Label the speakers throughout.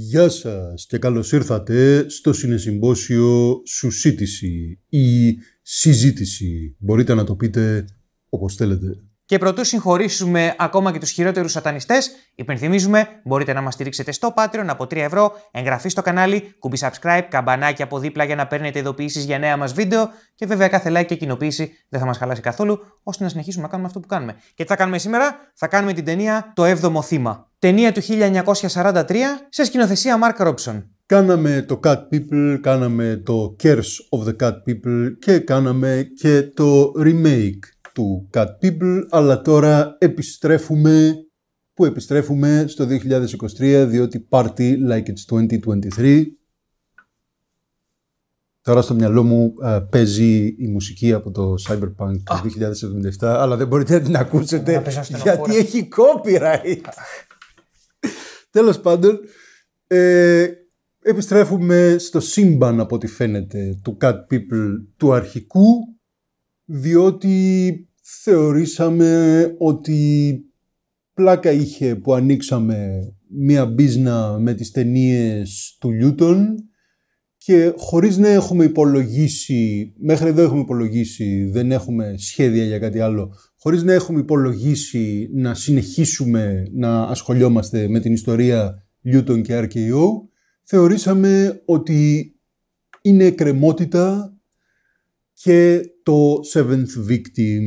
Speaker 1: Γεια σας και καλώς ήρθατε στο συνεσυμπόσιο Σουσίτηση ή Συζήτηση. Μπορείτε να το πείτε όπως θέλετε.
Speaker 2: Και προτού συγχωρήσουμε ακόμα και τους χειρότερους σατανιστές, υπενθυμίζουμε μπορείτε να μας στηρίξετε στο Patreon από 3 ευρώ, εγγραφή στο κανάλι, κουμπί subscribe, καμπανάκι από δίπλα για να παίρνετε ειδοποιήσεις για νέα μας βίντεο και βέβαια κάθε like και κοινοποίηση δεν θα μας χαλάσει καθόλου, ώστε να συνεχίσουμε να κάνουμε αυτό που κάνουμε. Και τι θα κάνουμε σήμερα, θα κάνουμε την ταινία Το 7ο Θύμα. Ταινία του 1943 σε σκηνοθεσία Mark Robson. Κάναμε
Speaker 1: το Cat People, κάναμε το Curse of the Cat People και κάναμε και το remake του Cat People, αλλά τώρα επιστρέφουμε, που επιστρέφουμε στο 2023, διότι party like it's 2023. Τώρα στο μυαλό μου παίζει η μουσική από το Cyberpunk του 2077, αλλά δεν μπορείτε να την ακούσετε γιατί έχει copyright. Τέλος πάντων, ε, επιστρέφουμε στο σύμπαν από ό,τι φαίνεται του Cat People του αρχικού, διότι θεωρήσαμε ότι πλάκα είχε που ανοίξαμε μία μπίζνα με τις ταινίες του Λιούτον και χωρίς να έχουμε υπολογίσει, μέχρι εδώ έχουμε υπολογίσει, δεν έχουμε σχέδια για κάτι άλλο, χωρίς να έχουμε υπολογίσει να συνεχίσουμε να ασχολιόμαστε με την ιστορία Λιούτον και RKO, θεωρήσαμε ότι είναι κρεμότητα και το Seventh Victim,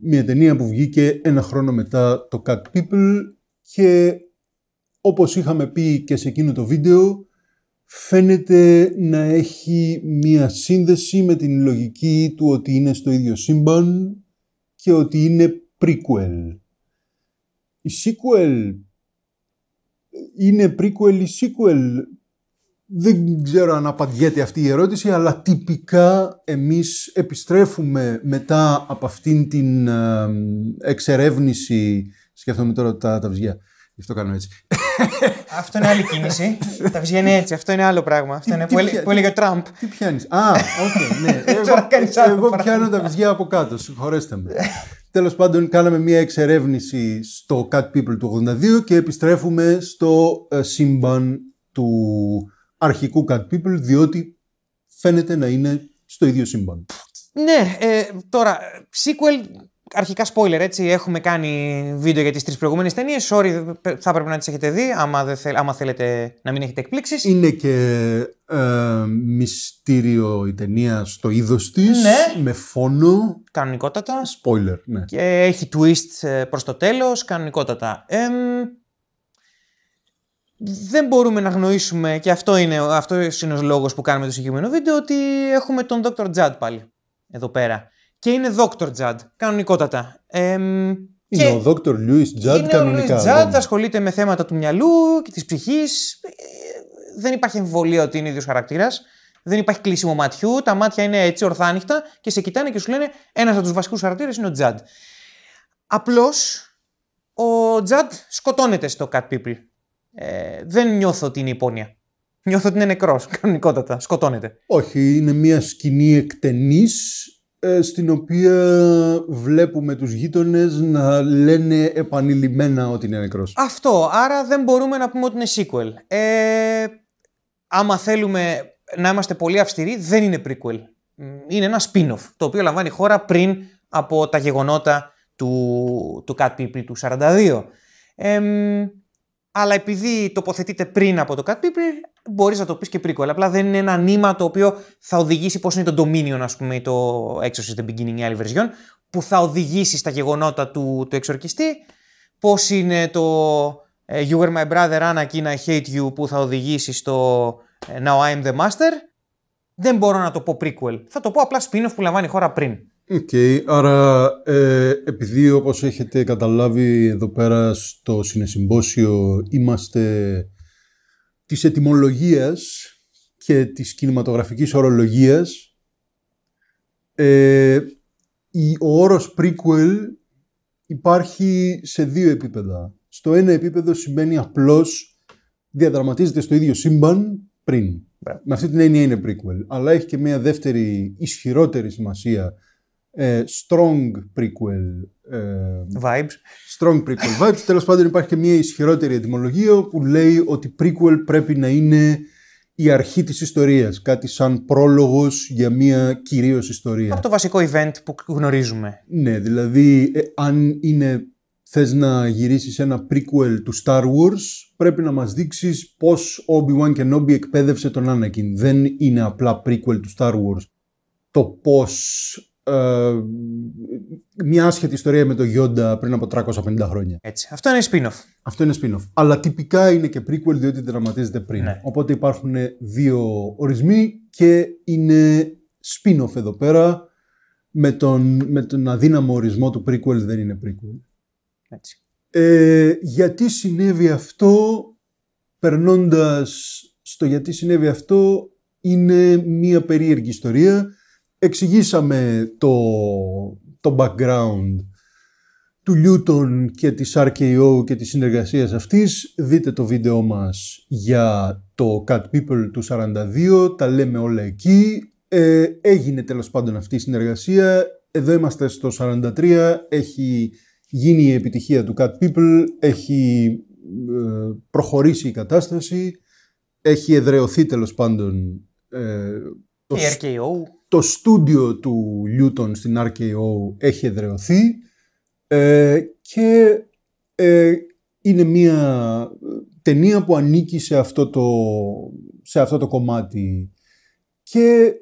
Speaker 1: μια ταινία που βγήκε ένα χρόνο μετά το Cat People και όπως είχαμε πει και σε εκείνο το βίντεο, φαίνεται να έχει μία σύνδεση με την λογική του ότι είναι στο ίδιο σύμπαν και ότι είναι prequel. Η sequel είναι prequel ή sequel δεν ξέρω αν απαντιέται αυτή η ερώτηση, αλλά τυπικά εμείς επιστρέφουμε μετά από αυτήν την ε, εξερεύνηση. Σκέφτομαι τώρα τα, τα βυζιά. Γι' αυτό κάνω έτσι.
Speaker 2: Αυτό είναι άλλη κίνηση. τα βυζιά είναι έτσι. Αυτό είναι άλλο πράγμα. Αυτό είναι που έλεγε ο Τραμπ. Τι πιάνεις. Α, όχι, ναι.
Speaker 1: Εγώ, εγώ πιάνω τα βυζιά από κάτω. Συγχωρέστε με. Τέλος πάντων, κάναμε μια εξερεύνηση στο Cat People του 82 και επιστρέφουμε στο ε, σύμπαν του αρχικού Cat People, διότι φαίνεται να είναι στο ίδιο σύμπαν.
Speaker 2: Ναι, ε, τώρα, sequel, αρχικά spoiler, έτσι, έχουμε κάνει βίντεο για τις τρεις προηγούμενες ταινίες, sorry, θα πρέπει να τις έχετε δει, άμα, δεν θέλετε να μην έχετε εκπλήξεις.
Speaker 1: Είναι και ε, μυστήριο η ταινία στο είδος της, ναι. με φόνο.
Speaker 2: Κανονικότατα. Spoiler, ναι. Και έχει twist ε, προς το τέλος, κανονικότατα. Ε, δεν μπορούμε να γνωρίσουμε, και αυτό είναι, αυτός είναι ο λόγος που κάνουμε το συγκεκριμένο βίντεο, ότι έχουμε τον Dr. Judd πάλι εδώ πέρα. Και είναι Dr. Judd, κανονικότατα. Ε, είναι ο Dr. Louis Judd κανονικά. Ο λοιπόν. Louis ασχολείται με θέματα του μυαλού και της ψυχής. Ε, δεν υπάρχει εμβολία ότι είναι ίδιος χαρακτήρας. Δεν υπάρχει κλείσιμο ματιού. Τα μάτια είναι έτσι ορθάνυχτα και σε κοιτάνε και σου λένε ένας από τους βασικούς χαρακτήρες είναι ο Judd. Απλώς ο Judd σκοτώνεται στο Cat People ε, δεν νιώθω ότι είναι υπόνοια. Νιώθω ότι είναι νεκρός, κανονικότατα, σκοτώνεται.
Speaker 1: Όχι, είναι μια σκηνή εκτενής ε, στην
Speaker 2: οποία βλέπουμε τους γείτονες να λένε επανειλημμένα ότι είναι νεκρός. Αυτό, άρα δεν μπορούμε να πούμε ότι είναι sequel. Ε, άμα θέλουμε να είμαστε πολύ αυστηροί, δεν είναι prequel. Είναι ένα spin-off, το οποίο λαμβάνει η χώρα πριν από τα γεγονότα του, του Cat People του 42. Ε, αλλά επειδή τοποθετείται πριν από το cat people, μπορείς να το πεις και prequel. Απλά δεν είναι ένα νήμα το οποίο θα οδηγήσει πώς είναι το Dominion, ας πούμε, ή το Exorcist The Beginning, η άλλη version, που θα οδηγήσει στα γεγονότα του, του εξορκιστή. Πώς είναι το ε, You were my brother, Anakin, I hate you, που θα οδηγήσει στο ε, Now I'm the master. Δεν μπορώ να το πω prequel. Θα το πω απλά spin-off που λαμβάνει η χώρα πριν. Οκ,
Speaker 1: okay, άρα ε, επειδή όπως έχετε καταλάβει εδώ πέρα στο συνεσυμπόσιο είμαστε της ετοιμολογίας και της κινηματογραφικής ορολογίας ε, ο όρος prequel υπάρχει σε δύο επίπεδα. Στο ένα επίπεδο σημαίνει απλώς διαδραματίζεται στο ίδιο σύμπαν πριν. Yeah. Ναι. Με αυτή την έννοια είναι prequel. Αλλά έχει και μια δεύτερη ισχυρότερη σημασία ε, strong prequel ε, vibes. Strong prequel vibes. Τέλος πάντων υπάρχει και μια ισχυρότερη ετοιμολογία που λέει ότι prequel πρέπει να είναι η αρχή της ιστορίας. Κάτι σαν πρόλογος για μια κυρίως ιστορία. Από το βασικό event που γνωρίζουμε. Ναι, δηλαδή ε, αν είναι θες να γυρίσεις ένα prequel του Star Wars, πρέπει να μας δείξεις πώς Obi-Wan Kenobi εκπαίδευσε τον Anakin. Δεν είναι απλά prequel του Star Wars. Το πώς ε, μια άσχετη ιστορία με το Γιόντα πριν από 350 χρόνια. Έτσι. Αυτό είναι spin-off. Αυτό είναι spin-off. Αλλά τυπικά είναι και prequel διότι δραματίζεται πριν. Ναι. Οπότε υπάρχουν δύο ορισμοί και είναι spin-off εδώ πέρα με τον, με τον αδύναμο ορισμό του prequel δεν είναι prequel. Έτσι. Ε, γιατί συνέβη αυτό, περνώντας στο γιατί συνέβη αυτό, είναι μία περίεργη ιστορία εξηγήσαμε το, το background του Λιούτον και της RKO και της συνεργασίας αυτής. Δείτε το βίντεο μας για το Cat People του 42, τα λέμε όλα εκεί. Ε, έγινε τέλος πάντων αυτή η συνεργασία. Εδώ είμαστε στο 43, έχει γίνει η επιτυχία του Cat People, έχει ε, προχωρήσει η κατάσταση, έχει εδρεωθεί τέλος πάντων ε, η RKO το στούντιο του Λιούτον στην RKO έχει εδρεωθεί ε, και ε, είναι μια ταινία που ανήκει σε αυτό το, σε αυτό το κομμάτι και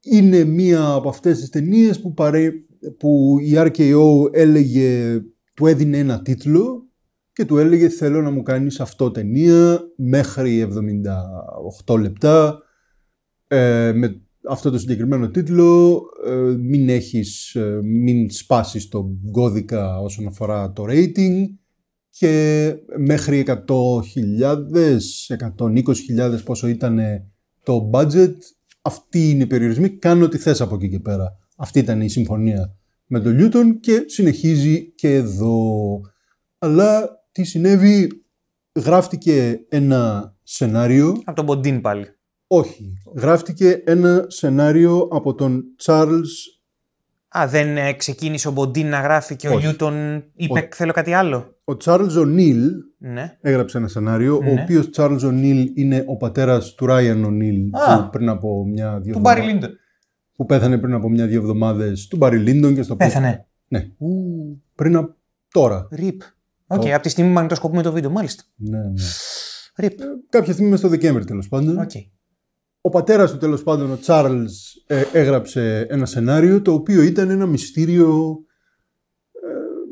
Speaker 1: είναι μία από αυτές τις ταινίες που, παρέ... που η RKO έλεγε, του έδινε ένα τίτλο και του έλεγε θέλω να μου κάνεις αυτό ταινία μέχρι 78 λεπτά ε, με αυτό το συγκεκριμένο τίτλο, ε, μην έχεις, ε, μην σπάσεις το κώδικα όσον αφορά το rating και μέχρι 100.000, 120.000 πόσο ήταν ε, το budget, αυτή είναι οι περιορισμοί, κάνω ό,τι θες από εκεί και πέρα. Αυτή ήταν η συμφωνία με τον Λιούτον και συνεχίζει και εδώ. Αλλά τι συνέβη, γράφτηκε ένα σενάριο.
Speaker 2: Από τον Μποντίν πάλι.
Speaker 1: Όχι. Γράφτηκε ένα σενάριο από τον Charles...
Speaker 2: Α, δεν ε, ξεκίνησε ο Μποντίν να γράφει και ο Νιούτον είπε ο... θέλω κάτι άλλο.
Speaker 1: Ο Charles O'Neill ναι. έγραψε ένα σενάριο, ναι. ο οποίος Charles O'Neill είναι ο πατέρας του Ryan O'Neill που πριν από μια-δύο Του Barry Που πέθανε πριν από μια-δύο εβδομάδες Του Barry Lyndon και στο Πέθανε. Ναι. Ου. Πριν από τώρα. Ρίπ. Οκ, okay, από τη στιγμή που μαγνητοσκοπούμε το βίντεο, μάλιστα. Ναι, ναι. Ρίπ. Ε, κάποια στιγμή στο Δεκέμβρη τέλος πάντων. Okay. Ο πατέρας του τέλος πάντων, ο Τσάρλς, ε, έγραψε ένα σενάριο το οποίο ήταν ένα μυστήριο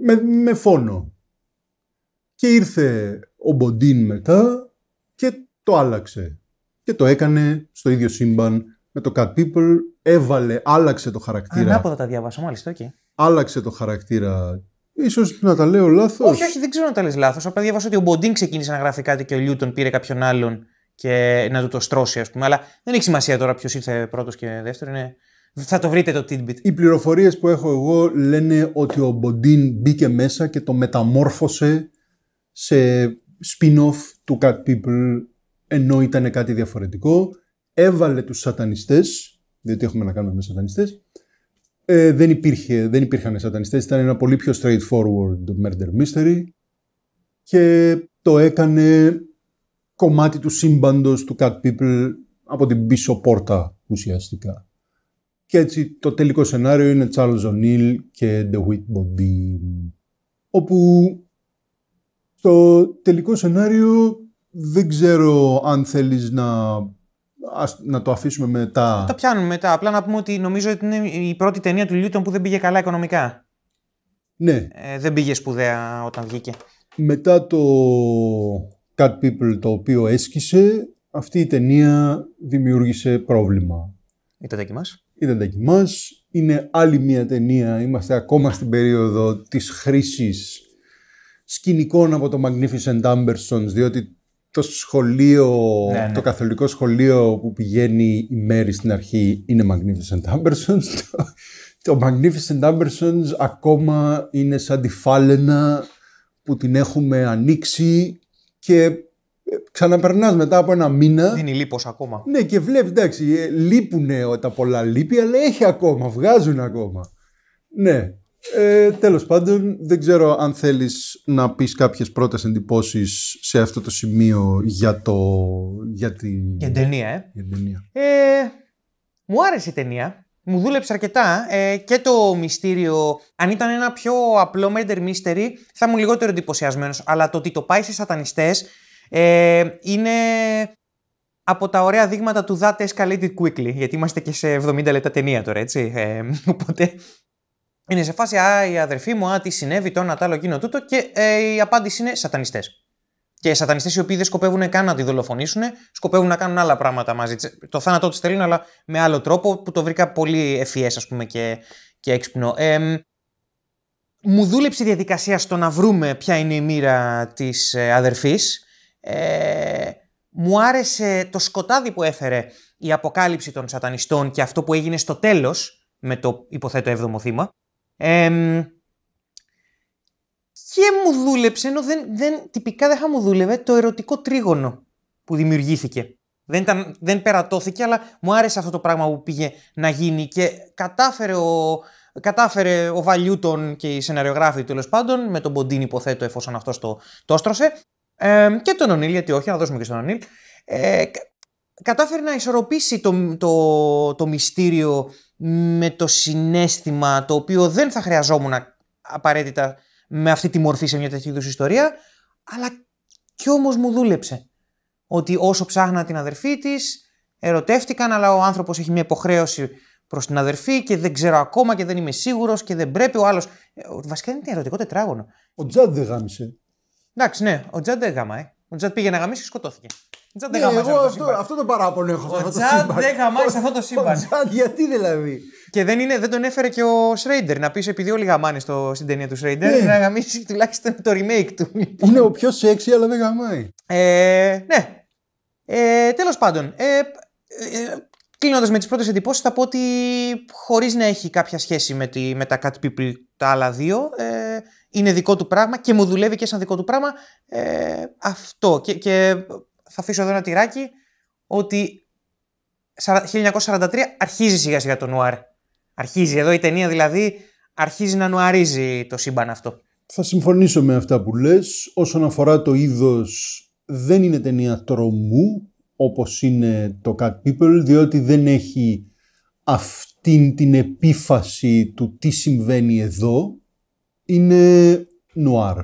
Speaker 1: ε, με, φόνο. Και ήρθε ο Μποντίν μετά και το άλλαξε. Και το έκανε στο ίδιο σύμπαν με το Cat People, έβαλε, άλλαξε το χαρακτήρα. Ανάποδα
Speaker 2: τα διάβασα, μάλιστα, okay.
Speaker 1: Άλλαξε το χαρακτήρα.
Speaker 2: Ίσως να τα λέω λάθος. Όχι, όχι, δεν ξέρω να τα λες λάθος. Απλά διάβασα ότι ο Μποντίν ξεκίνησε να γράφει κάτι και ο Λιούτον πήρε κάποιον άλλον και να του το στρώσει, ας πούμε. Αλλά δεν έχει σημασία τώρα ποιος ήρθε πρώτος και δεύτερος. Είναι... Θα το βρείτε το tidbit.
Speaker 1: Οι πληροφορίες που έχω εγώ λένε ότι ο Μποντίν μπήκε μέσα και το μεταμόρφωσε σε spin-off του Cat People ενώ ήταν κάτι διαφορετικό. Έβαλε τους σατανιστές, διότι έχουμε να κάνουμε με σατανιστές. Ε, δεν, υπήρχε, δεν υπήρχαν σατανιστές, ήταν ένα πολύ πιο straightforward murder mystery και το έκανε κομμάτι του σύμπαντος του Cat People από την πίσω πόρτα ουσιαστικά. Και έτσι το τελικό σενάριο είναι Charles O'Neill και The Whit Όπου το τελικό σενάριο δεν ξέρω αν θέλεις να, να το αφήσουμε μετά. Το
Speaker 2: πιάνουμε μετά. Απλά να πούμε ότι νομίζω ότι είναι η πρώτη ταινία του Λιούτον που δεν πήγε καλά οικονομικά. Ναι. Ε, δεν πήγε σπουδαία όταν βγήκε.
Speaker 1: Μετά το Cat People το οποίο έσκησε, αυτή η ταινία δημιούργησε πρόβλημα. Ήταν τα μας. Ήταν τα μας. Είναι άλλη μια ταινία, είμαστε ακόμα στην περίοδο της χρήσης σκηνικών από το Magnificent Ambersons, διότι το σχολείο, ναι, ναι. το καθολικό σχολείο που πηγαίνει η Μέρη στην αρχή είναι Magnificent Ambersons. το Magnificent Ambersons ακόμα είναι σαν τη φάλαινα που την έχουμε ανοίξει και ε, ξαναπερνάς μετά από ένα μήνα. Δίνει λίπος ακόμα. Ναι, και βλέπεις, εντάξει, ε, λείπουν τα πολλά λύπη, αλλά έχει ακόμα, βγάζουν ακόμα. Ναι. Ε, τέλος πάντων, δεν ξέρω αν θέλεις να πεις κάποιες πρώτες εντυπώσεις σε αυτό το σημείο για το... για την...
Speaker 2: Για ταινία, ε. Για την ταινία. Ε, μου άρεσε η ταινία μου δούλεψε αρκετά ε, και το μυστήριο. Αν ήταν ένα πιο απλό murder mystery, θα ήμουν λιγότερο εντυπωσιασμένος. Αλλά το ότι το πάει σε σατανιστές ε, είναι από τα ωραία δείγματα του That Escalated Quickly. Γιατί είμαστε και σε 70 λεπτά ταινία τώρα, έτσι. Ε, οπότε είναι σε φάση, α, η αδερφή μου, α, τι συνέβη, το ένα το άλλο, εκείνο τούτο. Και ε, η απάντηση είναι σατανιστές. Και οι σατανιστές οι οποίοι δεν σκοπεύουν καν να τη δολοφονήσουν, σκοπεύουν να κάνουν άλλα πράγματα μαζί. Το θάνατό της θέλουν, αλλά με άλλο τρόπο που το βρήκα πολύ ευφιέ, ας πούμε, και, και έξυπνο. μου δούλεψε η διαδικασία στο να βρούμε ποια είναι η μοίρα της ε, αδερφής. Ε, μου άρεσε το σκοτάδι που έφερε η αποκάλυψη των σατανιστών και αυτό που έγινε στο τέλος, με το υποθέτω έβδομο θύμα. Ε, και μου δούλεψε, ενώ δεν, δεν, τυπικά δεν θα μου δούλευε, το ερωτικό τρίγωνο που δημιουργήθηκε. Δεν, ήταν, δεν περατώθηκε, αλλά μου άρεσε αυτό το πράγμα που πήγε να γίνει και κατάφερε ο, κατάφερε ο Βαλιούτον και οι του τέλος πάντων, με τον Ποντίν υποθέτω εφόσον αυτός το, το όστρωσε, ε, και τον Ονίλ, γιατί όχι, να δώσουμε και στον Ονίλ, ε, κατάφερε να ισορροπήσει το, το, το μυστήριο με το συνέστημα το οποίο δεν θα χρειαζόμουν απαραίτητα με αυτή τη μορφή σε μια τέτοια είδους ιστορία, αλλά κι όμως μου δούλεψε. Ότι όσο ψάχνα την αδερφή της, ερωτεύτηκαν, αλλά ο άνθρωπος έχει μια υποχρέωση προς την αδερφή και δεν ξέρω ακόμα και δεν είμαι σίγουρος και δεν πρέπει ο άλλος. Ε, βασικά είναι ερωτικό τετράγωνο. Ο Τζατ δεν γάμισε. Εντάξει, ναι, ο Τζαντ δεν γάμα, Ο Τζαντ πήγε να γαμίσει και σκοτώθηκε. Τζαντ δεν ναι, Εγώ αυτό, αυτό το παράπονο έχω. Ο Τζαντ δεν χαμάει σε αυτό το σύμπαν. Τζαν γιατί δηλαδή. Και δεν, είναι, δεν τον έφερε και ο Σρέιντερ να πεις επειδή όλοι γαμάνε στο, στην ταινία του Σρέιντερ, ναι. να γαμίσει τουλάχιστον το remake του. Είναι ο πιο sexy αλλά δεν γαμάει. Ε, ναι. Ε, Τέλος πάντων, ε, ε, Κλείνοντας με τις πρώτες εντυπώσεις, θα πω ότι χωρίς να έχει κάποια σχέση με, τη, με τα Cat People τα άλλα δύο, ε, είναι δικό του πράγμα και μου δουλεύει και σαν δικό του πράγμα ε, αυτό. Και, και θα αφήσω εδώ ένα τυράκι ότι 1943 αρχίζει σιγά σιγά το νουάρ. Αρχίζει εδώ η ταινία δηλαδή, αρχίζει να νουαρίζει το σύμπαν αυτό.
Speaker 1: Θα συμφωνήσω με αυτά που λες. Όσον αφορά το είδος, δεν είναι ταινία τρομού, όπως είναι το Cat People, διότι δεν έχει αυτήν την επίφαση του τι συμβαίνει εδώ. Είναι νουάρ,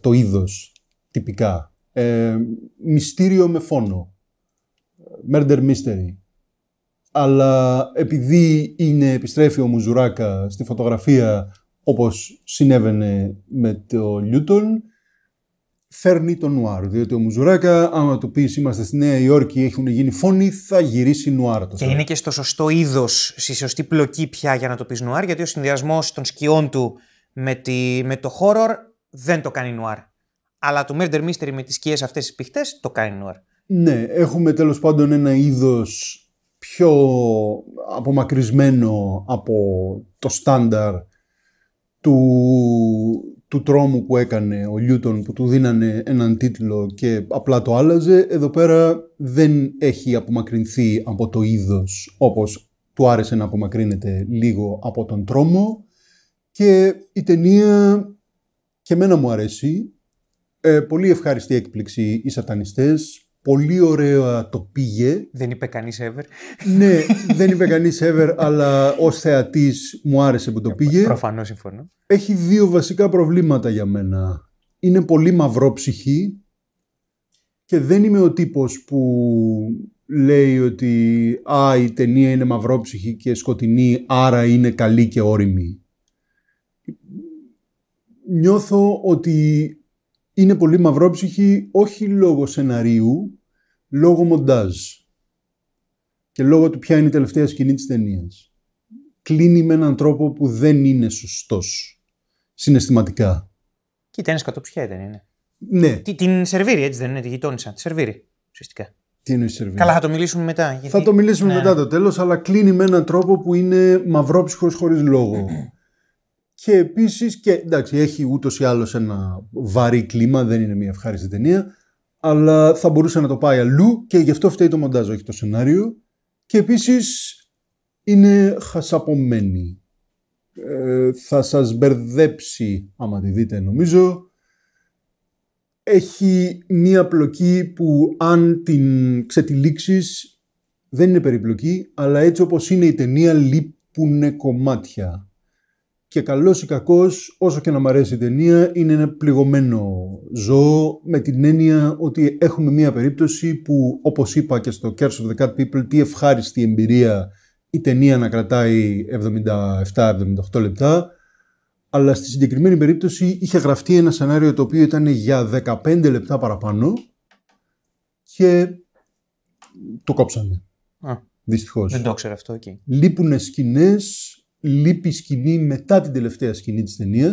Speaker 1: το είδος, τυπικά. Ε, μυστήριο με φόνο, murder mystery. Αλλά επειδή είναι, επιστρέφει ο Μουζουράκα στη φωτογραφία όπως συνέβαινε με το Λιούτον, φέρνει το νουάρ. Διότι ο Μουζουράκα, άμα το πεις είμαστε στη Νέα Υόρκη, έχουν γίνει φόνοι, θα γυρίσει νουάρ. Το και είναι
Speaker 2: και στο σωστό είδος, στη σωστή πλοκή πια για να το πεις νουάρ, γιατί ο συνδυασμός των σκιών του με, τη, με το horror δεν το κάνει νουάρ αλλά το murder mystery με τις σκιές αυτές τις πηχτές το κάνει νουαρ.
Speaker 1: Ναι, έχουμε τέλος πάντων ένα είδος πιο απομακρυσμένο από το στάνταρ του, του τρόμου που έκανε ο Λιούτον που του δίνανε έναν τίτλο και απλά το άλλαζε. Εδώ πέρα δεν έχει απομακρυνθεί από το είδος όπως του άρεσε να απομακρύνεται λίγο από τον τρόμο και η ταινία και μένα μου αρέσει ε, πολύ ευχάριστη έκπληξη οι σατανιστές. Πολύ ωραία το πήγε.
Speaker 2: Δεν είπε κανείς
Speaker 1: ever. ναι, δεν είπε κανείς ever, αλλά ως θεατής μου άρεσε που το ε, πήγε.
Speaker 2: Προφανώς συμφωνώ.
Speaker 1: Έχει δύο βασικά προβλήματα για μένα. Είναι πολύ μαυρόψυχη και δεν είμαι ο τύπος που λέει ότι «Α, η ταινία είναι μαυρόψυχη και σκοτεινή, άρα είναι καλή και όρημη». Νιώθω ότι είναι πολύ μαυρόψυχη όχι λόγω σεναρίου, λόγω μοντάζ. Και λόγω του ποια είναι η τελευταία σκηνή της ταινίας. Κλείνει με έναν τρόπο που δεν είναι σωστός. Συναισθηματικά.
Speaker 2: Κοίτα, είναι σκατοψιά δεν είναι. Ναι. την σερβίρει, έτσι δεν είναι, τη γειτόνισσα. Τη σερβίρει, ουσιαστικά. Τι
Speaker 1: η σερβίρει. Καλά, θα το
Speaker 2: μιλήσουμε μετά. Γιατί... Θα το μιλήσουμε ναι. μετά το
Speaker 1: τέλος, αλλά κλείνει με έναν τρόπο που είναι μαυρόψυχο χωρίς λόγο και επίσης. Και, εντάξει, έχει ούτως ή άλλως ένα βαρύ κλίμα, δεν είναι μια ευχάριστη ταινία. Αλλά θα μπορούσε να το πάει αλλού και γι' αυτό φταίει το μοντάζ, όχι το σενάριο. Και επίσης είναι χασαπομένη. Ε, θα σας μπερδέψει άμα τη δείτε νομίζω. Έχει μία πλοκή που αν την ξετυλίξεις δεν είναι περιπλοκή, αλλά έτσι όπως είναι η ταινία λείπουν κομμάτια και καλός ή κακός, όσο και να μ' αρέσει η ταινία, είναι ένα πληγωμένο ζώο με την έννοια ότι έχουμε μία περίπτωση που, όπως είπα και στο Curse of the Cat People, τι ευχάριστη εμπειρία η ταινία να κρατάει 77-78 λεπτά. Αλλά στη συγκεκριμένη περίπτωση είχε γραφτεί ένα σενάριο το οποίο ήταν για 15 λεπτά παραπάνω και το κόψανε. Δυστυχώς. Δεν το
Speaker 2: ήξερα αυτό εκεί.
Speaker 1: Λείπουν σκηνές, λείπει σκηνή μετά την τελευταία σκηνή της ταινίας.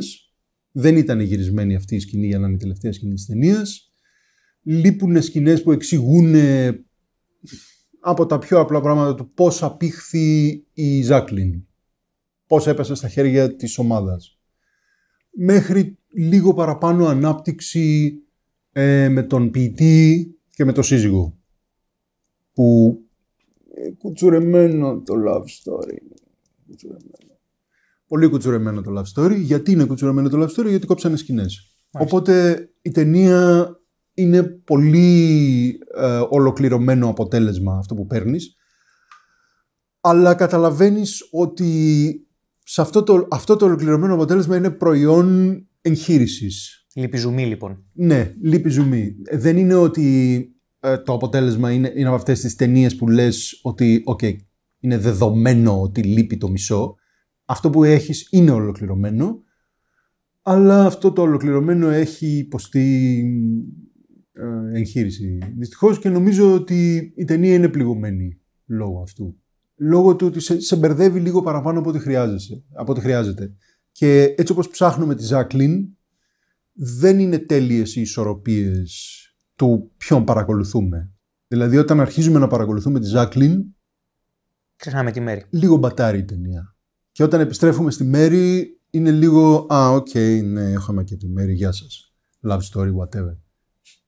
Speaker 1: Δεν ήταν γυρισμένη αυτή η σκηνή για να είναι η τελευταία σκηνή της ταινίας. Λείπουν σκηνές που εξηγούν ε, από τα πιο απλά πράγματα του πώς απήχθη η Ζάκλιν. Πώς έπεσε στα χέρια της ομάδας. Μέχρι λίγο παραπάνω ανάπτυξη ε, με τον ποιητή και με τον σύζυγο. Που ε, κουτσουρεμένο το love story Πολύ κουτσουρεμένο το love story. Γιατί είναι κουτσουρεμένο το love story, γιατί κόψανε σκηνές. Οπότε η ταινία είναι πολύ ε, ολοκληρωμένο αποτέλεσμα αυτό που παίρνεις. Αλλά καταλαβαίνεις ότι σε αυτό, το, αυτό το ολοκληρωμένο αποτέλεσμα είναι προϊόν εγχείρησης.
Speaker 2: Λείπει ζουμί λοιπόν.
Speaker 1: Ναι, λείπει ζουμί. Δεν είναι ότι ε, το αποτέλεσμα είναι, είναι από αυτές τις ταινίες που λες ότι είναι δεδομένο ότι λείπει το μισό. Αυτό που έχεις είναι ολοκληρωμένο, αλλά αυτό το ολοκληρωμένο έχει υποστεί ε, εγχείρηση. Δυστυχώς και νομίζω ότι η ταινία είναι πληγωμένη λόγω αυτού. Λόγω του ότι σε, μπερδεύει λίγο παραπάνω από ό,τι, χρειάζεσαι, από ό,τι χρειάζεται. Και έτσι όπως ψάχνουμε τη Ζάκλιν, δεν είναι τέλειες οι ισορροπίες του ποιον παρακολουθούμε. Δηλαδή όταν αρχίζουμε να παρακολουθούμε τη Ζάκλιν,
Speaker 2: Ξεχνάμε τη μέρη.
Speaker 1: Λίγο μπατάρει η ταινία. Και όταν επιστρέφουμε στη μέρη, είναι λίγο. Α, οκ, okay, ναι, έχουμε και τη μέρη, γεια σας. Love story, whatever.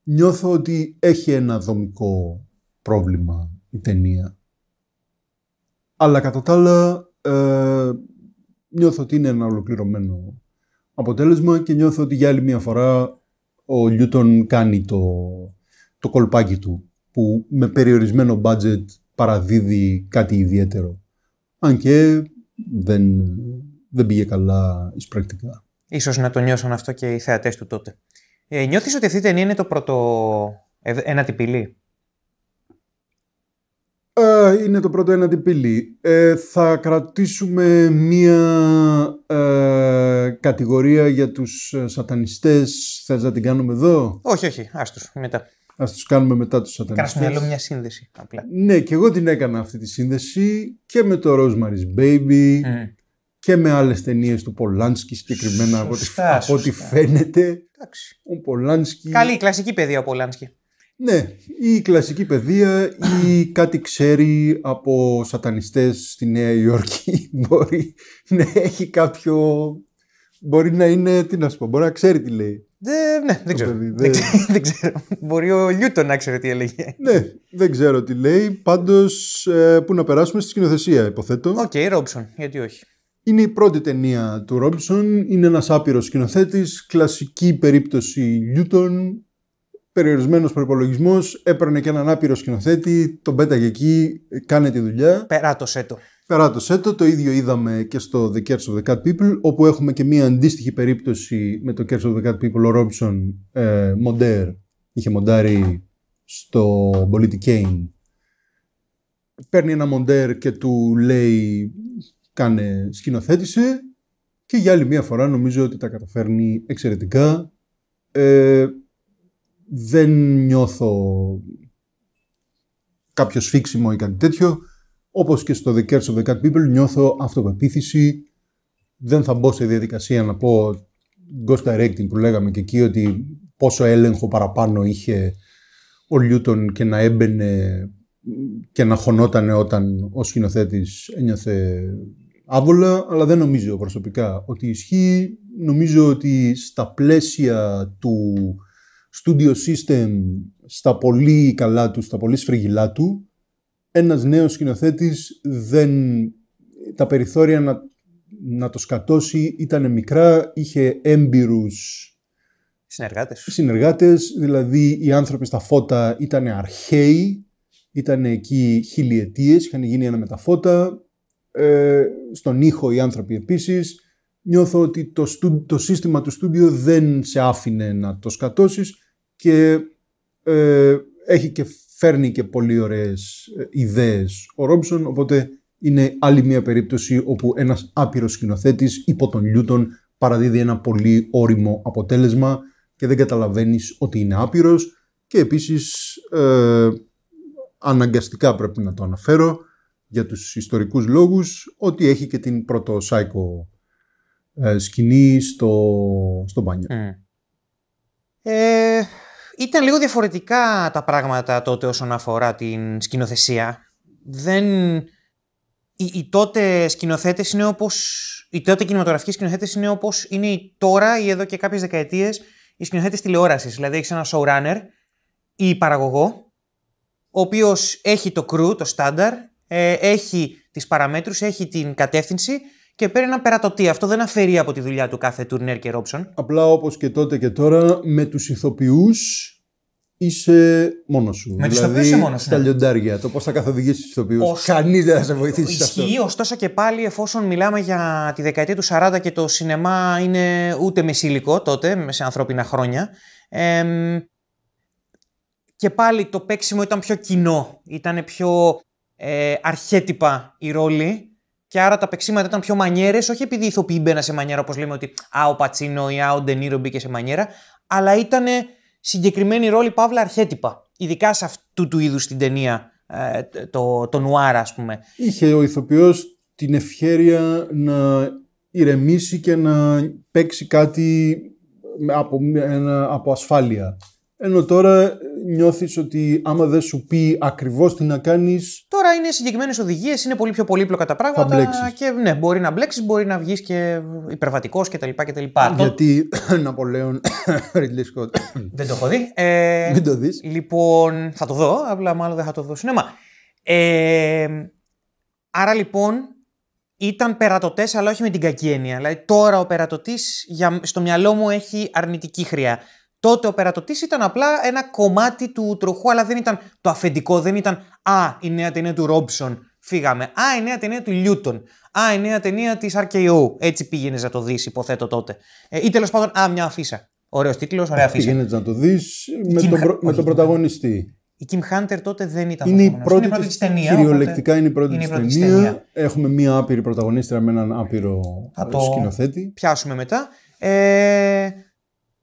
Speaker 1: Νιώθω ότι έχει ένα δομικό πρόβλημα η ταινία. Αλλά κατά τα άλλα, ε, νιώθω ότι είναι ένα ολοκληρωμένο αποτέλεσμα και νιώθω ότι για άλλη μια φορά ο Λιούτον κάνει το, το κολπάκι του που με περιορισμένο budget παραδίδει κάτι ιδιαίτερο. Αν και δεν, δεν πήγε καλά
Speaker 2: εις πρακτικά. Ίσως να το νιώσαν αυτό και οι θεατές του τότε. Ε, νιώθεις ότι αυτή η ταινία είναι το πρώτο... Ε, ένα τυπηλί
Speaker 1: είναι το πρώτο έναντι πύλη. Ε, θα κρατήσουμε μία ε, κατηγορία για τους ε, σατανιστές. Θες να την κάνουμε εδώ?
Speaker 2: Όχι, όχι. τους Μετά.
Speaker 1: Ας τους κάνουμε μετά τους σατανιστές. Κράσουμε
Speaker 2: μια σύνδεση. Απλά.
Speaker 1: Ναι, και εγώ την έκανα αυτή τη σύνδεση και με το Rosemary's Baby και με άλλες ταινίες του Πολάνσκι συγκεκριμένα από,
Speaker 2: ό,τι φαίνεται. Ο Καλή, κλασική παιδεία ο Πολάνσκι.
Speaker 1: Ναι, η κλασική παιδεία ή κάτι ξέρει από σατανιστές στη Νέα Υόρκη μπορεί να έχει κάποιο... Μπορεί να είναι, τι να σου πω, μπορεί να ξέρει τι λέει. ναι, δεν ξέρω. δεν...
Speaker 2: ξέρω. Μπορεί ο Λιούτον να ξέρει τι έλεγε. Ναι,
Speaker 1: δεν ξέρω τι λέει. Πάντως, ε, πού να περάσουμε στη σκηνοθεσία, υποθέτω. Οκ, okay, Ρόμψον, γιατί όχι. Είναι η πρώτη ταινία του Ρόμψον. Είναι ένας άπειρος σκηνοθέτης. Κλασική περίπτωση Λιούτον περιορισμένο προπολογισμό, έπαιρνε και έναν άπειρο σκηνοθέτη, τον πέταγε εκεί, κάνε τη
Speaker 2: δουλειά. Περάτωσέ το.
Speaker 1: Περάτωσέ το. Το ίδιο είδαμε και στο The Curse of the Cat People, όπου έχουμε και μία αντίστοιχη περίπτωση με το Curse of the Cat People. Ο Ρόμψον Μοντέρ ε, είχε μοντάρει στο Πολίτη Παίρνει ένα μοντέρ και του λέει κάνε σκηνοθέτησε και για άλλη μία φορά νομίζω ότι τα καταφέρνει εξαιρετικά. Ε, δεν νιώθω κάποιο σφίξιμο ή κάτι τέτοιο. Όπως και στο The Curse of the Cat People νιώθω αυτοπεποίθηση. Δεν θα μπω σε διαδικασία να πω ghost directing που λέγαμε και εκεί ότι πόσο έλεγχο παραπάνω είχε ο Λιούτον και να έμπαινε και να χωνόταν όταν ο σκηνοθέτης ένιωθε άβολα, αλλά δεν νομίζω προσωπικά ότι ισχύει. Νομίζω ότι στα πλαίσια του Studio System στα πολύ καλά του, στα πολύ σφριγγυλά του, ένας νέος σκηνοθέτης, δεν... τα περιθώρια να, να το σκατώσει ήταν μικρά, είχε έμπειρους συνεργάτες. συνεργάτες, δηλαδή οι άνθρωποι στα φώτα ήταν αρχαίοι, ήταν εκεί χιλιετίες, είχαν γίνει ένα με τα φώτα, ε, στον ήχο οι άνθρωποι επίσης. Νιώθω ότι το, το σύστημα του στούντιο δεν σε άφηνε να το σκατώσεις και ε, έχει και φέρνει και πολύ ωραίες ε, ιδέες ο Ρόμψον, οπότε είναι άλλη μια περίπτωση όπου ένας άπειρος σκηνοθέτης υπό τον Λιούτον παραδίδει ένα πολύ όριμο αποτέλεσμα και δεν καταλαβαίνεις ότι είναι άπειρος και επίσης ε, αναγκαστικά πρέπει να το αναφέρω για τους ιστορικούς λόγους ότι έχει και την πρώτο σάικο σκηνή στο, στο μπάνιο.
Speaker 2: Ήταν λίγο διαφορετικά τα πράγματα τότε όσον αφορά την σκηνοθεσία. Δεν... Οι, τότε σκηνοθέτες είναι όπως. Οι τότε κινηματογραφικοί σκηνοθέτες είναι όπως είναι τώρα ή εδώ και κάποιες δεκαετίες οι σκηνοθέτες τηλεόρασης. Δηλαδή, έχεις ένα showrunner ή παραγωγό, ο οποίος έχει το crew, το στάνταρ, ε, έχει τις παραμέτρους, έχει την κατεύθυνση και παίρνει ένα περατοτή. Αυτό δεν αφαιρεί από τη δουλειά του κάθε Τουρνέρ και Ρόψον.
Speaker 1: Απλά όπως και τότε και τώρα, με τους ηθοποιούς είσαι μόνος σου. Με δηλαδή, του είσαι μόνος σου. Στα ναι. λιοντάρια, το πώς θα καθοδηγήσει τους ηθοποιούς. Ως... Κανείς δεν θα σε βοηθήσει Ισχύει, αυτό.
Speaker 2: Ισχύει, ωστόσο και πάλι, εφόσον μιλάμε για τη δεκαετία του 40 και το σινεμά είναι ούτε μεσήλικο τότε, σε ανθρώπινα χρόνια. και πάλι το παίξιμο ήταν πιο κοινό, ήταν πιο ε, αρχέτυπα η ρόλη και άρα τα παίξήματα ήταν πιο μανιέρες, όχι επειδή οι ηθοποιοί σε μανιέρα, όπως λέμε ότι Α, ο Πατσίνο ή Α, ο Ντενίρο μπήκε σε μανιέρα, αλλά ήταν συγκεκριμένη ρόλη παύλα αρχέτυπα. Ειδικά σε αυτού του είδους την ταινία, ε, το, το νουάρ, ας πούμε.
Speaker 1: Είχε ο ηθοποιός την ευχέρεια να ηρεμήσει και να παίξει κάτι από, από ασφάλεια. Ενώ τώρα νιώθεις ότι άμα δεν σου πει ακριβώς τι να κάνεις.
Speaker 2: Τώρα είναι συγκεκριμένες οδηγίες, είναι πολύ πιο πολύπλοκα τα πράγματα. Θα και ναι, μπορεί να μπλέξεις, μπορεί να βγεις και υπερβατικός κτλ. και Γιατί Ναπολέον. Ρίτλι Σκότ. Δεν το έχω δει. Ε, Μην το δεις. Λοιπόν, θα το δω, απλά μάλλον δεν θα το δω σινεμά. Ε, άρα λοιπόν ήταν περατοτέ, αλλά όχι με την κακή έννοια. Δηλαδή τώρα ο περατοτή, στο μυαλό μου έχει αρνητική χρειά. Τότε ο περατοτής ήταν απλά ένα κομμάτι του τροχού, αλλά δεν ήταν το αφεντικό, δεν ήταν Α, η νέα ταινία του Ρόμψον, φύγαμε. Α, η νέα ταινία του Λιούτον. Α, η νέα ταινία της RKO. Έτσι πήγαινες να το δεις, υποθέτω τότε. Ε, ή τέλος πάντων, Α, μια αφίσα. Ωραίος τίτλος, ωραία αφίσα. Πήγαινες
Speaker 1: να το δεις με, τον προ... με τον πρωταγωνιστή.
Speaker 2: Η Kim Hunter τότε δεν ήταν. Είναι η πρώτη, πρώτη της ταινία. Κυριολεκτικά είναι η πρώτη τη ταινία.
Speaker 1: Έχουμε μία άπειρη πρωταγωνίστρια με έναν άπειρο Θα το σκηνοθέτη.
Speaker 2: Πιάσουμε μετά. Ε,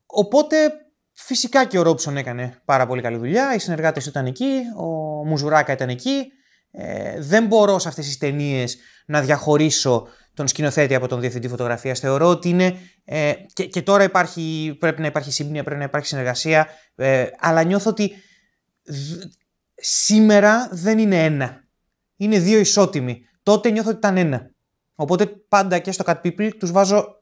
Speaker 2: οπότε Φυσικά και ο Ρόμψον έκανε πάρα πολύ καλή δουλειά. Οι συνεργάτες του ήταν εκεί, ο Μουζουράκα ήταν εκεί. Ε, δεν μπορώ σε αυτές τις ταινίες να διαχωρίσω τον σκηνοθέτη από τον διευθυντή φωτογραφίας. Θεωρώ ότι είναι. Ε, και, και τώρα υπάρχει, πρέπει να υπάρχει σύμπνοια, πρέπει να υπάρχει συνεργασία. Ε, αλλά νιώθω ότι σήμερα δεν είναι ένα. Είναι δύο ισότιμοι. Τότε νιώθω ότι ήταν ένα. Οπότε πάντα και στο Cat People τους βάζω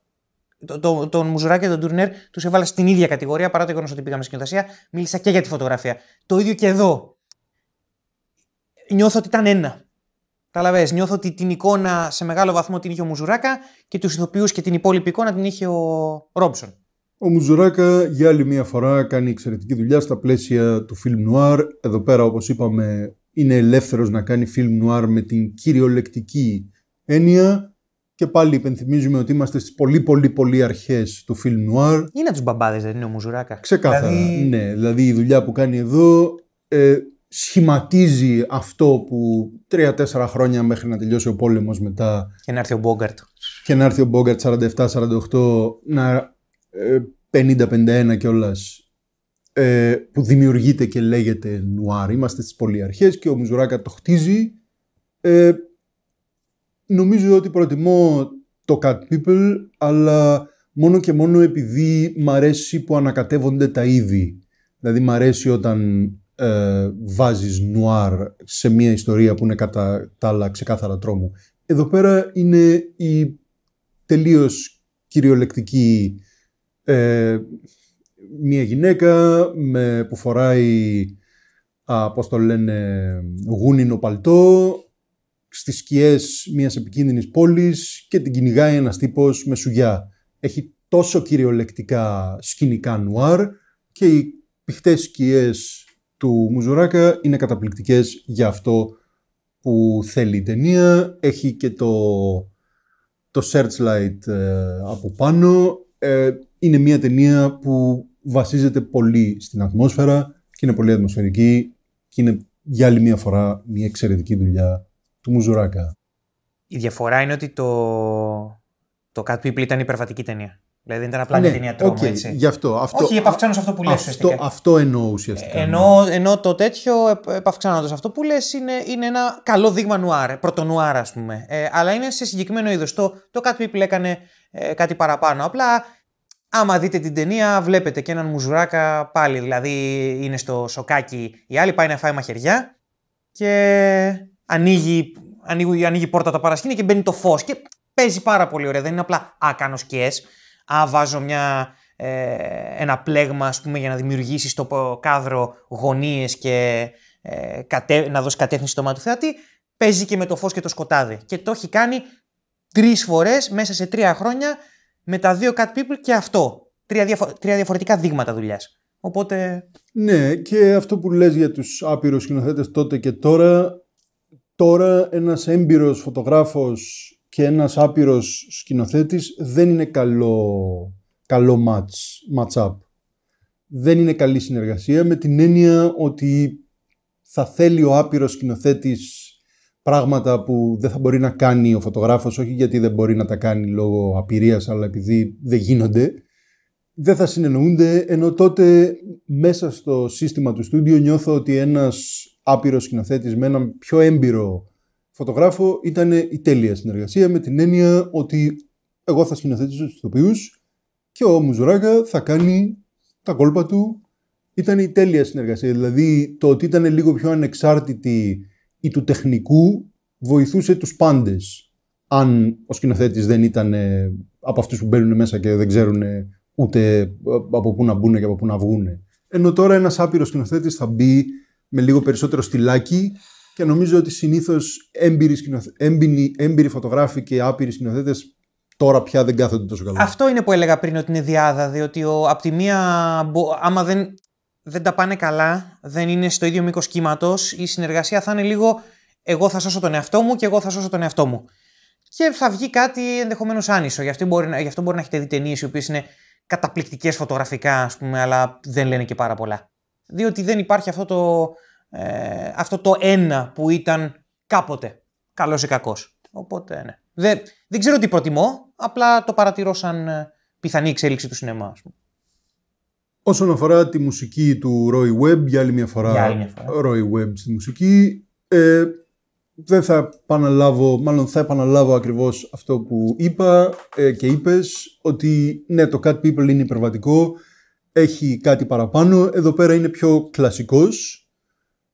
Speaker 2: το, το, τον Μουζουράκη και τον Τουρνέρ τους έβαλα στην ίδια κατηγορία παρά το γεγονός ότι πήγαμε στην σκηνοθεσία. Μίλησα και για τη φωτογραφία. Το ίδιο και εδώ. Νιώθω ότι ήταν ένα. Καταλαβέ, νιώθω ότι την εικόνα σε μεγάλο βαθμό την είχε ο Μουζουράκα και τους ηθοποιούς και την υπόλοιπη εικόνα την είχε ο Ρόμψον.
Speaker 1: Ο Μουζουράκα για άλλη μια φορά κάνει εξαιρετική δουλειά στα πλαίσια του φιλμ νουάρ. Εδώ πέρα, όπως είπαμε, είναι ελεύθερος να κάνει φιλμ νουάρ με την κυριολεκτική έννοια. Και πάλι υπενθυμίζουμε ότι είμαστε στις πολύ πολύ πολύ αρχές του film noir.
Speaker 2: Είναι τους μπαμπάδες, δεν είναι ο Μουζουράκας. Ξεκάθαρα. Δηλαδή...
Speaker 1: Ναι, δηλαδή η δουλειά που κάνει εδώ ε, σχηματίζει αυτό που τρία-τέσσερα χρόνια μέχρι να τελειώσει ο πόλεμος μετά. Και να έρθει ο Μπόγκαρτ. Και να έρθει ο Μπόγκαρτ 47-48, να. 50-51 ε, κιόλας. Ε, που δημιουργείται και λέγεται νουάρ. Είμαστε στις πολύ αρχές και ο Μουζουράκας το χτίζει. Ε, νομίζω ότι προτιμώ το Cat People, αλλά μόνο και μόνο επειδή μ' αρέσει που ανακατεύονται τα είδη. Δηλαδή μ' αρέσει όταν ε, βάζεις νουάρ σε μια ιστορία που είναι κατά τα άλλα ξεκάθαρα τρόμου. Εδώ πέρα είναι η τελείως κυριολεκτική ε, μια γυναίκα με, που φοράει, α, πώς το λένε, γούνινο παλτό, στις σκιές μιας επικίνδυνης πόλης και την κυνηγάει ένας τύπος με σουγιά. Έχει τόσο κυριολεκτικά σκηνικά νουάρ και οι πηχτές σκιές του Μουζουράκα είναι καταπληκτικές για αυτό που θέλει η ταινία. Έχει και το, το searchlight ε, από πάνω. Ε, είναι μια ταινία που βασίζεται πολύ στην ατμόσφαιρα και είναι πολύ ατμοσφαιρική και είναι για άλλη μια φορά μια εξαιρετική δουλειά του Μουζουράκα.
Speaker 2: Η διαφορά είναι ότι το, το Cat People ήταν υπερβατική ταινία. Δηλαδή δεν ήταν απλά ναι, ταινία τρόμου, okay, έτσι. Γι
Speaker 1: αυτό, αυτό, Όχι, επαυξάνω σε αυτό που λες. Αυτό, αυτό εννοώ ουσιαστικά.
Speaker 2: Ενώ, ναι. ενώ το τέτοιο, επαυξάνοντας αυτό που λες, είναι, είναι ένα καλό δείγμα νουάρ, πρωτονουάρ ας πούμε. Ε, αλλά είναι σε συγκεκριμένο είδος. Το, το Cat People έκανε ε, κάτι παραπάνω. Απλά Άμα δείτε την ταινία, βλέπετε και έναν μουζουράκα πάλι. Δηλαδή είναι στο σοκάκι. Η άλλη πάει να φάει μαχαιριά και ανοίγει, ανοίγει, ανοίγει πόρτα τα παρασκήνια και μπαίνει το φως. Και παίζει πάρα πολύ ωραία. Δεν είναι απλά Α, κάνω σκιές. Α, βάζω μια, ε, ένα πλέγμα ας πούμε, για να δημιουργήσεις στο κάδρο γωνίες και ε, κατε, να δώσεις κατεύθυνση στο μάτι του θεατή. Παίζει και με το φως και το σκοτάδι. Και το έχει κάνει τρεις φορές μέσα σε τρία χρόνια με τα δύο Cat People και αυτό. Τρία, διαφο- τρία διαφορετικά δείγματα δουλειάς. Οπότε. Ναι,
Speaker 1: και αυτό που λες για τους άπειρους σκηνοθέτες τότε και τώρα Τώρα ένας έμπειρος φωτογράφος και ένας άπειρος σκηνοθέτης δεν είναι καλό, καλό match, match Δεν είναι καλή συνεργασία με την έννοια ότι θα θέλει ο άπειρος σκηνοθέτης πράγματα που δεν θα μπορεί να κάνει ο φωτογράφος, όχι γιατί δεν μπορεί να τα κάνει λόγω απειρίας, αλλά επειδή δεν γίνονται, δεν θα συνεννοούνται, ενώ τότε μέσα στο σύστημα του στούντιο νιώθω ότι ένας άπειρο σκηνοθέτης με έναν πιο έμπειρο φωτογράφο ήταν η τέλεια συνεργασία με την έννοια ότι εγώ θα σκηνοθετήσω του ηθοποιούς και ο Μουζουράκα θα κάνει τα κόλπα του. Ήταν η τέλεια συνεργασία. Δηλαδή το ότι ήταν λίγο πιο ανεξάρτητη ή του τεχνικού βοηθούσε τους πάντες. Αν ο σκηνοθέτης δεν ήταν ε, από αυτούς που μπαίνουν μέσα και δεν ξέρουν ε, ούτε ε, από πού να μπουν και από πού να βγουν. Ενώ τώρα ένας άπειρος σκηνοθέτης θα μπει με λίγο περισσότερο στυλάκι και νομίζω ότι συνήθως έμπειροι, έμπειροι φωτογράφοι και άπειροι σκηνοθέτες τώρα πια δεν κάθονται τόσο καλά.
Speaker 2: Αυτό είναι που έλεγα πριν ότι είναι διάδα, διότι ο, από τη μία, άμα δεν, δεν τα πάνε καλά, δεν είναι στο ίδιο μήκος κύματος, η συνεργασία θα είναι λίγο εγώ θα σώσω τον εαυτό μου και εγώ θα σώσω τον εαυτό μου. Και θα βγει κάτι ενδεχομένως άνισο. Γι' αυτό μπορεί, γι αυτό μπορεί να έχετε δει ταινίες οι οποίες είναι καταπληκτικές φωτογραφικά, ας πούμε, αλλά δεν λένε και πάρα πολλά διότι δεν υπάρχει αυτό το, ε, αυτό το ένα που ήταν κάποτε, καλός ή κακός. Οπότε, ναι. Δεν, δεν ξέρω τι προτιμώ, απλά το παρατηρώ σαν ε, πιθανή εξέλιξη του σινεμά, ας πούμε.
Speaker 1: Όσον αφορά τη μουσική του Roy Webb, για άλλη μια φορά, άλλη Roy Webb στη μουσική, ε, δεν θα επαναλάβω, μάλλον θα επαναλάβω ακριβώς αυτό που είπα ε, και είπες, ότι ναι, το Cat People είναι υπερβατικό, έχει κάτι παραπάνω. Εδώ πέρα είναι πιο κλασικός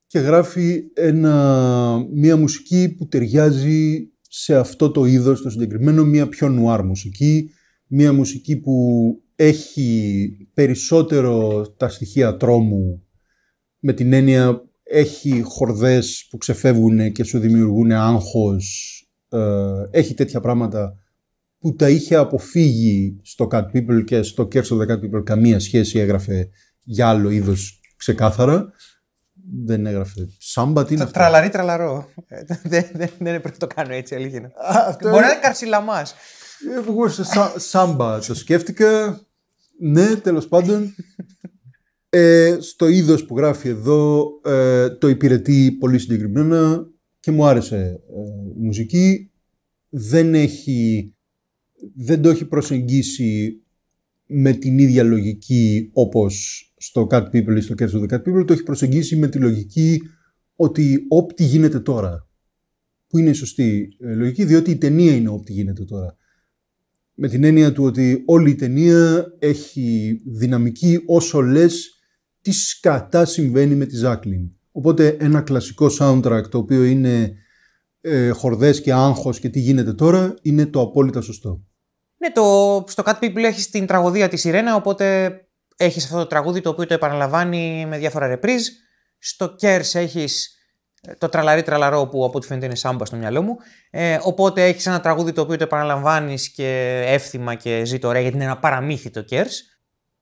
Speaker 1: και γράφει ένα, μια μουσική που ταιριάζει σε αυτό το είδος το συγκεκριμένο, μια πιο νουάρ μουσική, μια μουσική που έχει περισσότερο τα στοιχεία τρόμου με την έννοια έχει χορδές που ξεφεύγουν και σου δημιουργούν άγχος, ε, έχει τέτοια πράγματα που τα είχε αποφύγει στο Cat People και στο Curse the Cat People καμία σχέση έγραφε για άλλο είδος ξεκάθαρα. Δεν έγραφε σάμπα, τι είναι αυτό. τραλαρή
Speaker 2: τραλαρό. Ε, δεν, δεν, πρέπει να το κάνω έτσι, αλήθεια. Μπορεί να είναι καρσιλαμάς. Ε, εγώ σε σάμπα το
Speaker 1: σκέφτηκα. Ναι, τέλος πάντων. Ε, στο είδος που γράφει εδώ το υπηρετεί πολύ συγκεκριμένα και μου άρεσε ε, η μουσική. Δεν έχει δεν το έχει προσεγγίσει με την ίδια λογική όπως στο Cat People ή στο of Cat People, το έχει προσεγγίσει με τη λογική ότι ό,τι γίνεται τώρα. Που είναι η σωστή ε, λογική, διότι η ταινία είναι ό,τι γίνεται τώρα. Με την έννοια του ότι όλη η ταινία έχει δυναμική όσο λες τι σκατά συμβαίνει με τη Ζάκλιν. Οπότε ένα κλασικό soundtrack το οποίο είναι ε, χορδές και άγχος και τι γίνεται τώρα είναι το απόλυτα σωστό.
Speaker 2: Ναι, το, στο Cat People έχεις την τραγωδία της Σιρένα, οπότε έχεις αυτό το τραγούδι το οποίο το επαναλαμβάνει με διάφορα ρεπρίζ. Στο Kers έχεις ε, το τραλαρί τραλαρό που από ό,τι φαίνεται είναι σάμπα στο μυαλό μου. Ε, οπότε έχεις ένα τραγούδι το οποίο το επαναλαμβάνεις και εύθυμα και ζει τώρα γιατί είναι ένα παραμύθι το Kers.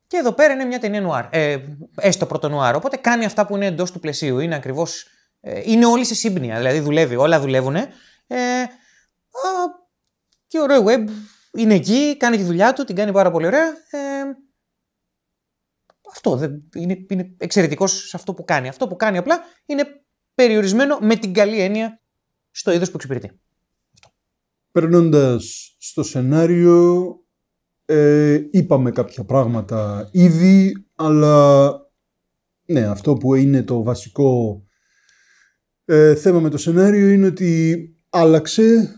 Speaker 2: Και εδώ πέρα είναι μια ταινία νουάρ. Ε, έστω πρώτο νουάρ. Οπότε κάνει αυτά που είναι εντός του πλαισίου. Είναι ακριβώς. Ε, είναι όλοι σε σύμπνοια. Δηλαδή δουλεύει, όλα δουλεύουν. Ε, α, και ο Ρόι Βέμπ είναι εκεί, κάνει τη δουλειά του, την κάνει πάρα πολύ ωραία. Ε, αυτό δεν, είναι, είναι εξαιρετικός σε αυτό που κάνει. Αυτό που κάνει απλά είναι περιορισμένο με την καλή έννοια στο είδος που εξυπηρετεί.
Speaker 1: Περνώντας στο σενάριο, ε, είπαμε κάποια πράγματα ήδη, αλλά ναι, αυτό που είναι το βασικό ε, θέμα με το σενάριο είναι ότι άλλαξε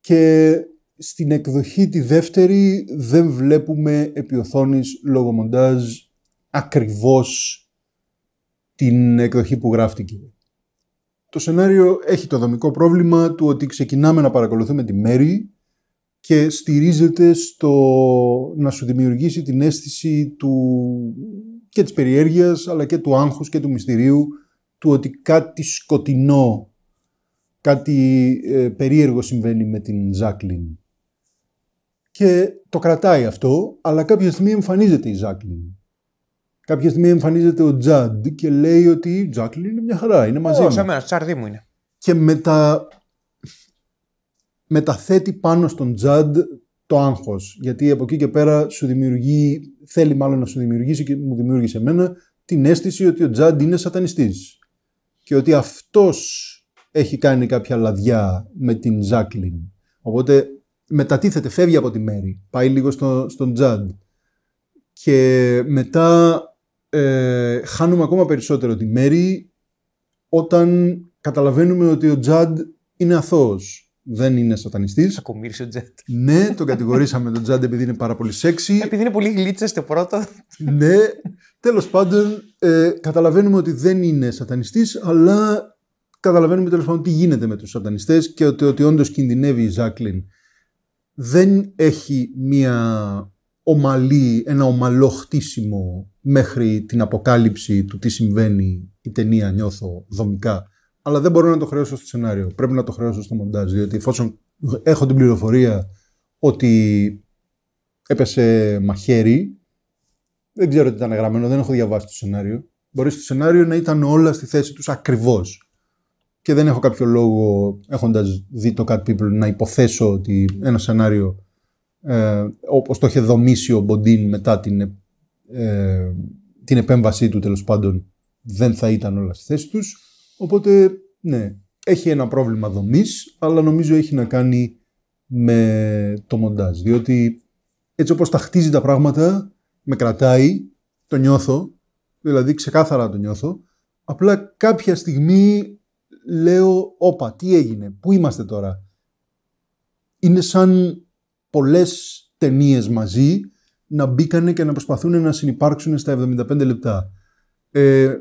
Speaker 1: και στην εκδοχή τη δεύτερη δεν βλέπουμε επί οθόνης λόγω μοντάζ ακριβώς την εκδοχή που γράφτηκε. Το σενάριο έχει το δομικό πρόβλημα του ότι ξεκινάμε να παρακολουθούμε τη μέρη και στηρίζεται στο να σου δημιουργήσει την αίσθηση του και της περιέργειας αλλά και του άγχους και του μυστηρίου του ότι κάτι σκοτεινό, κάτι ε, περίεργο συμβαίνει με την Ζάκλιν και το κρατάει αυτό, αλλά κάποια στιγμή εμφανίζεται η Ζάκλιν. Κάποια στιγμή εμφανίζεται ο Τζαντ και λέει ότι η Ζάκλιν είναι μια χαρά, είναι μαζί μου. Όχι,
Speaker 2: εμένα, τσαρδί μου είναι.
Speaker 1: Και μετα... μεταθέτει πάνω στον Τζαντ το άγχος. γιατί από εκεί και πέρα σου δημιουργεί, θέλει μάλλον να σου δημιουργήσει και μου δημιούργησε εμένα την αίσθηση ότι ο Τζαντ είναι σατανιστής και ότι αυτός έχει κάνει κάποια λαδιά με την Ζάκλιν. Οπότε μετατίθεται, φεύγει από τη Μέρη, πάει λίγο στο, στον Τζαντ. Και μετά ε, χάνουμε ακόμα περισσότερο τη Μέρη όταν καταλαβαίνουμε ότι ο Τζαντ είναι αθώος. Δεν είναι σατανιστής. Κακομίρισε ο Τζαντ. Ναι, τον κατηγορήσαμε τον Τζαντ επειδή είναι πάρα πολύ σεξι. Επειδή είναι πολύ γλίτσες, το πρώτο. Ναι. Τέλος πάντων, ε, καταλαβαίνουμε ότι δεν είναι σατανιστής, αλλά καταλαβαίνουμε τέλος πάντων τι γίνεται με τους σατανιστές και ότι, ότι όντως κινδυνεύει η Ζάκλιν δεν έχει μια ομαλή, ένα ομαλό χτίσιμο μέχρι την αποκάλυψη του τι συμβαίνει η ταινία νιώθω δομικά. Αλλά δεν μπορώ να το χρεώσω στο σενάριο. Πρέπει να το χρεώσω στο μοντάζ. Διότι εφόσον έχω την πληροφορία ότι έπεσε μαχαίρι, δεν ξέρω τι ήταν γραμμένο, δεν έχω διαβάσει το σενάριο. Μπορεί στο σενάριο να ήταν όλα στη θέση τους ακριβώς και δεν έχω κάποιο λόγο, έχοντας δει το Cat People, να υποθέσω ότι ένα σενάριο ε, όπως το είχε δομήσει ο Μποντίν μετά την, ε, την επέμβασή του τέλος πάντων, δεν θα ήταν όλα στη θέση τους. Οπότε, ναι, έχει ένα πρόβλημα δομής, αλλά νομίζω έχει να κάνει με το μοντάζ. Διότι έτσι όπως τα χτίζει τα πράγματα, με κρατάει, το νιώθω, δηλαδή ξεκάθαρα το νιώθω, απλά κάποια στιγμή λέω, όπα, τι έγινε, πού είμαστε τώρα. Είναι σαν πολλές ταινίες μαζί να μπήκανε και να προσπαθούν να συνεπάρξουν στα 75 λεπτά. Ε,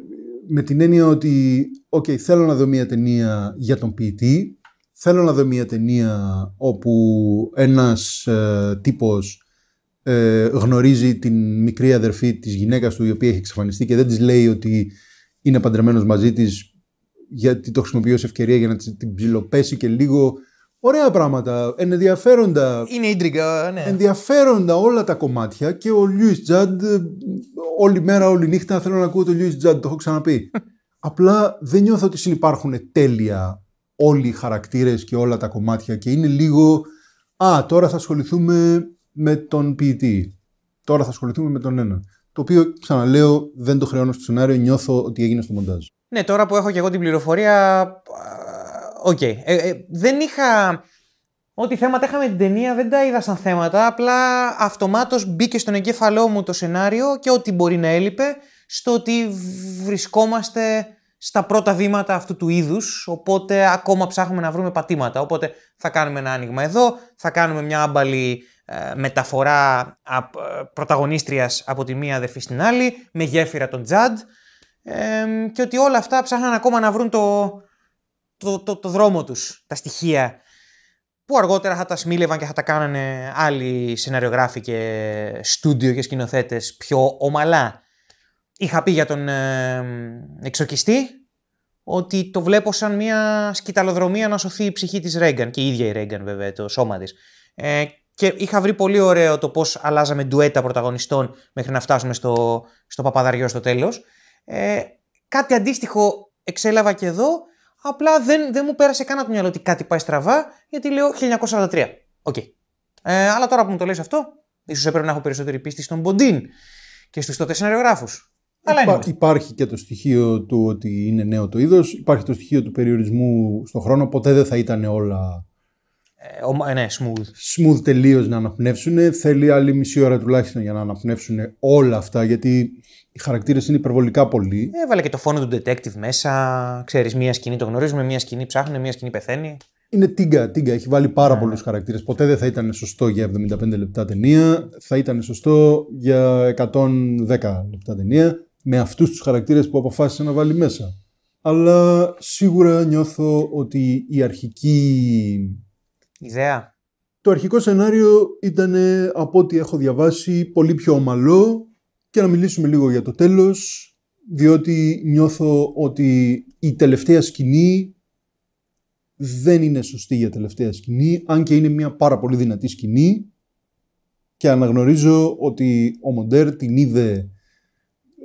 Speaker 1: με την έννοια ότι, ok, θέλω να δω μια ταινία για τον ποιητή, θέλω να δω μια ταινία όπου ένας ε, τύπος ε, γνωρίζει την μικρή αδερφή της γυναίκας του η οποία έχει εξαφανιστεί και δεν της λέει ότι είναι παντρεμένος μαζί της γιατί το χρησιμοποιείς ως ευκαιρία για να την ψηλοπέσει και λίγο Ωραία πράγματα, ενδιαφέροντα. Είναι ίντρικα, ναι. Ενδιαφέροντα όλα τα κομμάτια και ο Λιούις Τζαντ. Όλη μέρα, όλη νύχτα θέλω να ακούω το Λιούις Τζαντ, το έχω ξαναπεί. Απλά δεν νιώθω ότι συνεπάρχουν τέλεια όλοι οι χαρακτήρες και όλα τα κομμάτια και είναι λίγο. Α, τώρα θα ασχοληθούμε με τον ποιητή. Τώρα θα ασχοληθούμε με τον ένα Το οποίο, ξαναλέω, δεν το χρεώνω στο σενάριο, νιώθω ότι έγινε στο μοντάζ.
Speaker 2: Ναι, τώρα που έχω και εγώ την πληροφορία. Οκ. Ε, ε, δεν είχα. Ό,τι θέματα είχαμε την ταινία δεν τα είδα σαν θέματα. Απλά αυτομάτως μπήκε στον εγκέφαλό μου το σενάριο και ό,τι μπορεί να έλειπε στο ότι βρισκόμαστε στα πρώτα βήματα αυτού του είδους. Οπότε ακόμα ψάχνουμε να βρούμε πατήματα. Οπότε θα κάνουμε ένα άνοιγμα εδώ, θα κάνουμε μια άμπαλη ε, μεταφορά πρωταγωνίστριας από τη μία αδερφή στην άλλη, με γέφυρα τον Τζαντ και ότι όλα αυτά ψάχναν ακόμα να βρουν το, το, το, δρόμο τους, τα στοιχεία που αργότερα θα τα σμίλευαν και θα τα κάνανε άλλοι σεναριογράφοι και στούντιο και σκηνοθέτες πιο ομαλά. Είχα πει για τον εξοκιστή ότι το βλέπω σαν μια σκηταλοδρομία να σωθεί η ψυχή της Ρέγκαν και η ίδια η Ρέγκαν βέβαια το σώμα της. Ε, και είχα βρει πολύ ωραίο το πώς αλλάζαμε ντουέτα πρωταγωνιστών μέχρι να φτάσουμε στο, στο παπαδαριό στο τέλος. Ε, κάτι αντίστοιχο εξέλαβα και εδώ, απλά δεν, δεν μου πέρασε καν από το μυαλό ότι κάτι πάει στραβά, γιατί λέω 1943. Οκ. Ε, αλλά τώρα που μου το λες αυτό, ίσως έπρεπε να έχω περισσότερη πίστη στον Μποντίν και στους τότε σεναριογράφους. Υπά, υπάρχει και το
Speaker 1: στοιχείο του ότι είναι νέο το είδος, υπάρχει το στοιχείο του περιορισμού στον χρόνο, ποτέ δεν θα ήταν όλα
Speaker 2: ε, ε ναι, smooth.
Speaker 1: Smooth τελείως να αναπνεύσουν. Θέλει άλλη μισή ώρα τουλάχιστον για να αναπνεύσουν όλα αυτά. Γιατί οι χαρακτήρες είναι υπερβολικά πολλοί.
Speaker 2: Έβαλε και το φόνο του detective μέσα. Ξέρεις, μία σκηνή το γνωρίζουμε, μία σκηνή ψάχνουν, μία σκηνή πεθαίνει.
Speaker 1: Είναι τίγκα, τίγκα. Έχει βάλει πάρα ναι, ναι. πολλούς πολλού χαρακτήρες. Ποτέ δεν θα ήταν σωστό για 75 λεπτά ταινία. Θα ήταν σωστό για 110 λεπτά ταινία. Με αυτούς τους χαρακτήρες που αποφάσισε να βάλει μέσα. Αλλά σίγουρα νιώθω ότι η αρχική. Ιδέα. Το αρχικό σενάριο ήταν από ό,τι έχω διαβάσει πολύ πιο ομαλό και να μιλήσουμε λίγο για το τέλος, διότι νιώθω ότι η τελευταία σκηνή δεν είναι σωστή για τελευταία σκηνή, αν και είναι μια πάρα πολύ δυνατή σκηνή και αναγνωρίζω ότι ο Μοντέρ την είδε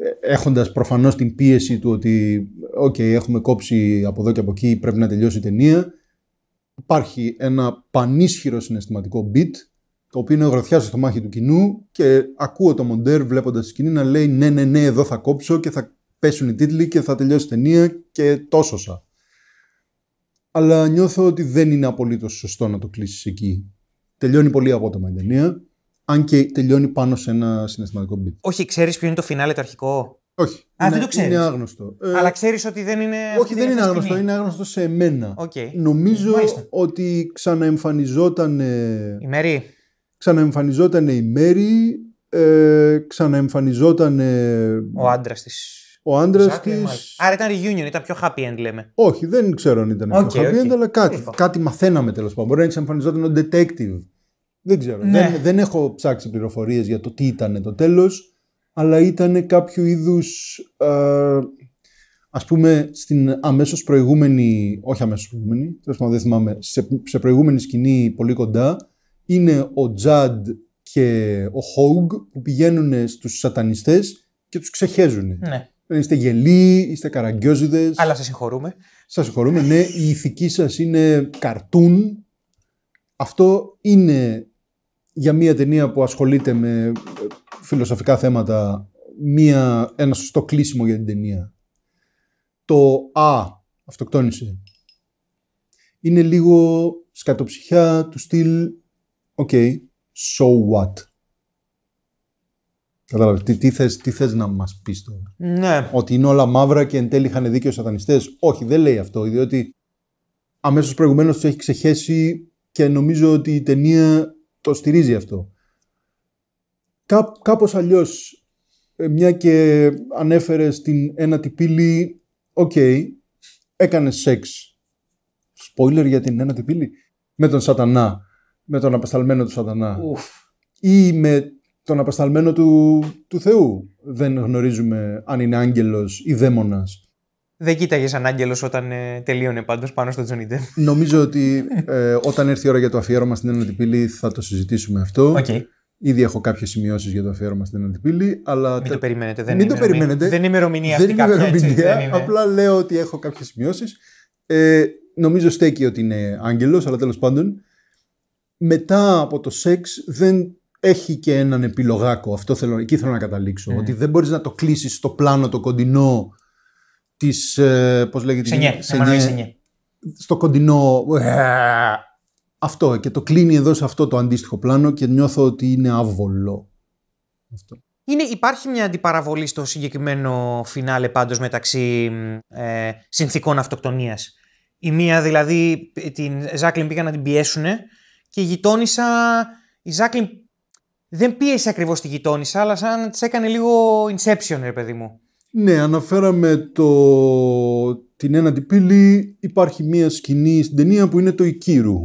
Speaker 1: ε, έχοντας προφανώς την πίεση του ότι «ΟΚ, okay, έχουμε κόψει από εδώ και από εκεί, πρέπει να τελειώσει η ταινία». Υπάρχει ένα πανίσχυρο συναισθηματικό beat το οποίο είναι γροθιά στο μάχη του κοινού και ακούω το Μοντέρ βλέποντας τη σκηνή να λέει ναι, ναι, ναι, εδώ θα κόψω και θα πέσουν οι τίτλοι και θα τελειώσει η ταινία και σα. Αλλά νιώθω ότι δεν είναι απολύτως σωστό να το κλείσεις εκεί. Τελειώνει πολύ απότομα η ταινία, αν και τελειώνει πάνω σε ένα συναισθηματικό beat.
Speaker 2: Όχι, ξέρεις ποιο είναι το φινάλε το αρχικό. Όχι. Α, δεν το ξέρεις. Είναι άγνωστο. Ε, Αλλά ξέρεις ότι δεν είναι... Όχι, δεν είναι άγνωστο. Είναι άγνωστο σε μένα. Νομίζω Μάλιστα.
Speaker 1: ότι ξαναεμφανιζόταν... Η Μερή ξαναεμφανιζόταν η Μέρη, ε, ξαναεμφανιζόταν. Ο άντρας της. Ο άντρας τη.
Speaker 2: Άρα ήταν reunion, ήταν πιο happy end, λέμε.
Speaker 1: Όχι, δεν ξέρω αν ήταν πιο happy okay. end, αλλά κάτι, λοιπόν. κάτι μαθαίναμε τέλος πάντων. Μπορεί να ξαναεμφανιζόταν ο detective. Δεν ξέρω. Ναι. Δεν, δεν έχω ψάξει πληροφορίες για το τι ήταν το τέλος, αλλά ήταν κάποιο είδους. Ε, ας πούμε στην αμέσως προηγούμενη, όχι αμέσως προηγούμενη, πάντων δεν θυμάμαι, σε προηγούμενη σκηνή πολύ κοντά, είναι ο Τζαντ και ο Χόουγ που πηγαίνουν στους σατανιστές και τους ξεχέζουν. Ναι. Είστε γελοί, είστε καραγκιόζιδες. Αλλά σας συγχωρούμε. Σας συγχωρούμε, ναι. Η ηθική σας είναι καρτούν. Αυτό είναι για μια ταινία που ασχολείται με ε, φιλοσοφικά θέματα μια, ένα σωστό κλείσιμο για την ταινία. Το «Α» αυτοκτόνησε. Είναι λίγο σκατοψυχιά του στυλ Οκ, so what. Κατάλαβες. Τι, τι, θες, τι να μας πεις τώρα. Ναι. Ότι είναι όλα μαύρα και εν τέλει είχαν δίκιο οι σατανιστές. Όχι, δεν λέει αυτό, διότι αμέσως προηγουμένως τους έχει ξεχέσει και νομίζω ότι η ταινία το στηρίζει αυτό. Κάπω κάπως αλλιώς, ε, μια και ανέφερε στην ένα πύλη οκ, okay, έκανε σεξ. Spoiler για την ένατη πύλη Με τον σατανά με τον απεσταλμένο του σατανά. Ουφ. Ή με τον απεσταλμένο του, του Θεού. Δεν γνωρίζουμε αν είναι τελείωνε πάντα πάνω στο τζοντέ. Νομίζω ότι όταν έρθει ή δαίμονας.
Speaker 2: Δεν κοίταγες σαν άγγελος όταν ε, τελείωνε πάντως πάνω στο τζονιντε
Speaker 1: Νομίζω ότι ε, όταν έρθει η ώρα για το αφιέρωμα στην Ένωτη Πύλη θα το συζητήσουμε αυτό. Okay. Ήδη έχω κάποιες σημειώσεις για το αφιέρωμα στην Ένωτη
Speaker 2: Πύλη. Αλλά... Μην το περιμένετε. Δεν Μην το περιμένετε. Δεν είναι ημερομηνία αυτή. Δεν είναι ημερομηνία.
Speaker 1: Απλά λέω ότι έχω κάποιες σημειώσεις. Ε, νομίζω στέκει ότι είναι άγγελος, αλλά τέλος πάντων μετά από το σεξ δεν έχει και έναν επιλογάκο. Αυτό θέλω, εκεί θέλω να καταλήξω. Ναι. Ότι δεν μπορείς να το κλείσεις στο πλάνο το κοντινό της... Ε, πώς λέγεται... Σενιέ. Σενιέ. Στο κοντινό... Ε, αυτό και το κλείνει εδώ σε αυτό το αντίστοιχο πλάνο και νιώθω ότι είναι άβολο.
Speaker 2: Αυτό. Είναι, υπάρχει μια αντιπαραβολή στο συγκεκριμένο φινάλε πάντως μεταξύ ε, συνθήκων αυτοκτονίας. Η μία δηλαδή την Ζάκλιν πήγαν να την πιέσουνε και η γειτόνισσα, η Ζάκλιν δεν πίεσε ακριβώς τη γειτόνισσα, αλλά σαν της έκανε λίγο inception, ρε παιδί μου.
Speaker 1: Ναι, αναφέραμε το... την έναντι πύλη. Υπάρχει μία σκηνή στην ταινία που είναι το Ικύρου.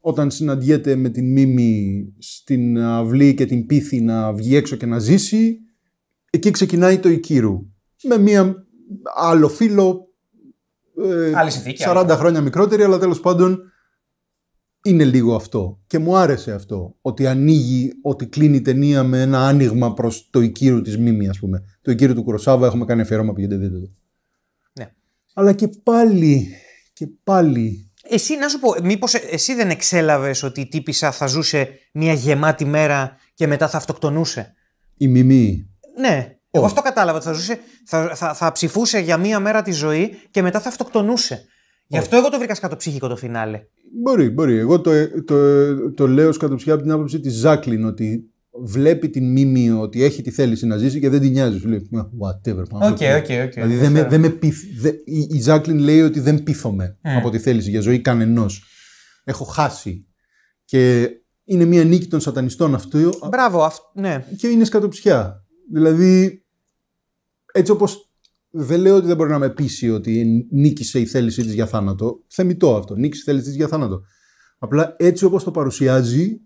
Speaker 1: Όταν συναντιέται με την Μίμη στην αυλή και την πίθη να βγει έξω και να ζήσει, εκεί ξεκινάει το Ικύρου. Με μία άλλο φίλο, 40 ε, χρόνια μικρότερη, αλλά τέλος πάντων είναι λίγο αυτό. Και μου άρεσε αυτό. Ότι ανοίγει, ότι κλείνει η ταινία με ένα άνοιγμα προς το οικείο της Μίμη, ας πούμε. Το οικείο του Κουροσάβα, έχουμε κάνει αφιέρωμα, γίνεται δείτε το. Ναι. Αλλά και πάλι. Και πάλι.
Speaker 2: Εσύ, να σου πω, μήπως εσύ δεν εξέλαβες ότι η τύπησα θα ζούσε μια γεμάτη μέρα και μετά θα αυτοκτονούσε.
Speaker 1: Η Μίμη.
Speaker 2: Ναι. Εγώ αυτό κατάλαβα. Θα, θα, θα, θα ψηφούσε για μία μέρα τη ζωή και μετά θα αυτοκτονούσε. Γι' αυτό εγώ το βρήκα ψυχικό το φινάλε.
Speaker 1: Μπορεί, μπορεί. Εγώ το, το, το λέω σκατοψυχικά από την άποψη τη Ζάκλιν ότι βλέπει την μίμη ότι έχει τη θέληση να ζήσει και δεν την νοιάζει. Σου λέει, whatever. Οκ, οκ, οκ. Δηλαδή δεν με, δεν με η Ζάκλιν λέει ότι δεν πείθομαι από τη θέληση για ζωή κανενός. Έχω χάσει. Και είναι μια νίκη των σατανιστών αυτού. Μπράβο, ναι. Και είναι σκατοψιά. Δηλαδή, έτσι όπως δεν λέω ότι δεν μπορεί να με πείσει ότι νίκησε η θέλησή της για θάνατο. Θεμητό αυτό. Νίκησε η θέλησή της για θάνατο. Απλά έτσι όπως το παρουσιάζει,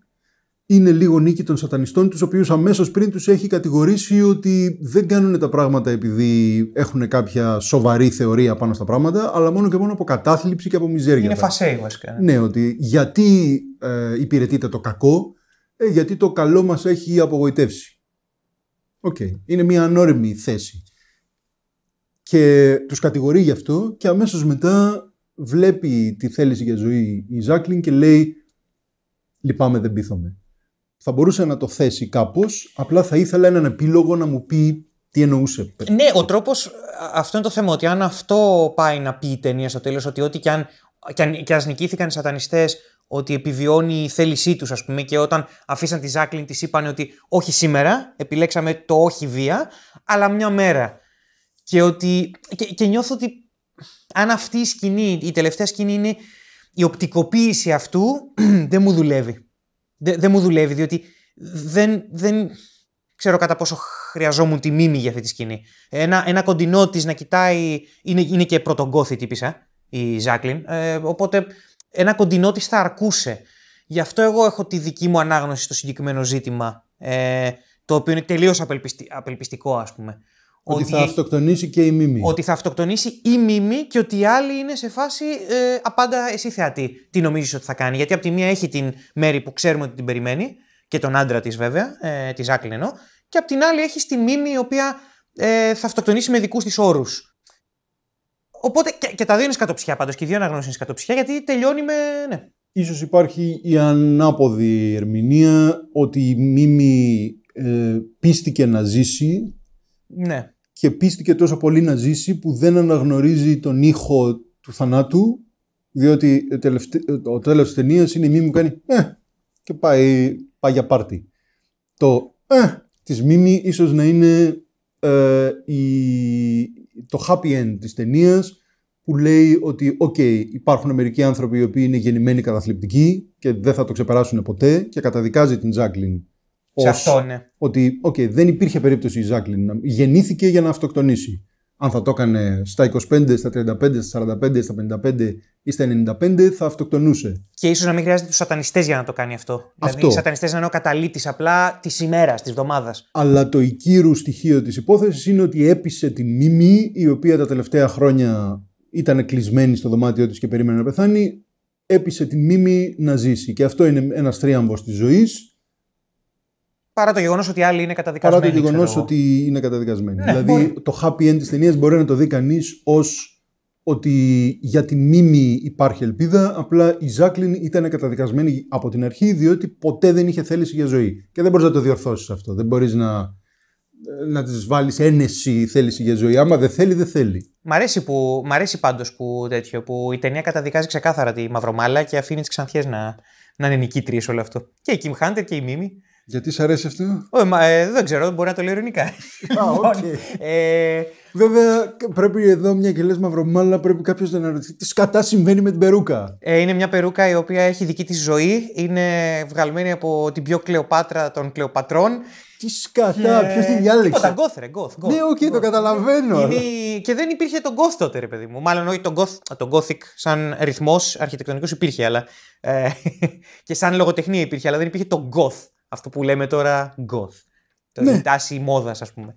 Speaker 1: είναι λίγο νίκη των σατανιστών, τους οποίους αμέσως πριν τους έχει κατηγορήσει ότι δεν κάνουν τα πράγματα επειδή έχουν κάποια σοβαρή θεωρία πάνω στα πράγματα, αλλά μόνο και μόνο από κατάθλιψη και από μιζέρια. Είναι φασέι βασικά. Ναι, ότι γιατί ε, υπηρετείται το κακό, ε, γιατί το καλό μας έχει απογοητεύσει. Οκ. Είναι μια ανώριμη θέση και τους κατηγορεί γι' αυτό και αμέσως μετά βλέπει τη θέληση για ζωή η Ζάκλιν και λέει «Λυπάμαι, δεν πείθομαι». Θα μπορούσε να το θέσει κάπως, απλά θα ήθελα έναν επίλογο να μου πει τι εννοούσε. Ναι,
Speaker 2: ο τρόπος, αυτό είναι το θέμα, ότι αν αυτό πάει να πει η ταινία στο τέλος, ότι ό,τι και αν, κι αν, νικήθηκαν οι σατανιστές, ότι επιβιώνει η θέλησή τους ας πούμε και όταν αφήσαν τη Ζάκλιν της είπαν ότι όχι σήμερα, επιλέξαμε το όχι βία, αλλά μια μέρα και, ότι, και, και νιώθω ότι αν αυτή η σκηνή, η τελευταία σκηνή είναι η οπτικοποίηση αυτού, δεν μου δουλεύει. δεν μου δουλεύει, διότι δεν, δεν ξέρω κατά πόσο χρειαζόμουν τη μίμη για αυτή τη σκηνή. Ένα, ένα κοντινό της να κοιτάει. Είναι, είναι και πρωτογκόθη τύπησα η Ζάκλιν. Ε, οπότε ένα κοντινό της θα αρκούσε. Γι' αυτό εγώ έχω τη δική μου ανάγνωση στο συγκεκριμένο ζήτημα. Ε, το οποίο είναι τελείως απελπιστικό, ας πούμε. Ότι, θα
Speaker 1: αυτοκτονήσει και η μίμη. Ότι
Speaker 2: θα αυτοκτονήσει η μίμη και ότι οι άλλοι είναι σε φάση ε, απάντα εσύ θεατή. Τι νομίζεις ότι θα κάνει. Γιατί από τη μία έχει την μέρη που ξέρουμε ότι την περιμένει και τον άντρα της βέβαια, ε, τη Ζάκλιν και από την άλλη έχει τη μίμη η οποία ε, θα αυτοκτονήσει με δικούς της όρους. Οπότε και, τα δύο είναι σκατοψιά πάντως, και οι δύο αναγνώσεις είναι σκατοψιά, γιατί τελειώνει με. Ναι.
Speaker 1: Ίσως υπάρχει η ανάποδη ερμηνεία ότι η μίμη ε, πίστηκε να ζήσει. Ναι και πίστηκε τόσο πολύ να ζήσει που δεν αναγνωρίζει τον ήχο του θανάτου διότι το τέλος της ταινίας είναι η Μίμη που κάνει «ε» και πάει, πάει για πάρτι. Το «ε» της Μίμη ίσως να είναι ε, η, το happy end της ταινίας που λέει ότι «οκ, υπάρχουν μερικοί άνθρωποι οι οποίοι είναι γεννημένοι καταθλιπτικοί και δεν θα το ξεπεράσουν ποτέ» και καταδικάζει την Τζάκλιν ως ναι. Ότι okay, δεν υπήρχε περίπτωση η Ζάκλιν να γεννήθηκε για να αυτοκτονήσει. Αν θα το έκανε στα 25, στα 35, στα 45, στα 55 ή στα 95, θα αυτοκτονούσε.
Speaker 2: Και ίσως να μην χρειάζεται τους σατανιστές για να το κάνει αυτό. Δηλαδή, αυτό. Δηλαδή, οι σατανιστές να είναι ο καταλήτης απλά της ημέρας, της εβδομάδας.
Speaker 1: Αλλά το οικείρου στοιχείο της υπόθεσης είναι ότι έπεισε τη μνήμη, η οποία τα τελευταία χρόνια ήταν κλεισμένη στο δωμάτιό της και περίμενε να πεθάνει. Έπεισε τη μνήμη να ζήσει. Και αυτό είναι ένας τρίαμβο της ζωής
Speaker 2: Παρά το γεγονός ότι οι άλλοι είναι καταδικασμένοι. Παρά το γεγονό
Speaker 1: ότι είναι καταδικασμένοι. Ε, δηλαδή, το happy end της ταινίας μπορεί να το δει κανείς ως ότι για τη Μίμη υπάρχει ελπίδα. Απλά η Ζάκλιν ήταν καταδικασμένη από την αρχή, διότι ποτέ δεν είχε θέληση για ζωή. Και δεν μπορείς να το διορθώσεις αυτό. Δεν μπορείς να, να της βάλεις ένεση θέληση για ζωή. Άμα δεν θέλει, δεν θέλει.
Speaker 2: Μ' αρέσει, που, αρέσει πάντως που, τέτοιο, που η ταινία καταδικάζει ξεκάθαρα τη μαυρομάλα και αφήνει τις ξανθιές να, να είναι νικήτριες όλο αυτό. Και η Kim Hunter και η Μίμη. Γιατί σ' αρέσει αυτό. μα, ε, δεν ξέρω, μπορεί να το λέω ειρηνικά. Α, okay. Λοιπόν, ε, Βέβαια,
Speaker 1: πρέπει εδώ μια και λες μαυρομάλα, πρέπει κάποιος να αναρωτηθεί τι σκατά συμβαίνει με την περούκα.
Speaker 2: Ε, είναι μια περούκα η οποία έχει δική της ζωή. Είναι βγαλμένη από την πιο κλεοπάτρα των κλεοπατρών. Τι σκατά, και... Ε, ποιος την διάλεξε. Τίποτα, γκοθ, ρε, Ναι, οκ, okay, το καταλαβαίνω. Είναι... Και δεν υπήρχε τον γκοθ τότε, ρε παιδί μου. Μάλλον όχι τον γκοθ, τον gothic σαν ρυθμός αρχιτεκτονικός υπήρχε, αλλά. Ε, και σαν λογοτεχνία υπήρχε, αλλά δεν υπήρχε τον γκοθ αυτό που λέμε τώρα goth. Το ναι. τάση μόδας, ας πούμε.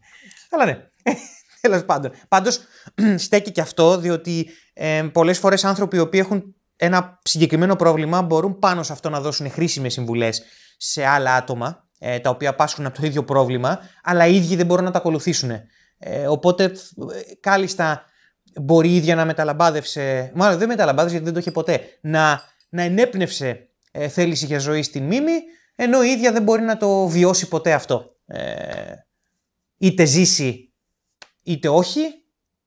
Speaker 2: Αλλά ναι. Τέλος πάντων. Πάντως στέκει και αυτό, διότι ε, πολλές φορές άνθρωποι οι οποίοι έχουν ένα συγκεκριμένο πρόβλημα μπορούν πάνω σε αυτό να δώσουν χρήσιμες συμβουλές σε άλλα άτομα ε, τα οποία πάσχουν από το ίδιο πρόβλημα, αλλά οι ίδιοι δεν μπορούν να τα ακολουθήσουν. Ε, οπότε ε, κάλλιστα μπορεί η ίδια να μεταλαμπάδευσε, μάλλον δεν μεταλαμπάδευσε γιατί δεν το είχε ποτέ, να, να ενέπνευσε ε, θέληση για ζωή στην μίμη, ενώ η ίδια δεν μπορεί να το βιώσει ποτέ αυτό. Ε, είτε ζήσει είτε όχι,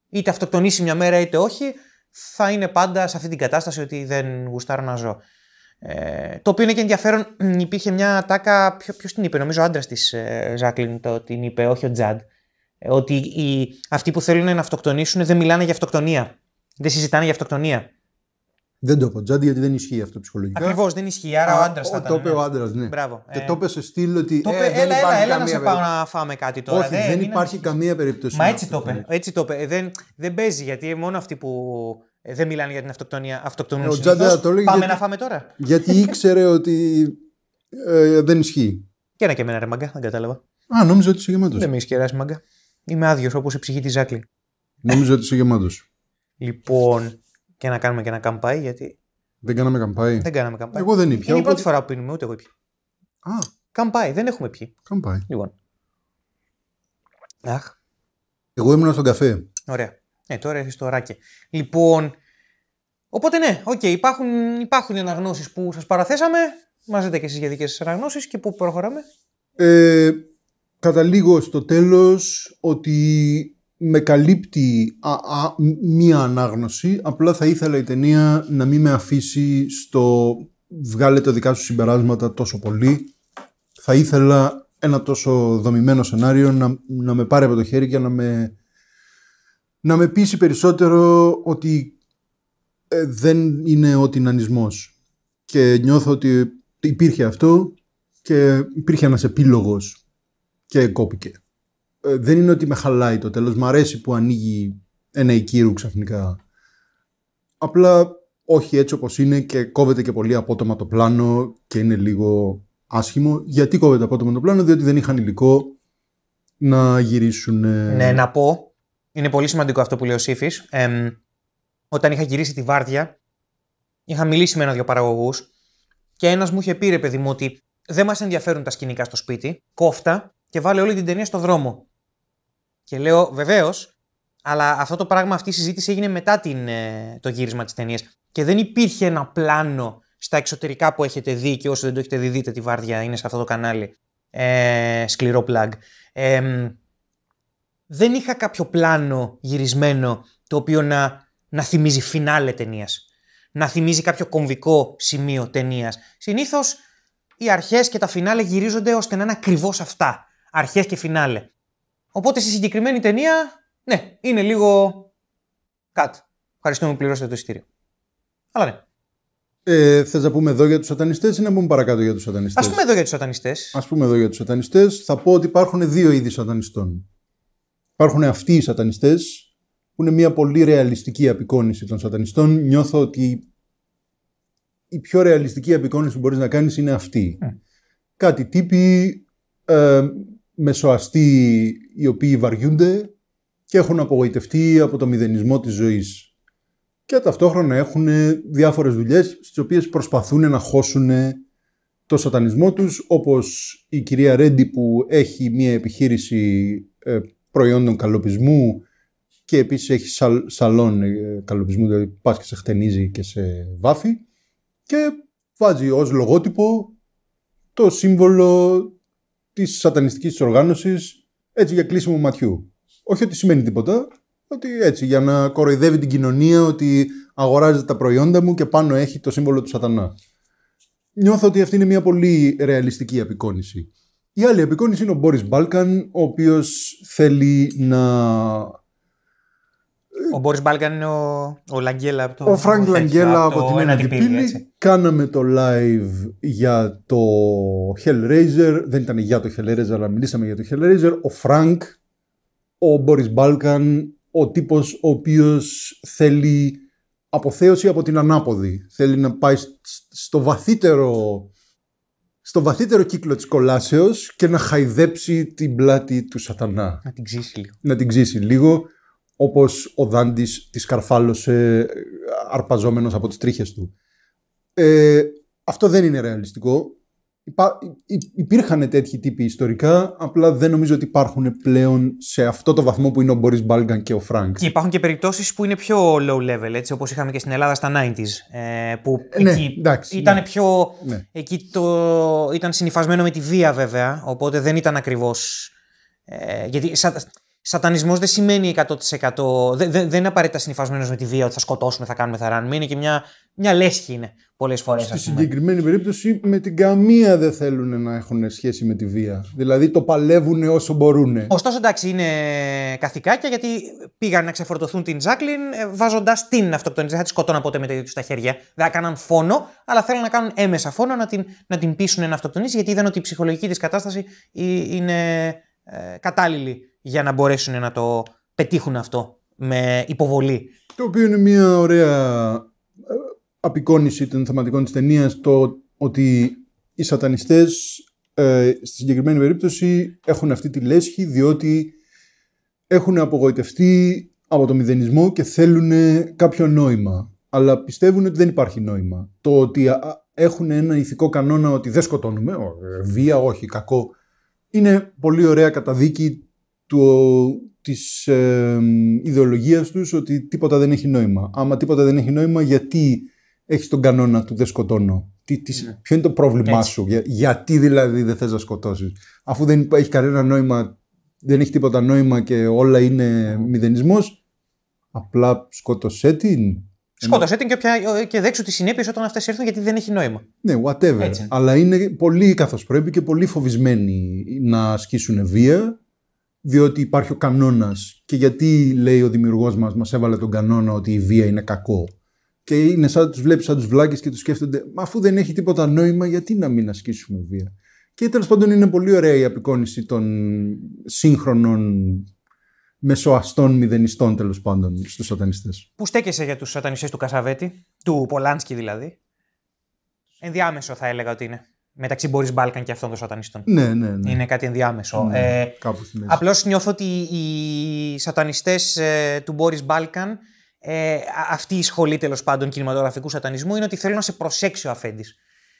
Speaker 2: είτε αυτοκτονήσει μια μέρα είτε όχι, θα είναι πάντα σε αυτή την κατάσταση ότι δεν γουστάρω να ζω. Ε, το οποίο είναι και ενδιαφέρον, υπήρχε μια τάκα, ποιο, ποιος την είπε, νομίζω ο άντρας της ε, Ζάκλιν το την είπε, όχι ο Τζαντ, ε, ότι οι, αυτοί που θέλουν να αυτοκτονήσουν δεν μιλάνε για αυτοκτονία, δεν συζητάνε για αυτοκτονία.
Speaker 1: Δεν το είπα τζάντι γιατί δεν ισχύει αυτό ψυχολογικά. Ακριβώς, δεν ισχύει. Άρα ο άντρας θα ήταν. Το είπε ε. ο άντρας, ναι. Μπράβο. Και ε... το είπε στο στηλο ότι. Το ε, έλα, έλα, έλα να σε πάω να φάμε κάτι τώρα. Όχι, ε, δεν, δεν υπάρχει καμία περίπτωση. Μα έτσι το είπε.
Speaker 2: Έτσι ε, το Δεν, δεν παίζει γιατί μόνο αυτοί που δεν μιλάνε για την αυτοκτονία αυτοκτονούν. Ο Τζάντι Πάμε γιατί... να φάμε τώρα.
Speaker 1: Γιατί ήξερε ότι δεν ισχύει.
Speaker 2: Και ένα και εμένα ρε μαγκά, δεν κατάλαβα. Α, νόμιζα ότι είσαι γεμάτος. Δεν με έχει κεράσει μαγκά. Είμαι άδειος όπως η ψυχή της Ζάκλη. Νόμιζα ότι είσαι γεμάτος. Λοιπόν, και να κάνουμε και ένα καμπάι γιατί. Δεν κάναμε καμπάι.
Speaker 1: Δεν κάναμε καμπάι. Εγώ δεν ήπια. Είναι η πρώτη
Speaker 2: φορά που πίνουμε, ούτε εγώ ήπια. Α. Καμπάι, δεν έχουμε πιει.
Speaker 1: Καμπάι. Λοιπόν. Αχ. Εγώ ήμουν στον καφέ.
Speaker 2: Ωραία. Ε, τώρα έχεις το ράκι. Λοιπόν. Οπότε ναι, οκ, okay, υπάρχουν, υπάρχουν αναγνώσεις που σας παραθέσαμε. Μαζέτε και εσείς για δικές σας αναγνώσεις και πού προχωράμε. Ε,
Speaker 1: καταλήγω στο τέλος ότι με καλύπτει μία ανάγνωση, απλά θα ήθελα η ταινία να μην με αφήσει στο βγάλε τα δικά σου συμπεράσματα τόσο πολύ. Θα ήθελα ένα τόσο δομημένο σενάριο να, με πάρει από το χέρι και να με, να με πείσει περισσότερο ότι ε, δεν είναι ο τυνανισμός. Και νιώθω ότι υπήρχε αυτό και υπήρχε ένας επίλογος και κόπηκε. Ε, δεν είναι ότι με χαλάει το τέλος. Μ' αρέσει που ανοίγει ένα οικείρου ξαφνικά. Απλά όχι έτσι όπως είναι και κόβεται και πολύ απότομα το πλάνο και είναι λίγο άσχημο. Γιατί κόβεται απότομα το πλάνο, διότι δεν είχαν υλικό να γυρίσουν... Ε, ναι, να
Speaker 2: πω. Είναι πολύ σημαντικό αυτό που λέει ο Σύφης. Ε, όταν είχα γυρίσει τη Βάρδια, είχα μιλήσει με ένα-δυο παραγωγούς και ένας μου είχε πει ρε παιδί μου ότι δεν μας ενδιαφέρουν τα σκηνικά στο σπίτι, κόφτα και βάλε όλη την ταινία στο δρόμο. Και λέω βεβαίως, αλλά αυτό το πράγμα, αυτή η συζήτηση έγινε μετά την, ε, το γύρισμα της ταινίας. Και δεν υπήρχε ένα πλάνο στα εξωτερικά που έχετε δει και όσοι δεν το έχετε δει, δείτε τη βάρδια, είναι σε αυτό το κανάλι. Ε, σκληρό plug. δεν είχα κάποιο πλάνο γυρισμένο το οποίο να, να θυμίζει φινάλε ταινίας. Να θυμίζει κάποιο κομβικό σημείο ταινίας. Συνήθως οι αρχές και τα φινάλε γυρίζονται ώστε να είναι ακριβώς αυτά. Αρχές και φινάλε. Οπότε στη συγκεκριμένη ταινία, ναι, είναι λίγο κάτι. Ευχαριστούμε που πληρώσατε το εισιτήριο. Αλλά ναι. Ε,
Speaker 1: Θες να πούμε εδώ για τους σατανιστές ή να πούμε παρακάτω για τους σατανιστές. Ας πούμε εδώ για τους σατανιστές. Ας πούμε εδώ για τους σατανιστές. Θα πω ότι υπάρχουν δύο είδη σατανιστών. Υπάρχουν αυτοί οι σατανιστές, που είναι μια πολύ ρεαλιστική απεικόνιση των σατανιστών. Νιώθω ότι η πιο ρεαλιστική απεικόνιση που μπορείς να κάνεις είναι αυτή. Mm. Κάτι τύποι. Ε, μεσοαστοί οι οποίοι βαριούνται και έχουν απογοητευτεί από το μηδενισμό της ζωής. Και ταυτόχρονα έχουν διάφορες δουλειές στις οποίες προσπαθούν να χώσουν το σατανισμό τους, όπως η κυρία Ρέντι που έχει μία επιχείρηση ε, προϊόντων καλοπισμού και επίσης έχει σαλόν ε, καλοπισμού, δηλαδή πας και σε χτενίζει και σε βάφει και βάζει ως λογότυπο το σύμβολο της σατανιστικής οργάνωσης έτσι για κλείσιμο ματιού. Όχι ότι σημαίνει τίποτα, ότι έτσι για να κοροϊδεύει την κοινωνία ότι αγοράζεται τα προϊόντα μου και πάνω έχει το σύμβολο του σατανά. Νιώθω ότι αυτή είναι μια πολύ ρεαλιστική απεικόνηση. Η άλλη απεικόνηση είναι ο Μπόρις Μπάλκαν, ο οποίος θέλει να
Speaker 2: ο Μπόρις Μπάλκαν είναι ο, ο Λαγγέλα από το. Ο Φρανκ Λαγγέλα από, την Αντιπύλη.
Speaker 1: Κάναμε το live για το Hellraiser. Δεν ήταν για το Hellraiser, αλλά μιλήσαμε για το Hellraiser. Ο Φρανκ, ο Μπόρις Μπάλκαν, ο τύπος ο οποίος θέλει αποθέωση από την ανάποδη. Θέλει να πάει στο βαθύτερο στο βαθύτερο κύκλο της κολάσεως και να χαϊδέψει την πλάτη του σατανά. Να
Speaker 2: την ξύσει λίγο.
Speaker 1: Να την ξύσει λίγο όπως ο Δάντης τη καρφάλωσε ε, αρπαζόμενος από τις τρίχες του. Ε, αυτό δεν είναι ρεαλιστικό. Υπά, υπήρχαν τέτοιοι τύποι ιστορικά, απλά δεν νομίζω ότι υπάρχουν πλέον σε αυτό το βαθμό που είναι ο Μπόρις Μπάλγκαν και ο Φρανκ. Και
Speaker 2: υπάρχουν και περιπτώσεις που είναι πιο low level, έτσι, όπως είχαμε και στην Ελλάδα στα 90s, ε, που ε, ναι, εκεί εντάξει, ήταν ναι, πιο... Ναι. Εκεί το... ήταν συνηθισμένο με τη βία βέβαια, οπότε δεν ήταν ακριβώς. Ε, γιατί Σατανισμός δεν σημαίνει 100%. Δεν, δεν είναι απαραίτητα συνυφασμένος με τη βία ότι θα σκοτώσουμε, θα κάνουμε, θα Είναι και μια, μια λέσχη είναι πολλές φορές. Στη συγκεκριμένη
Speaker 1: περίπτωση, με την καμία δεν θέλουν να έχουν σχέση με τη βία. Δηλαδή το παλεύουν όσο μπορούν.
Speaker 2: Ωστόσο, εντάξει, είναι καθηκάκια γιατί πήγαν να ξεφορτωθούν την Τζάκλιν ε, βάζοντα την αυτοκτονία. Δεν θα τη σκοτώναν ποτέ με τα ίδια τους τα χέρια. Δεν έκαναν φόνο, αλλά θέλουν να κάνουν έμεσα φόνο να την, να την πείσουν να αυτοκτονήσει γιατί είδαν ότι η ψυχολογική της κατάσταση ε, είναι ε, κατάλληλη για να μπορέσουν να το πετύχουν αυτό με υποβολή.
Speaker 1: Το οποίο είναι μια ωραία ε, απεικόνιση των θεματικών της ταινίας το ότι οι σατανιστές ε, στη συγκεκριμένη περίπτωση έχουν αυτή τη λέσχη διότι έχουν απογοητευτεί από το μηδενισμό και θέλουν κάποιο νόημα. Αλλά πιστεύουν ότι δεν υπάρχει νόημα. Το ότι έχουν ένα ηθικό κανόνα ότι δεν σκοτώνουμε, ε, βία, όχι, κακό, είναι πολύ ωραία καταδίκη του, της ε, ιδεολογίας τους ότι τίποτα δεν έχει νόημα. Άμα τίποτα δεν έχει νόημα, γιατί έχεις τον κανόνα του «δεν σκοτώνω». Τι, τι, ναι. Ποιο είναι το πρόβλημά σου, για, γιατί δηλαδή δεν θες να σκοτώσεις. Αφού δεν έχει κανένα νόημα, δεν έχει τίποτα νόημα και όλα είναι μηδενισμός, απλά σκότωσέ την.
Speaker 2: Σκότωσέ την και, όποια, και δέξου τις συνέπειες όταν αυτές έρθουν γιατί δεν έχει νόημα.
Speaker 1: Ναι, whatever. Αλλά είναι πολύ καθώς πρέπει και πολύ φοβισμένοι να ασκήσουν βία διότι υπάρχει ο κανόνας, και γιατί λέει ο δημιουργός μας μας έβαλε τον κανόνα ότι η βία είναι κακό και είναι σαν να τους βλέπεις σαν τους βλάκες και τους σκέφτονται μα αφού δεν έχει τίποτα νόημα γιατί να μην ασκήσουμε βία και τέλος πάντων είναι πολύ ωραία η απεικόνηση των σύγχρονων μεσοαστών μηδενιστών τέλος πάντων στους σατανιστές.
Speaker 2: Πού στέκεσαι για τους σατανιστές του Κασαβέτη, του Πολάνσκι δηλαδή. Ενδιάμεσο θα έλεγα ότι είναι μεταξύ Μπόρι Μπάλκαν και αυτών των σατανιστών. Ναι, ναι, ναι. Είναι κάτι ενδιάμεσο. Ναι, ε, Απλώς νιώθω ότι οι σατανιστές ε, του Boris Μπάλκαν, ε, αυτή η σχολή τέλος πάντων κινηματογραφικού σατανισμού, είναι ότι θέλουν να σε προσέξει ο Αφέντης.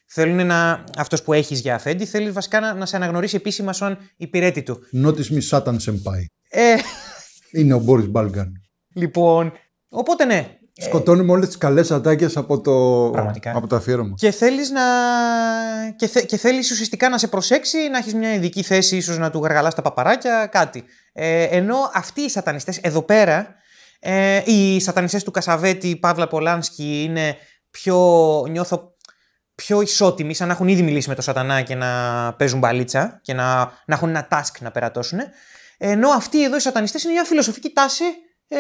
Speaker 2: Θέλουν να. Αυτός που έχεις για αφέντη θέλεις βασικά να, σε αναγνωρίσει επίσημα σαν υπηρέτη του.
Speaker 1: Notice me Satan Senpai. Ε, είναι ο Μπόρι Μπάλκαν. Λοιπόν.
Speaker 2: Οπότε ναι, ε, Σκοτώνουμε όλες τις καλές ατάκες από, το... από το αφιέρωμα. Και θέλεις να... και θε... θέλεις ουσιαστικά να σε προσέξει, να έχεις μια ειδική θέση, ίσως να του γαργαλάς τα παπαράκια, κάτι. Ε, ενώ αυτοί οι σατανιστές εδώ πέρα, ε, οι σατανιστές του Κασαβέτη, Παύλα Πολάνσκι, είναι πιο. νιώθω πιο ισότιμοι, σαν να έχουν ήδη μιλήσει με τον σατανά και να παίζουν μπαλίτσα και να, να έχουν ένα task να περατώσουν. Ενώ αυτοί εδώ οι σατανιστές είναι μια φιλοσοφική τάση ε,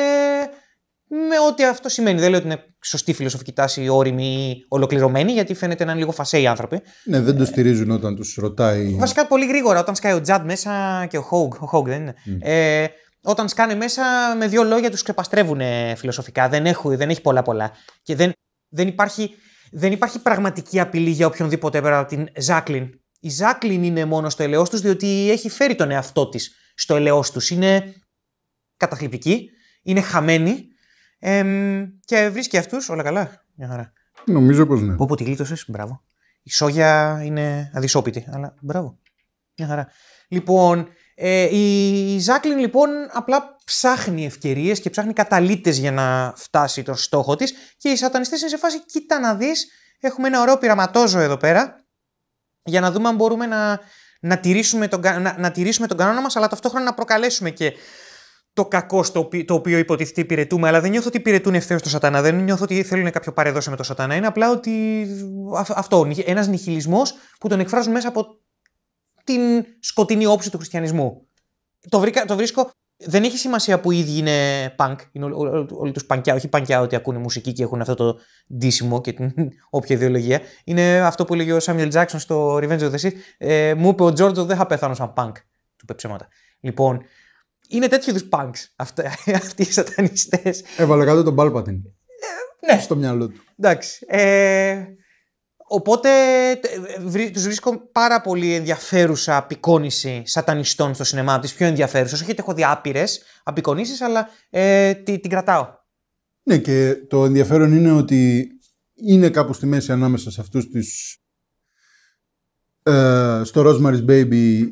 Speaker 2: με ό,τι αυτό σημαίνει. Δεν λέω ότι είναι σωστή φιλοσοφική τάση, όρημη ή ολοκληρωμένη, γιατί φαίνεται να είναι λίγο οι άνθρωποι. Ναι, δεν
Speaker 1: το ε, στηρίζουν όταν τους ρωτάει. Βασικά
Speaker 2: πολύ γρήγορα, όταν σκάει ο Τζαντ μέσα και ο Χόγκ, ο Χόγκ δεν είναι. Ε, όταν σκάνε μέσα, με δύο λόγια τους ξεπαστρεύουν ε, φιλοσοφικά. Δεν, δεν έχει πολλά-πολλά. Και δεν, δεν, υπάρχει, δεν υπάρχει πραγματική απειλή για οποιονδήποτε πέρα από την Ζάκλιν. Η Ζάκλιν είναι μόνο στο ελαιό τους, διότι έχει φέρει τον εαυτό της στο ελαιό τους. Είναι καταθλιπτική, είναι χαμένη, ε, και βρίσκει αυτούς, όλα καλά. Μια χαρά. Νομίζω ναι. πω ναι. Όπου τη γλίτωσες, μπράβο. Η σόγια είναι αδυσόπιτη, αλλά μπράβο. Μια χαρά. Λοιπόν, ε, η Ζάκλιν λοιπόν απλά ψάχνει ευκαιρίες και ψάχνει καταλήτες για να φτάσει τον στόχο της και οι σατανιστές είναι σε φάση κοίτα να δεις, έχουμε ένα ωραίο πειραματόζω εδώ πέρα για να δούμε αν μπορούμε να, να, τηρήσουμε, τον, να, να τηρήσουμε τον κανόνα μας αλλά ταυτόχρονα να προκαλέσουμε και το κακό στο οποίο, το οποίο υποτίθεται υπηρετούμε, αλλά δεν νιώθω ότι υπηρετούν ευθέως το Σατανά. Δεν νιώθω ότι θέλουν κάποιο παρεδόση με το Σατανά. Είναι απλά ότι αυτό, ένα νιχηλισμό που τον εκφράζουν μέσα από την σκοτεινή όψη του χριστιανισμού. Το, βρήκα, το βρίσκω. Δεν έχει σημασία που οι ίδιοι είναι punk. Είναι όλοι, τους πανκιά, όχι πανκιά ότι ακούνε μουσική και έχουν αυτό το ντύσιμο και την όποια ιδεολογία. Είναι αυτό που έλεγε ο Σάμιλ Τζάξον στο Revenge of the Sith. Ε, μου είπε ο Τζόρτζο δεν θα πεθάνω σαν punk. Του είπε ψέματα. Λοιπόν, είναι τέτοιου είδους punks αυτοί οι σατανιστές. Έβαλε κάτω τον Πάλπατιν. Ε, ναι. Στο μυαλό του. Εντάξει. Ε, οπότε τους βρίσκω πάρα πολύ ενδιαφέρουσα απεικόνηση σατανιστών στο σινεμά. Τις πιο ενδιαφέρουσες. Όχι ότι έχω δει άπειρες απεικονίσεις, αλλά ε, την, κρατάω.
Speaker 1: Ναι, και το ενδιαφέρον είναι ότι είναι κάπου στη μέση ανάμεσα σε αυτούς τους. στο Rosemary's Baby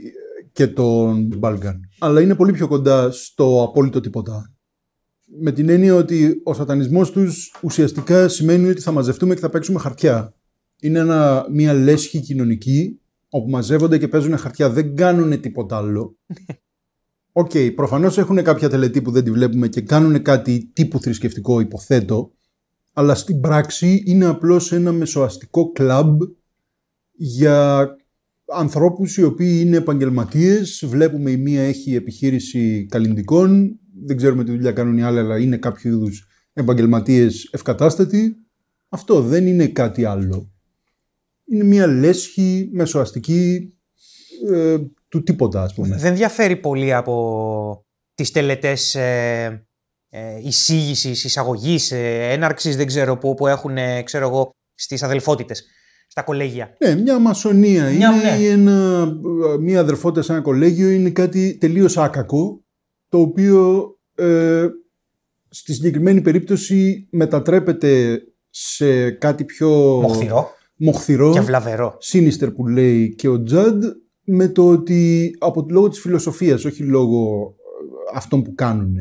Speaker 1: και τον Μπάλκαν. Αλλά είναι πολύ πιο κοντά στο απόλυτο τίποτα. Με την έννοια ότι ο σατανισμός τους ουσιαστικά σημαίνει ότι θα μαζευτούμε και θα παίξουμε χαρτιά. Είναι μια λέσχη κοινωνική όπου μαζεύονται και παίζουν χαρτιά. Δεν κάνουν τίποτα άλλο. Οκ, okay, προφανώς έχουν κάποια τελετή που δεν τη βλέπουμε και κάνουν κάτι τύπου θρησκευτικό, υποθέτω. Αλλά στην πράξη είναι απλώς ένα μεσοαστικό κλαμπ για ανθρώπους οι οποίοι είναι επαγγελματίες, βλέπουμε η μία έχει επιχείρηση καλλιντικών, δεν ξέρουμε τι δουλειά κάνουν οι άλλοι, αλλά είναι κάποιο είδους επαγγελματίες ευκατάστατοι. Αυτό δεν είναι κάτι άλλο. Είναι μία λέσχη μεσοαστική ε, του τίποτα, ας πούμε.
Speaker 2: Δεν διαφέρει πολύ από τις τελετές ε, ε, εισήγησης, εισαγωγής, ε, έναρξης, δεν ξέρω πού, που έχουν, ε, ξέρω εγώ, στις αδελφότητες στα κολέγια.
Speaker 1: Ναι, μια μασονία μια, είναι ναι. ε, μια αδερφότητα σε ένα κολέγιο είναι κάτι τελείως άκακο, το οποίο ε, στη συγκεκριμένη περίπτωση μετατρέπεται σε κάτι πιο... Μοχθηρό. Μοχθηρό. Και βλαβερό. Σίνιστερ που λέει και ο Τζαντ, με το ότι από λόγω της φιλοσοφίας, όχι λόγω ε, αυτών που κάνουν.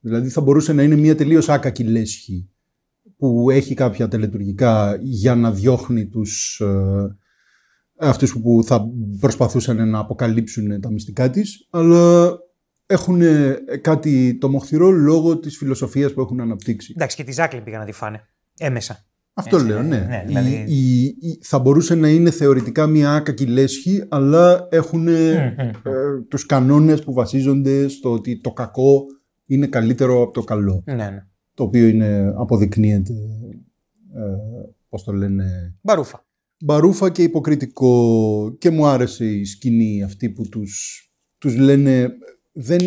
Speaker 1: Δηλαδή θα μπορούσε να είναι μια τελείως άκακη λέσχη που έχει κάποια τελετουργικά για να διώχνει τους, ε, αυτούς που θα προσπαθούσαν να αποκαλύψουν τα μυστικά της, αλλά έχουν ε, κάτι το μοχθηρό λόγω της φιλοσοφίας που έχουν αναπτύξει.
Speaker 2: Εντάξει, και τη Ζάκλη πήγαν να τη φάνε έμεσα. Αυτό λέω, ναι. ναι δηλαδή-
Speaker 1: θα μπορούσε να είναι θεωρητικά μια άκακη λέσχη, αλλά έχουν ε, ε, τους κανόνες που βασίζονται στο ότι το κακό είναι καλύτερο από το καλό. Ναι, ναι το οποίο είναι, αποδεικνύεται, ε, πώς το λένε... Μπαρούφα. Μπαρούφα και υποκριτικό και μου άρεσε η σκηνή αυτή που τους, τους λένε... Δεν,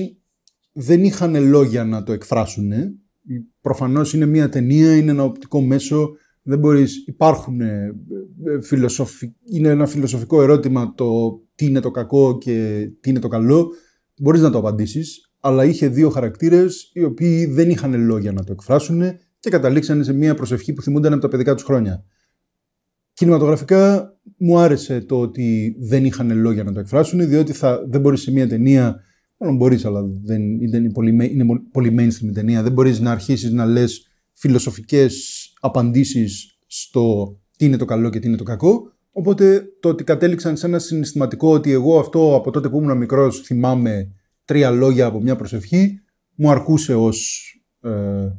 Speaker 1: δεν είχαν λόγια να το εκφράσουν. Προφανώς είναι μια ταινία, είναι ένα οπτικό μέσο, δεν μπορείς, υπάρχουν ε, ε, είναι ένα φιλοσοφικό ερώτημα το τι είναι το κακό και τι είναι το καλό, μπορείς να το απαντήσεις, αλλά είχε δύο χαρακτήρες οι οποίοι δεν είχαν λόγια να το εκφράσουν και καταλήξανε σε μια προσευχή που θυμούνταν από τα παιδικά τους χρόνια. Κινηματογραφικά μου άρεσε το ότι δεν είχαν λόγια να το εκφράσουν, διότι θα, δεν μπορείς σε μια ταινία. Μόνο μπορείς, αλλά δεν, είναι, πολύ, είναι πολύ mainstream η ταινία. Δεν μπορείς να αρχίσεις να λες φιλοσοφικές απαντήσεις στο τι είναι το καλό και τι είναι το κακό. Οπότε το ότι κατέληξαν σε ένα συναισθηματικό ότι εγώ αυτό από τότε που ήμουν μικρός θυμάμαι τρία λόγια από μια προσευχή μου αρκούσε ως ε,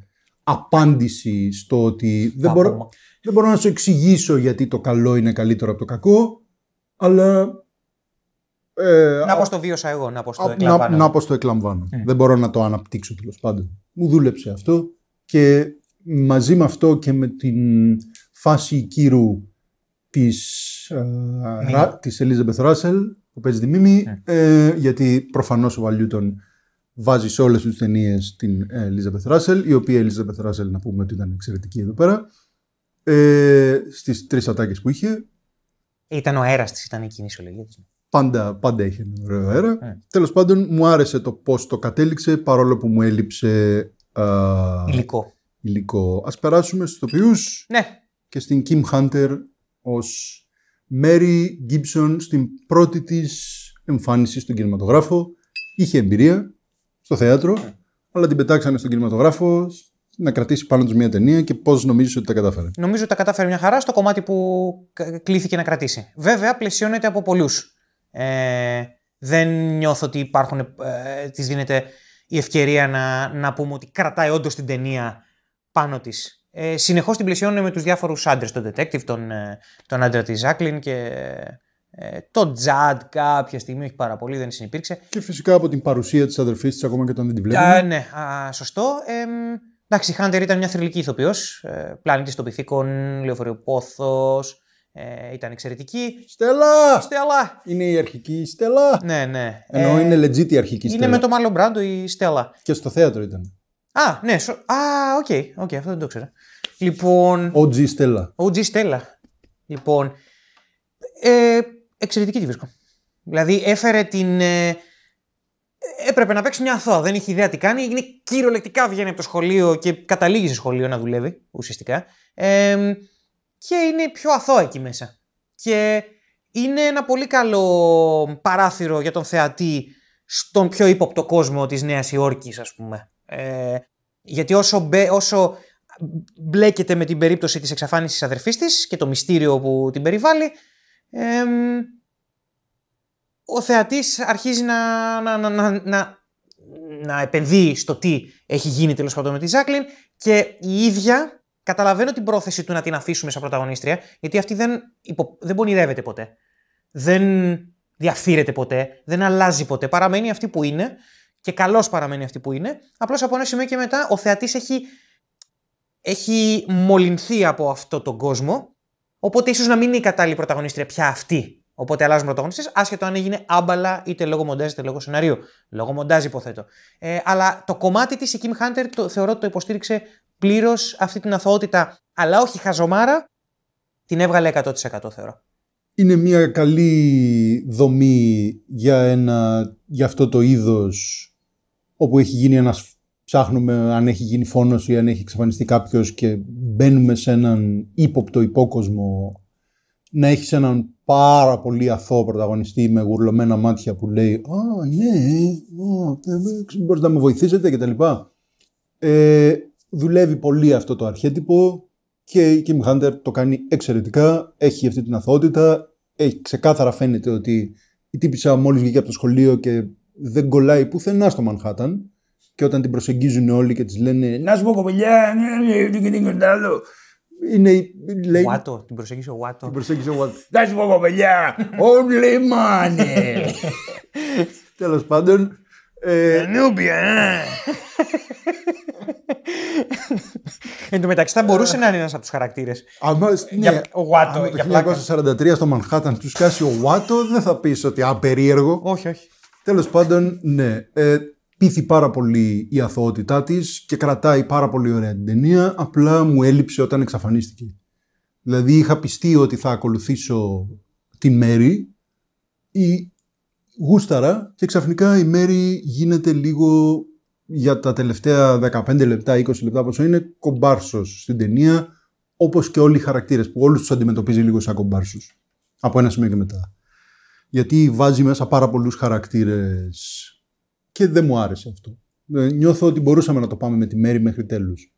Speaker 1: απάντηση στο ότι δεν μπορώ, δεν μπορώ να σου εξηγήσω γιατί το καλό είναι καλύτερο από το κακό, αλλά... Ε, να
Speaker 2: πω το βίωσα εγώ, να πω το εκλαμβάνω. Να,
Speaker 1: πω εκλαμβάνω. Ναι. Δεν μπορώ να το αναπτύξω τέλος πάντων. Μου δούλεψε αυτό και μαζί με αυτό και με την φάση κύρου της, ε, ναι. της Elizabeth Russell που παίζει τη ναι. ε, γιατί προφανώς ο Βαλιούτον βάζει σε όλες τις ταινίες την Ελίζα Ράσελ, η οποία η Ράσελ να πούμε ότι ήταν εξαιρετική εδώ πέρα, ε, στις τρεις ατάκες που είχε.
Speaker 2: Ήταν ο αέρας της, ήταν η κοινή συλλογή της.
Speaker 1: Πάντα, πάντα είχε ένα ωραίο αέρα. Τέλο ναι. Τέλος πάντων, μου άρεσε το πώς το κατέληξε, παρόλο που μου έλειψε... Α, υλικό. Υλικό. Ας περάσουμε στους τοπιούς ναι. και στην Kim Hunter ως Μέρι Γκίψον στην πρώτη της εμφάνιση στον κινηματογράφο. Είχε εμπειρία στο θέατρο, ναι. αλλά την πετάξανε στον κινηματογράφο να κρατήσει πάνω τους μια ταινία και πώς νομίζεις ότι τα κατάφερε.
Speaker 2: Νομίζω ότι τα κατάφερε μια χαρά στο κομμάτι που κλήθηκε να κρατήσει. Βέβαια, πλαισιώνεται από πολλούς. Ε, δεν νιώθω ότι υπάρχουν. Ε, της δίνεται η ευκαιρία να, να πούμε ότι κρατάει όντως την ταινία πάνω της ε, συνεχώς την πλησιώνουν με τους διάφορους άντρες, τον detective, τον, ε, τον άντρα της Ζάκλιν και ε, το Τζαντ κάποια στιγμή, όχι πάρα πολύ, δεν συνεπήρξε. Και
Speaker 1: φυσικά από την παρουσία της αδερφής της ακόμα και όταν δεν την βλέπουμε.
Speaker 2: ναι, σωστό. Ε, εντάξει, η Χάντερ ήταν μια θρηλυκή ηθοποιός. ε, πλάνητη των πυθίκων, λεωφορείο ε, ήταν εξαιρετική. Στέλλα! Στέλλα! Είναι η αρχική Στέλλα. Ναι, ναι. Ενώ ε, είναι legit η αρχική Στέλλα. Είναι με το Μάλλον Μπράντο η Στέλλα. Και στο θέατρο ήταν. Α, ναι. Σο... Α, οκ, okay, okay, αυτό δεν το ήξερα. Λοιπόν. OG Stella. OG Stella. Λοιπόν. Ε, εξαιρετική τη βρίσκω. Δηλαδή έφερε την. Ε, έπρεπε να παίξει μια αθώα. Δεν είχε ιδέα τι κάνει. Είναι κυριολεκτικά βγαίνει από το σχολείο και καταλήγει σε σχολείο να δουλεύει ουσιαστικά. Ε, και είναι πιο αθώα εκεί μέσα. Και είναι ένα πολύ καλό παράθυρο για τον θεατή στον πιο ύποπτο κόσμο της Νέας Υόρκης, ας πούμε. Ε, γιατί όσο, όσο μπλέκεται με την περίπτωση της εξαφάνισης αδερφής της και το μυστήριο που την περιβάλλει, ο θεατής αρχίζει να, να, να, να, να επενδύει στο τι έχει γίνει τέλος πάντων με τη Ζάκλιν και η ίδια καταλαβαίνω την πρόθεση του να την αφήσουμε σαν πρωταγωνίστρια, γιατί αυτή δεν, δεν πονηρεύεται ποτέ. Δεν διαφύρεται ποτέ, δεν αλλάζει ποτέ, παραμένει αυτή που είναι και καλός παραμένει αυτή που είναι. Απλώς από ένα σημείο και μετά ο θεατής έχει, έχει μολυνθεί από αυτόν τον κόσμο. Οπότε ίσως να μην είναι η κατάλληλη πρωταγωνίστρια πια αυτή. Οπότε αλλάζουν πρωταγωνιστές, άσχετο αν έγινε άμπαλα είτε λόγω μοντάζ είτε λόγω σεναρίου. Λόγω μοντάζ, υποθέτω. Ε, αλλά το κομμάτι της η Kim Hunter το, θεωρώ ότι το υποστήριξε πλήρως αυτή την αθωότητα. Αλλά όχι χαζομάρα, την έβγαλε 100% θεωρώ
Speaker 1: είναι μια καλή δομή για, ένα, για αυτό το είδος όπου έχει γίνει ένας ψάχνουμε αν έχει γίνει φόνος ή αν έχει εξαφανιστεί κάποιος και μπαίνουμε σε έναν ύποπτο υπόκοσμο να έχεις έναν πάρα πολύ αθώο πρωταγωνιστή με γουρλωμένα μάτια που λέει «Α, ναι, ε, ε, μπορείς να με βοηθήσετε» κτλ. Ε, δουλεύει πολύ αυτό το αρχέτυπο και η Kim Hunter το κάνει εξαιρετικά, έχει αυτή την αθότητα, έχει ξεκάθαρα φαίνεται ότι η τύπησα μόλις βγήκε από το σχολείο και δεν κολλάει πουθενά στο Μανχάταν και όταν την προσεγγίζουν όλοι και της λένε «Να σου πω κοπελιά,
Speaker 2: ναι, ναι, είναι λέει... Βάτο, την προσέγγισε ο Βάτο. Την προσέγγισε ο Βάτο. Να σου πω κοπελια ειναι λεει βατο την προσεγγίζει ο βατο την προσεγγίζει ο βατο να σου πω κοπελια only money. Τέλος πάντων. Ε... ε. Εν τω μεταξύ θα μπορούσε να είναι ένας από τους χαρακτήρες. Ναι, ο Γουάτο.
Speaker 1: το 1943 στο Μανχάταν του σκάσει ο Γουάτο, δεν θα πεις ότι απερίεργο. Όχι, όχι. Τέλος πάντων, ναι. Ε, πείθει πάρα πολύ η αθωότητά της και κρατάει πάρα πολύ ωραία την ταινία. Απλά μου έλειψε όταν εξαφανίστηκε. Δηλαδή είχα πιστεί ότι θα ακολουθήσω Την Μέρη ή γούσταρα και ξαφνικά η Μέρη γίνεται λίγο για τα τελευταία 15 λεπτά, 20 λεπτά πόσο είναι κομπάρσος στην ταινία όπως και όλοι οι χαρακτήρες που όλους τους αντιμετωπίζει λίγο σαν κομπάρσους από ένα σημείο και μετά. Γιατί βάζει μέσα πάρα πολλούς χαρακτήρες και δεν μου άρεσε αυτό. Ε, νιώθω ότι μπορούσαμε να το πάμε με τη μέρη μέχρι τέλους.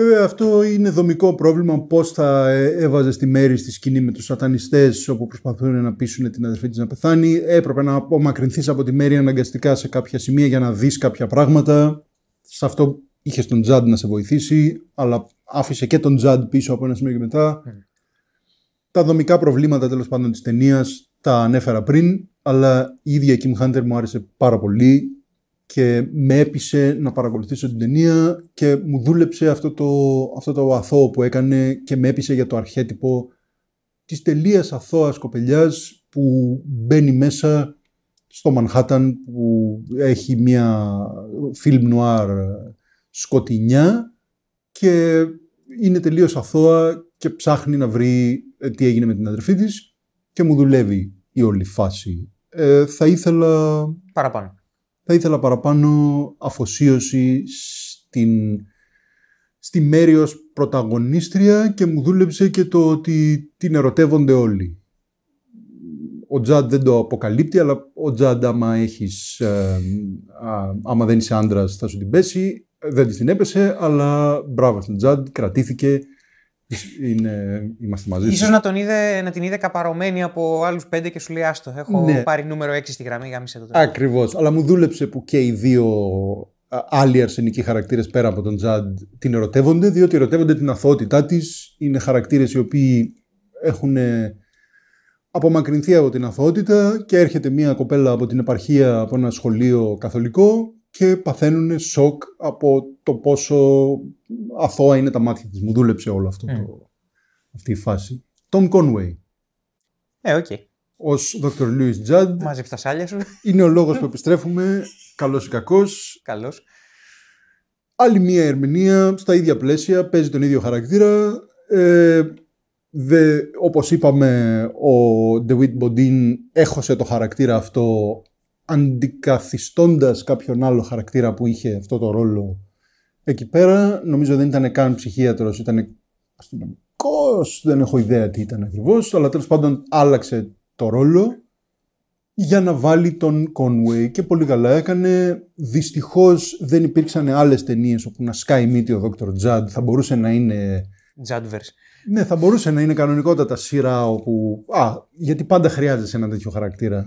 Speaker 1: Βέβαια αυτό είναι δομικό πρόβλημα πώς θα ε, έβαζες τη μέρη στη σκηνή με τους σατανιστές όπου προσπαθούν να πείσουν την αδερφή της να πεθάνει. Έπρεπε να απομακρυνθείς από τη μέρη αναγκαστικά σε κάποια σημεία για να δεις κάποια πράγματα. Σε αυτό είχες τον Τζαντ να σε βοηθήσει, αλλά άφησε και τον Τζαντ πίσω από ένα σημείο και μετά. Ναι. Τα δομικά προβλήματα τέλος πάντων της ταινίας τα ανέφερα πριν, αλλά η ίδια η Kim Hunter μου άρεσε πάρα πολύ και με έπεισε να παρακολουθήσω την ταινία και μου δούλεψε αυτό το, αυτό το αθώο που έκανε και με έπεισε για το αρχέτυπο της τελείας αθώας κοπελιάς που μπαίνει μέσα στο Μανχάταν που έχει μια φιλμ νουάρ σκοτεινιά και είναι τελείως αθώα και ψάχνει να βρει ε, τι έγινε με την αδερφή της και μου δουλεύει η όλη φάση. Ε, θα ήθελα... Παραπάνω θα ήθελα παραπάνω αφοσίωση στην, στη μέρη ως πρωταγωνίστρια και μου δούλεψε και το ότι την ερωτεύονται όλοι. Ο Τζαντ δεν το αποκαλύπτει, αλλά ο Τζαντ άμα, έχεις, ε, α, άμα δεν είσαι άντρας θα σου την πέσει. Δεν της την έπεσε, αλλά μπράβο στον Τζαντ, κρατήθηκε είναι, είμαστε μαζί Ίσως
Speaker 2: να, τον είδε, να την είδε καπαρωμένη από άλλους πέντε και σου λέει Άστο, έχω ναι. πάρει νούμερο 6 στη γραμμή, μισή το τέλος.
Speaker 1: Ακριβώς. Αλλά μου δούλεψε που και οι δύο άλλοι αρσενικοί χαρακτήρες πέρα από τον Τζαντ την ερωτεύονται, διότι ερωτεύονται την αθότητά της. Είναι χαρακτήρες οι οποίοι έχουν ε, απομακρυνθεί από την αθότητα και έρχεται μια κοπέλα από την επαρχία, από ένα σχολείο καθολικό και παθαίνουν σοκ από το πόσο αθώα είναι τα μάτια της. Μου δούλεψε όλο αυτό το, αυτή η φάση. Τον Κόνουεϊ. Ε, οκ. Okay. Ως Dr. Louis
Speaker 2: Judd. τα σάλια σου.
Speaker 1: Είναι ο λόγος που επιστρέφουμε. Καλός ή κακός. Καλός. Άλλη μία ερμηνεία, στα ίδια πλαίσια, παίζει τον ίδιο χαρακτήρα. Ε, όπως είπαμε, ο Ντεβίτ Μποντίν έχωσε το χαρακτήρα αυτό αντικαθιστώντας κάποιον άλλο χαρακτήρα που είχε αυτό το ρόλο εκεί πέρα. Νομίζω δεν ήταν καν ψυχίατρος, ήταν αστυνομικός. δεν έχω ιδέα τι ήταν ακριβώς, αλλά τέλος πάντων άλλαξε το ρόλο για να βάλει τον Conway και πολύ καλά έκανε. Δυστυχώς δεν υπήρξαν άλλες ταινίες όπου να σκάει μύτη ο Dr. Τζαντ. Θα μπορούσε να είναι... Ναι, θα μπορούσε να είναι κανονικότατα σειρά όπου... Α, γιατί πάντα χρειάζεσαι ένα τέτοιο χαρακτήρα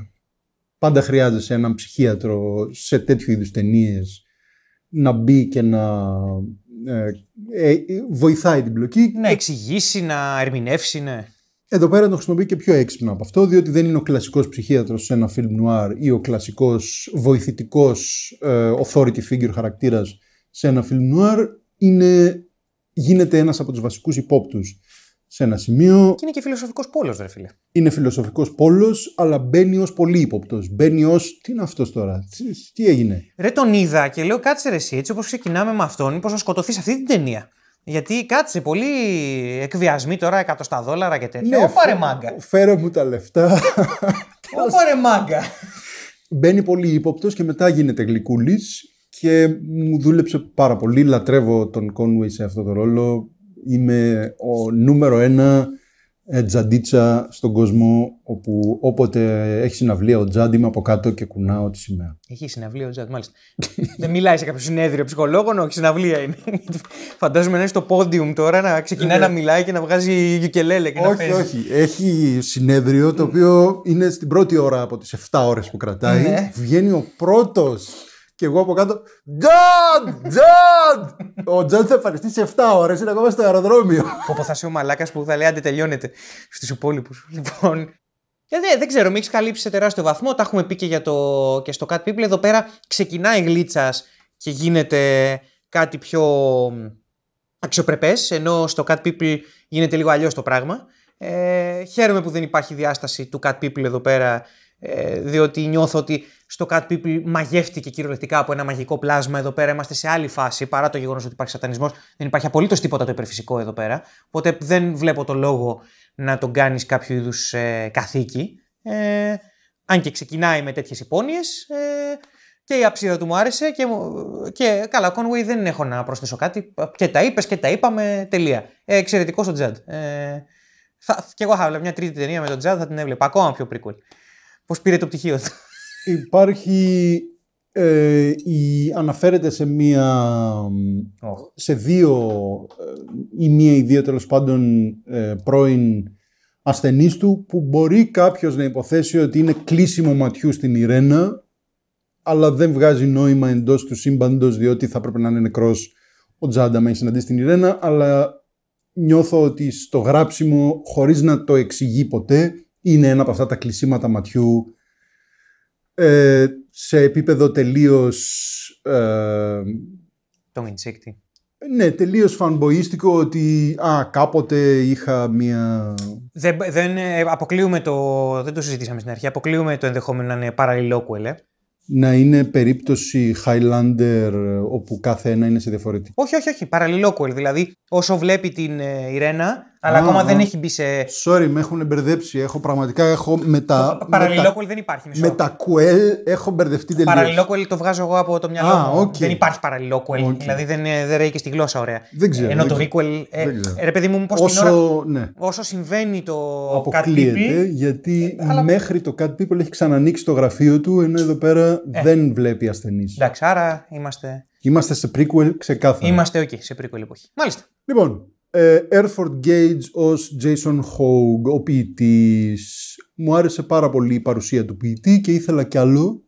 Speaker 1: πάντα χρειάζεσαι έναν ψυχίατρο σε τέτοιου είδους ταινίες να μπει και να
Speaker 2: ε, ε, βοηθάει την πλοκή. Να εξηγήσει, να ερμηνεύσει, ναι.
Speaker 1: Εδώ πέρα το χρησιμοποιεί και πιο έξυπνα από αυτό, διότι δεν είναι ο κλασικός ψυχίατρος σε ένα film noir ή ο κλασικός βοηθητικός ε, authority figure χαρακτήρας σε ένα film noir. Είναι, γίνεται ένας από τους βασικούς υπόπτους σε ένα σημείο. Και
Speaker 2: είναι και φιλοσοφικός πόλος, ρε φίλε.
Speaker 1: Είναι φιλοσοφικός πόλος, αλλά μπαίνει ως πολύ ύποπτο. Μπαίνει ως. Τι είναι αυτός τώρα, τι, τι, έγινε.
Speaker 2: Ρε τον είδα και λέω κάτσε ρε εσύ, έτσι όπως ξεκινάμε με αυτόν, πω θα σκοτωθείς αυτή την ταινία. Γιατί κάτσε πολύ εκβιασμοί τώρα, εκατοστά δόλαρα και τέτοια. Ναι, μάγκα.
Speaker 1: Φέρε μου τα λεφτά.
Speaker 2: Όπαρε ρε μάγκα.
Speaker 1: Μπαίνει πολύ ύποπτος και μετά γίνεται γλυκούλης και μου δούλεψε πάρα πολύ. Λατρεύω τον Κόνουι σε αυτό το ρόλο είμαι ο νούμερο ένα ε, τζαντίτσα στον κόσμο, όπου όποτε έχει συναυλία ο Τζάντι, είμαι από κάτω και κουνάω τη σημαία.
Speaker 2: Έχει συναυλία ο Τζάντι, μάλιστα. Δεν μιλάει σε κάποιο συνέδριο ψυχολόγων, όχι, συναυλία είναι. Φαντάζομαι να είναι στο πόντιουμ τώρα, να ξεκινάει ναι, να ναι. μιλάει και να βγάζει γιουκελέλε και να παίζει. Όχι, όχι.
Speaker 1: Έχει συνέδριο το οποίο είναι στην πρώτη ώρα από τις 7 ώρες που κρατάει. Ναι. Βγαίνει ο πρώτος και εγώ από κάτω. Τζαντ! Τζαντ! Ο Τζον
Speaker 2: θα εμφανιστεί σε 7 ώρες, είναι ακόμα στο αεροδρόμιο. Όπω θα είσαι ο μαλάκας που θα λέει άντε τελειώνεται στους υπόλοιπους. Λοιπόν. Και ε, δεν, ξέρω, μην έχει καλύψει σε τεράστιο βαθμό. Τα έχουμε πει και, για το, και στο Cat People. Εδώ πέρα ξεκινάει γλίτσας και γίνεται κάτι πιο αξιοπρεπές. Ενώ στο Cat People γίνεται λίγο αλλιώς το πράγμα. Ε, χαίρομαι που δεν υπάρχει διάσταση του Cat People εδώ πέρα, ε, διότι νιώθω ότι στο Cat People μαγεύτηκε κυριολεκτικά από ένα μαγικό πλάσμα. Εδώ πέρα είμαστε σε άλλη φάση, παρά το γεγονός ότι υπάρχει σατανισμός. Δεν υπάρχει απολύτως τίποτα το υπερφυσικό εδώ πέρα. Οπότε δεν βλέπω το λόγο να τον κάνεις κάποιο είδους ε, καθήκη. Ε, αν και ξεκινάει με τέτοιες υπόνοιες. Ε, και η άψιδα του μου άρεσε και, και καλά, Conway δεν έχω να προσθέσω κάτι. Και τα είπες και τα είπαμε. Τελεία. Ε, εξαιρετικό ο Τζαντ. Ε, θα, και εγώ είχα μια τρίτη ταινία με τον Τζαντ, θα την έβλεπα ακόμα πιο prequel. Πώς πήρε το πτυχίο του. Υπάρχει
Speaker 1: ε, η, αναφέρεται σε, μία, σε δύο ε, ή μία ή δύο τέλος πάντων ε, πρώην του που μπορεί κάποιος να υποθέσει ότι είναι κλείσιμο ματιού στην Ιρένα αλλά δεν βγάζει νόημα εντός του σύμπαντος διότι θα πρέπει να είναι νεκρός ο Τζάντα με συναντήσει στην Ιρένα αλλά νιώθω ότι στο γράψιμο χωρίς να το εξηγεί ποτέ είναι ένα από αυτά τα κλεισίματα ματιού ε, σε επίπεδο τελείως...
Speaker 2: Ε, Τον Insecti.
Speaker 1: Ναι, τελείως φανμποίστικο ότι α, κάποτε είχα μία.
Speaker 2: Δεν, δεν, ε, αποκλείουμε το. Δεν το συζητήσαμε στην αρχή. Αποκλείουμε το ενδεχόμενο να είναι παραλληλόκουελ. Ε.
Speaker 1: Να είναι περίπτωση Highlander όπου κάθε ένα είναι σε διαφορετική.
Speaker 2: Όχι, όχι, όχι. Παραλληλόκουελ. Δηλαδή, όσο βλέπει την ε, αλλά ah, ακόμα ah. δεν έχει μπει σε. Sorry, με έχουν
Speaker 1: μπερδέψει. Έχω πραγματικά. Έχω μετα...
Speaker 2: Παραλληλόκολλ δεν υπάρχει. Μισό. Με
Speaker 1: τα κουέλ έχω μπερδευτεί
Speaker 2: τελείως. Παραλληλόκολλ το βγάζω εγώ από το μυαλό μου. okay. Δεν υπάρχει παραλληλόκολλ. Okay. Δηλαδή δεν, ε, δεν ρέει και στη γλώσσα ωραία. Δεν ξέρω. Ε, ενώ δεν το equal. Ε, ρε παιδί μου, πώ όσο, ναι. όσο συμβαίνει το. Αποκλείεται
Speaker 1: γιατί ε, αλλά... μέχρι το Cat People έχει ξανανοίξει το γραφείο του ενώ εδώ πέρα ε. δεν βλέπει ασθενείς.
Speaker 2: Εντάξει, άρα είμαστε.
Speaker 1: Είμαστε σε prequel ξεκάθαρα.
Speaker 2: Είμαστε, οκ, σε prequel εποχή.
Speaker 1: Μάλιστα. Λοιπόν, Airford ε, Gage ως Jason Hogue, ο ποιητής. Μου άρεσε πάρα πολύ η παρουσία του ποιητή και ήθελα κι άλλο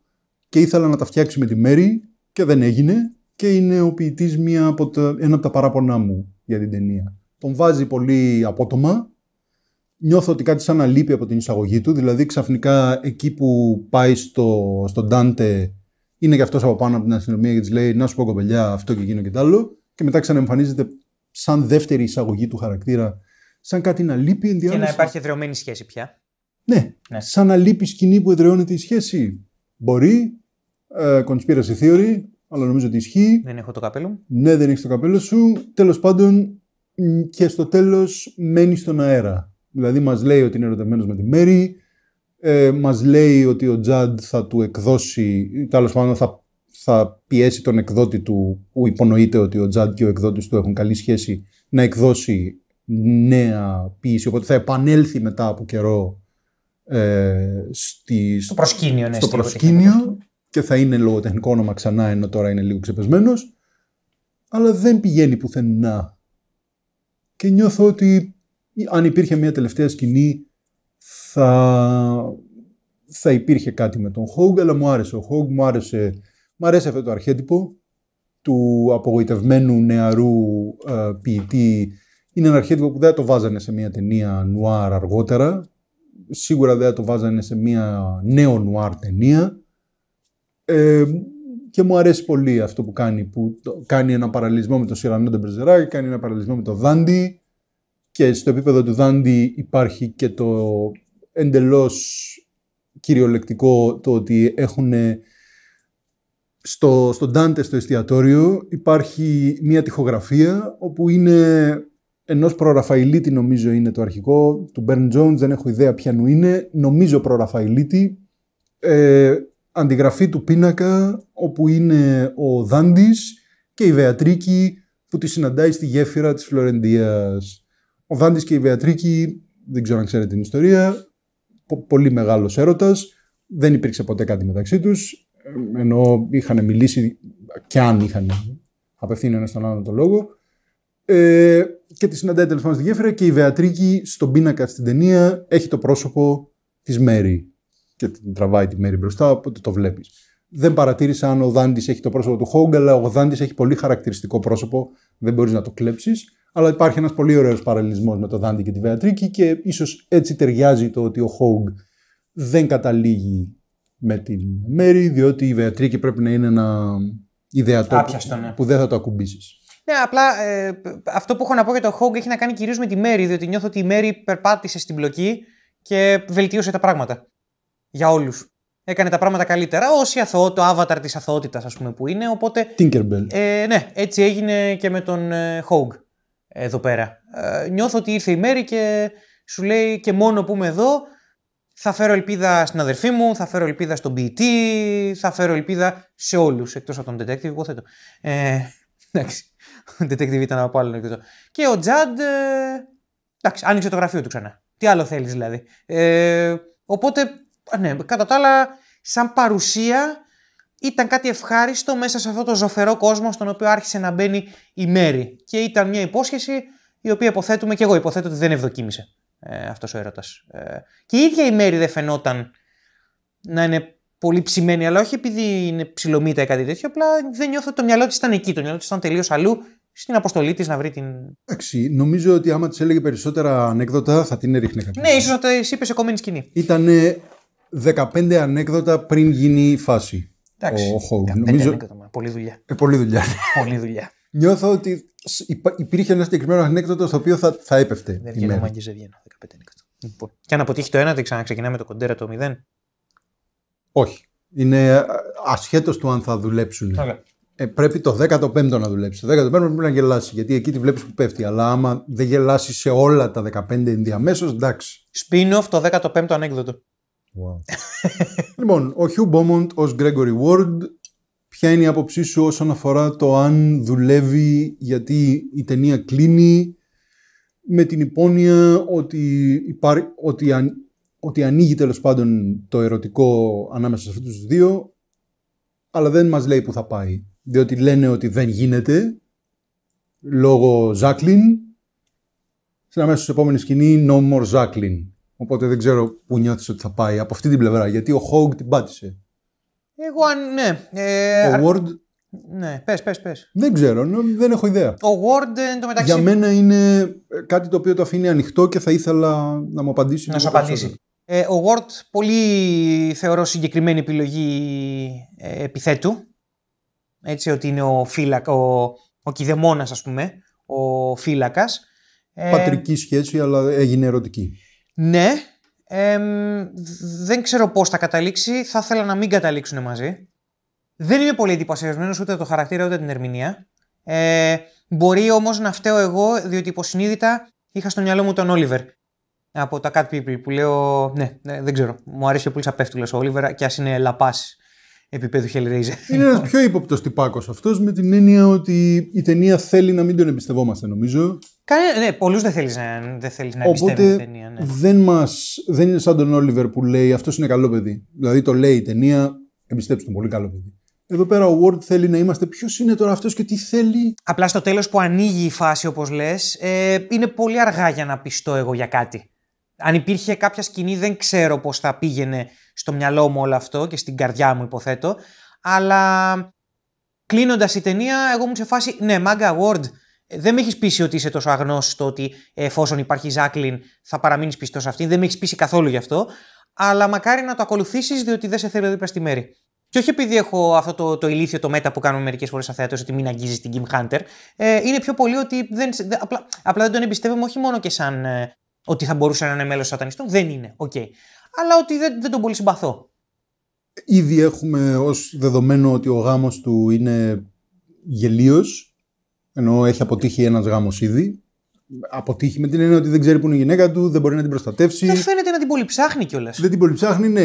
Speaker 1: και ήθελα να τα φτιάξει με τη μέρη και δεν έγινε και είναι ο ποιητής μία από τα, ένα από τα παράπονά μου για την ταινία. Τον βάζει πολύ απότομα. Νιώθω ότι κάτι σαν να λείπει από την εισαγωγή του, δηλαδή ξαφνικά εκεί που πάει στο, στον Dante είναι και αυτός από πάνω από την αστυνομία και της λέει να σου πω κοπελιά αυτό και εκείνο και τ' άλλο και μετά ξαναεμφανίζεται σαν δεύτερη εισαγωγή του χαρακτήρα, σαν κάτι να λείπει ενδιάμεσα. Και να
Speaker 2: υπάρχει εδρεωμένη σχέση πια.
Speaker 1: Ναι. ναι. Σαν να λείπει σκηνή που εδρεώνεται η σχέση. Μπορεί. Ε, conspiracy theory, αλλά νομίζω ότι ισχύει. Δεν
Speaker 2: έχω το καπέλο μου.
Speaker 1: Ναι, δεν έχεις το καπέλο σου. Τέλος πάντων, και στο τέλος μένει στον αέρα. Δηλαδή, μας λέει ότι είναι ερωτευμένος με τη Μέρη. Ε, μας λέει ότι ο Τζαντ θα του εκδώσει, τέλος πάντων θα θα πιέσει τον εκδότη του, που υπονοείται ότι ο Τζαντ και ο εκδότης του έχουν καλή σχέση, να εκδώσει νέα ποιήση. Οπότε θα επανέλθει μετά από καιρό ε, στη, στο προσκήνιο, ναι, στο προσκήνιο και θα είναι λογοτεχνικό όνομα ξανά, ενώ τώρα είναι λίγο ξεπεσμένος. Αλλά δεν πηγαίνει πουθενά. Και νιώθω ότι αν υπήρχε μια τελευταία σκηνή θα, θα υπήρχε κάτι με τον Χόγκ, αλλά μου άρεσε ο Χόγκ, μου άρεσε Μ' αρέσει αυτό το αρχέτυπο του απογοητευμένου νεαρού ε, ποιητή. Είναι ένα αρχέτυπο που δεν το βάζανε σε μια ταινία νουάρ αργότερα. Σίγουρα δεν το βάζανε σε μια νέο νουάρ ταινία. Ε, και μου αρέσει πολύ αυτό που κάνει, που κάνει ένα παραλληλισμό με τον Σιρανό και κάνει ένα παραλληλισμό με τον Δάντι και στο επίπεδο του Δάντι υπάρχει και το εντελώς κυριολεκτικό το ότι έχουν στο, στο Dante στο εστιατόριο υπάρχει μία μία όπου είναι ενός προραφαηλίτη νομίζω είναι το αρχικό, του Μπέρν Jones, δεν έχω ιδέα ποιανού είναι, νομίζω προραφαηλίτη, ε, αντιγραφή του πίνακα όπου είναι ο Δάντης και η Βεατρίκη που τη συναντάει στη γέφυρα της Φλωρεντίας. Ο Δάντης και η Βεατρίκη, δεν ξέρω αν ξέρετε την ιστορία, πολύ μεγάλος έρωτας, δεν υπήρξε ποτέ κάτι μεταξύ τους, ε, ενώ είχαν μιλήσει και αν είχαν απευθύνει ένας στον άλλον το λόγο. Ε, και τη συναντάει τέλος πάντων στη γέφυρα και η Βεατρίκη στον πίνακα στην ταινία έχει το πρόσωπο της Μέρη. Και την τραβάει τη Μέρη μπροστά, οπότε το βλέπεις. Δεν παρατήρησα αν ο Δάντης έχει το πρόσωπο του Χόγκ, αλλά ο Δάντης έχει πολύ χαρακτηριστικό πρόσωπο, δεν μπορείς να το κλέψεις. Αλλά υπάρχει ένας πολύ ωραίος παραλληλισμός με τον Δάντη και τη Βεατρίκη και ίσως έτσι ταιριάζει το ότι ο Χόγκ δεν καταλήγει με την μέρη, διότι η βεατρική πρέπει να είναι ένα ιδεατό ναι. που δεν θα το ακουμπήσεις.
Speaker 2: Ναι, απλά ε, αυτό που έχω να πω για το Χόγκ έχει να κάνει κυρίως με τη μέρη, διότι νιώθω ότι η μέρη περπάτησε στην πλοκή και βελτίωσε τα πράγματα. Για όλους. Έκανε τα πράγματα καλύτερα, όσοι αθωό, το avatar της αθωότητα, ας πούμε, που είναι. Οπότε. Tinkerbell. Ε, ναι, έτσι έγινε και με τον ε, Hog εδώ πέρα. Ε, νιώθω ότι ήρθε η μέρη και σου λέει και μόνο που είμαι εδώ θα φέρω ελπίδα στην αδερφή μου, θα φέρω ελπίδα στον ποιητή, θα φέρω ελπίδα σε όλους εκτός από τον detective. υποθέτω. Ε, εντάξει. Ο detective ήταν από άλλο εκτός. Και ο Τζαντ. Ε, εντάξει, άνοιξε το γραφείο του ξανά. Τι άλλο θέλεις δηλαδή. Ε, οπότε, ναι, κατά τα άλλα, σαν παρουσία ήταν κάτι ευχάριστο μέσα σε αυτό το ζωφερό κόσμο στον οποίο άρχισε να μπαίνει η μέρη. Και ήταν μια υπόσχεση η οποία υποθέτουμε και εγώ υποθέτω ότι δεν ευδοκίμησε ε, αυτός ο έρωτας. Ε, και η ίδια η Μέρη δεν φαινόταν να είναι πολύ ψημένη, αλλά όχι επειδή είναι ψηλομύτα ή κάτι τέτοιο, απλά δεν νιώθω ότι το μυαλό της ήταν εκεί. Το μυαλό της ήταν τελείως αλλού στην αποστολή της να βρει την.
Speaker 1: Εντάξει, νομίζω ότι άμα της έλεγε περισσότερα ανέκδοτα θα την έριχνε κάποιος.
Speaker 2: Ναι, ίσως να είπες σε κομμένη σκηνή.
Speaker 1: Ήταν 15 ανέκδοτα πριν γίνει η φάση. Εντάξει. Ο, νομίζω... ανέκδοτα, πολύ δουλειά. Ε, πολύ δουλειά. Πολύ δουλειά. Νιώθω ότι υπήρχε ένα συγκεκριμένο ανέκδοτο στο οποίο θα, θα έπεφτε. Δεν βγαίνω,
Speaker 2: Λοιπόν. Και αν αποτύχει το 1, δεν ξαναξεκινάμε το κοντέρα το 0.
Speaker 1: Όχι. Είναι ασχέτως του αν θα δουλέψουν. Ε, πρέπει το 15ο να δουλέψει. Το 15ο πρέπει να γελάσει. Γιατί εκεί τη βλέπεις που πέφτει. Αλλά άμα δεν γελάσει σε όλα τα 15 ενδιαμέσω, Σπίνοφ
Speaker 2: το 15ο ανέκδοτο. Wow.
Speaker 1: λοιπόν, ο Hugh Beaumont ως Gregory Ward. Ποια είναι η άποψή σου όσον αφορά το αν δουλεύει, γιατί η ταινία κλείνει, με την υπόνοια ότι, ότι, αν, ότι ανοίγει τέλος πάντων το ερωτικό ανάμεσα σε αυτούς τους δύο, αλλά δεν μας λέει που θα πάει. Διότι λένε ότι δεν γίνεται, λόγω Ζάκλιν, στην αμέσως επόμενη σκηνή No More Ζάκλιν. Οπότε δεν ξέρω που νιώθεις ότι θα πάει από αυτή την πλευρά, γιατί ο Χόγκ την πάτησε.
Speaker 2: Εγώ ναι. Ε, ο ναι, πες, πες, πες.
Speaker 1: Δεν ξέρω, δεν έχω ιδέα. Ο Word
Speaker 2: εν τω μεταξύ. Για μένα
Speaker 1: είναι ε, κάτι το οποίο το αφήνει ανοιχτό και θα ήθελα να μου απαντήσει. Να σου απαντήσει.
Speaker 2: Ε, ο Word, πολύ θεωρώ συγκεκριμένη επιλογή ε, επιθέτου. Έτσι, ότι είναι ο φύλακα, ο, ο κηδεμόνας ας πούμε, ο φύλακας. Ε, Πατρική
Speaker 1: σχέση, αλλά έγινε ερωτική.
Speaker 2: Ναι. δεν ξέρω πώς θα καταλήξει. Θα ήθελα να μην καταλήξουν μαζί. Δεν είμαι πολύ εντυπωσιασμένος ούτε το χαρακτήρα ούτε την ερμηνεία. Ε, μπορεί όμως να φταίω εγώ, διότι υποσυνείδητα είχα στο μυαλό μου τον Όλιβερ από τα Cat People που λέω. Ναι, ε, δεν ξέρω. Μου αρέσει πολύ σαν πέφτουλο ο Όλιβερ και ας είναι λαπάς επίπεδου Hellraiser. Είναι ένας πιο ύποπτος τυπάκος αυτός
Speaker 1: με την έννοια ότι η ταινία θέλει να μην τον εμπιστευόμαστε, νομίζω.
Speaker 2: Κανένα, ναι, πολλούς δεν θέλεις να, δεν θέλεις να Οπότε, την ταινία.
Speaker 1: Ναι. Δεν, μας, δεν είναι σαν τον Όλιβερ που λέει αυτός είναι καλό παιδί. Δηλαδή το λέει η ταινία, εμπιστέψτε τον πολύ καλό παιδί. Εδώ πέρα ο Word θέλει να είμαστε. Ποιος είναι τώρα αυτός και τι θέλει.
Speaker 2: Απλά στο τέλος που ανοίγει η φάση, όπως λες, ε, είναι πολύ αργά για να πιστώ εγώ για κάτι. Αν υπήρχε κάποια σκηνή, δεν ξέρω πώς θα πήγαινε στο μυαλό μου όλο αυτό και στην καρδιά μου, υποθέτω. Αλλά κλείνοντας η ταινία, εγώ μου σε φάση, ναι, μάγκα Word. Ε, δεν με έχεις πείσει ότι είσαι τόσο αγνός στο ότι ε, εφόσον υπάρχει Ζάκλιν θα παραμείνεις πιστός σε αυτήν. Δεν με έχεις πείσει καθόλου γι' αυτό. Αλλά μακάρι να το ακολουθήσεις, διότι δεν σε θέλω δίπλα στη μέρη. Και όχι επειδή έχω αυτό το, το ηλίθιο το μέτα που κάνουμε μερικές φορές σαν θέατρο, ότι μην αγγίζεις την Kim Hunter. Ε, είναι πιο πολύ ότι δεν, απλά, απλά δεν τον εμπιστεύομαι όχι μόνο και σαν ε, ότι θα μπορούσε να είναι μέλος σατανιστών. Δεν είναι, οκ. Αλλά ότι δεν, δεν τον πολύ συμπαθώ.
Speaker 1: Ήδη έχουμε ως δεδομένο ότι ο γάμος του είναι γελίος, ενώ έχει αποτύχει ένας γάμος ήδη αποτύχει με την έννοια ότι δεν ξέρει που είναι η γυναίκα του, δεν μπορεί να την προστατεύσει. Δεν φαίνεται να
Speaker 2: την πολυψάχνει κιόλας.
Speaker 1: Δεν την πολυψάχνει, ναι.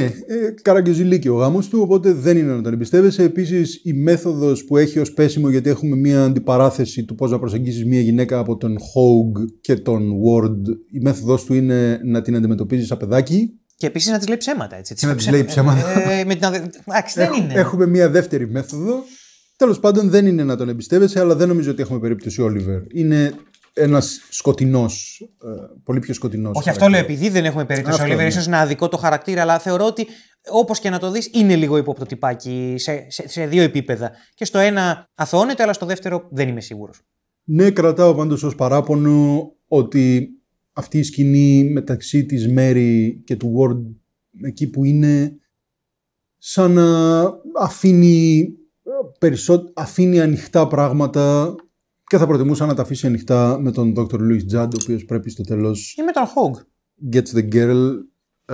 Speaker 1: Ε, και ο γάμος του, οπότε δεν είναι να τον εμπιστεύεσαι. Επίσης, η μέθοδος που έχει ως πέσιμο, γιατί έχουμε μία αντιπαράθεση του πώς να προσεγγίσεις μία γυναίκα από τον Hogue και τον Ward, η μέθοδος του είναι να την αντιμετωπίζεις σαν παιδάκι.
Speaker 2: Και επίσης να της λέει ψέματα, έτσι. Και να της λέει ψέματα. Ε, την... δεν είναι.
Speaker 1: Έχουμε μία δεύτερη μέθοδο. Τέλος πάντων, δεν είναι να τον εμπιστεύεσαι, αλλά δεν νομίζω ότι έχουμε περίπτωση Όλιβερ. Είναι ένας σκοτεινός. Ε, πολύ πιο σκοτεινός. Όχι, αυτό λέω επειδή δεν
Speaker 2: έχουμε περίπτωση. Ολίβερ, ναι. ίσως να αδικό το χαρακτήρα, αλλά θεωρώ ότι όπως και να το δεις, είναι λίγο υποπτωτυπάκι σε, σε, δύο επίπεδα. Και στο ένα αθώνεται, αλλά στο δεύτερο δεν είμαι σίγουρος. Ναι, κρατάω
Speaker 1: πάντως ως παράπονο ότι αυτή η σκηνή μεταξύ της Μέρη και του Βόρντ, εκεί που είναι σαν να αφήνει, αφήνει ανοιχτά πράγματα και θα προτιμούσα να τα αφήσει ανοιχτά με τον Dr. Louis Judd, ο οποίος πρέπει στο τέλος. ή με τον Hogg. Gets the girl.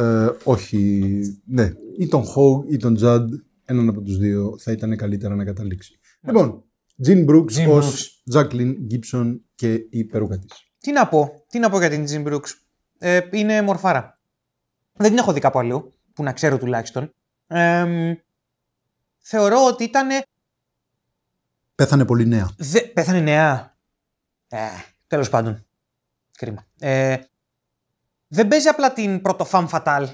Speaker 1: Ε, όχι. Ναι. Ή τον Hog ή τον Judd. Έναν από τους δύο θα ήταν καλύτερα να καταλήξει. Ναι. Λοιπόν, Jean Brooks ως Jacqueline Gibson και η περούκα τη.
Speaker 2: Τι να πω, τι να πω για την Jean Brooks. Ε, είναι μορφάρα. Δεν την έχω δει κάπου αλλού, που να ξέρω τουλάχιστον. Ε, θεωρώ ότι ήταν
Speaker 1: Πέθανε πολύ νέα.
Speaker 2: πέθανε νέα. Ε, Τέλος πάντων. Κρίμα. Ε, δεν παίζει απλά την πρωτοφάν φατάλ.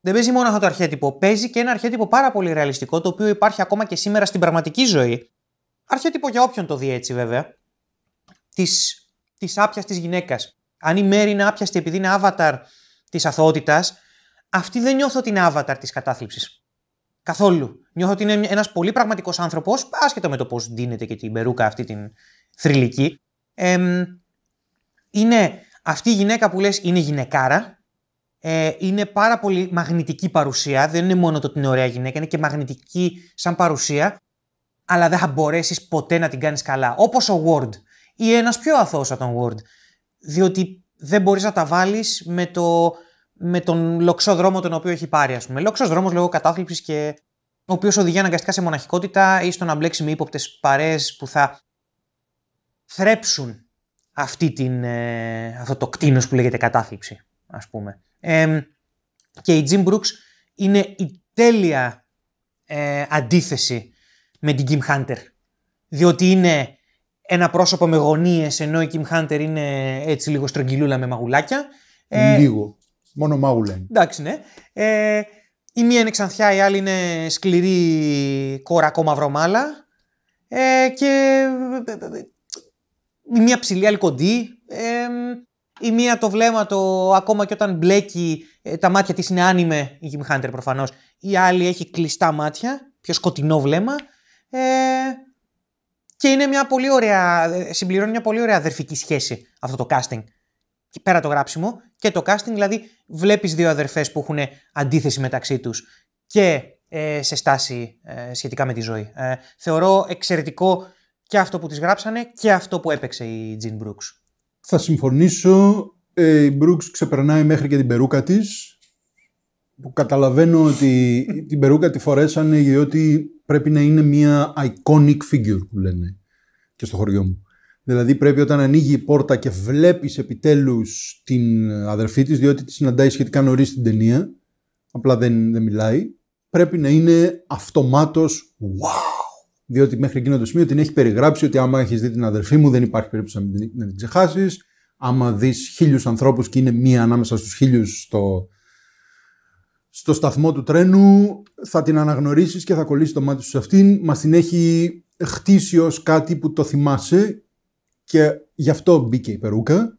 Speaker 2: Δεν παίζει μόνο αυτό το αρχέτυπο. Παίζει και ένα αρχέτυπο πάρα πολύ ρεαλιστικό, το οποίο υπάρχει ακόμα και σήμερα στην πραγματική ζωή. Αρχέτυπο για όποιον το δει έτσι, βέβαια. Της της της γυναίκας. Αν η Μέρη είναι άπιαστη επειδή είναι avatar της αθωότητας, αυτή δεν νιώθω την άβαταρ avatar της κατάθλιψης. Καθόλου. Νιώθω ότι είναι ένας πολύ πραγματικός άνθρωπος, άσχετα με το πώς ντύνεται και την περούκα αυτή την θρηλυκή. είναι αυτή η γυναίκα που λες είναι γυναικάρα, ε, είναι πάρα πολύ μαγνητική παρουσία, δεν είναι μόνο το ότι είναι ωραία γυναίκα, είναι και μαγνητική σαν παρουσία, αλλά δεν θα μπορέσεις ποτέ να την κάνεις καλά, Όπως ο Word ή ένας πιο αθώος από τον Word, διότι δεν μπορείς να τα βάλεις με το με τον λοξό δρόμο τον οποίο έχει πάρει, ας πούμε. Λοξό δρόμο λόγω κατάθλιψης και ο οποίος οδηγεί αναγκαστικά σε μοναχικότητα ή στο να μπλέξει με ύποπτες παρέες που θα θρέψουν αυτή την, ε, αυτό το κτίνος που λέγεται κατάθλιψη, ας πούμε. Ε, και η Jim Brooks είναι η τέλεια ε, αντίθεση με την Kim Hunter. Διότι είναι ένα πρόσωπο με γωνίες, ενώ η Kim Hunter είναι έτσι λίγο στρογγυλούλα με μαγουλάκια.
Speaker 1: Ε, λίγο. Μόνο μάγου
Speaker 2: Εντάξει, ναι. Ε, η μία είναι ξανθιά, η άλλη είναι σκληρή κορακό μαυρομάλα. Ε, και ε, η μία ψηλή, άλλη κοντή. Ε, η μία το βλέμμα το ακόμα και όταν μπλέκει ε, τα μάτια της είναι άνιμε, η Jim Hunter προφανώς. Η άλλη έχει κλειστά μάτια, πιο σκοτεινό βλέμμα. Ε, και είναι μια πολύ ωραία, συμπληρώνει μια πολύ ωραία αδερφική σχέση αυτό το casting. Και πέρα το γράψιμο και το casting, δηλαδή βλέπεις δύο αδερφές που έχουν αντίθεση μεταξύ τους και ε, σε στάση ε, σχετικά με τη ζωή. Ε, θεωρώ εξαιρετικό και αυτό που τις γράψανε και αυτό που έπαιξε η Τζιν Μπρούξ.
Speaker 1: Θα συμφωνήσω. η Μπρούξ ξεπερνάει μέχρι και την περούκα της. Που καταλαβαίνω ότι την περούκα τη φορέσανε διότι πρέπει να είναι μια iconic figure που λένε και στο χωριό μου. Δηλαδή πρέπει όταν ανοίγει η πόρτα και βλέπεις επιτέλους την αδερφή της, διότι τη συναντάει σχετικά νωρίς στην ταινία, απλά δεν, δεν μιλάει, πρέπει να είναι αυτομάτως wow. Διότι μέχρι εκείνο το σημείο την έχει περιγράψει ότι άμα έχεις δει την αδερφή μου δεν υπάρχει περίπτωση να την, να την ξεχάσεις. Άμα δεις χίλιους ανθρώπους και είναι μία ανάμεσα στους χίλιους στο, στο σταθμό του τρένου, θα την αναγνωρίσεις και θα κολλήσεις το μάτι σου σε αυτήν. Μας την έχει χτίσει ως κάτι που το θυμάσαι και γι' αυτό μπήκε η περούκα,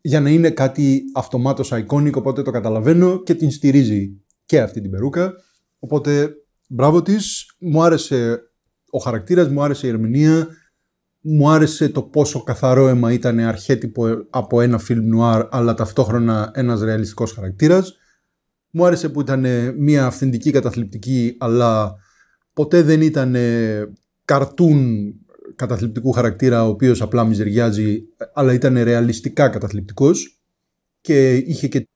Speaker 1: για να είναι κάτι αυτομάτως αϊκόνικο, οπότε το καταλαβαίνω και την στηρίζει και αυτή την περούκα. Οπότε, μπράβο της, μου άρεσε ο χαρακτήρας, μου άρεσε η ερμηνεία, μου άρεσε το πόσο καθαρό αίμα ήταν αρχέτυπο από ένα φιλμ νουάρ, αλλά ταυτόχρονα ένας ρεαλιστικός χαρακτήρας. Μου άρεσε που ήταν μια αυθεντική καταθλιπτική, αλλά ποτέ δεν ήταν ε, καρτούν καταθλιπτικού χαρακτήρα, ο οποίος απλά μιζεριάζει, αλλά ήταν ρεαλιστικά καταθλιπτικός και είχε και...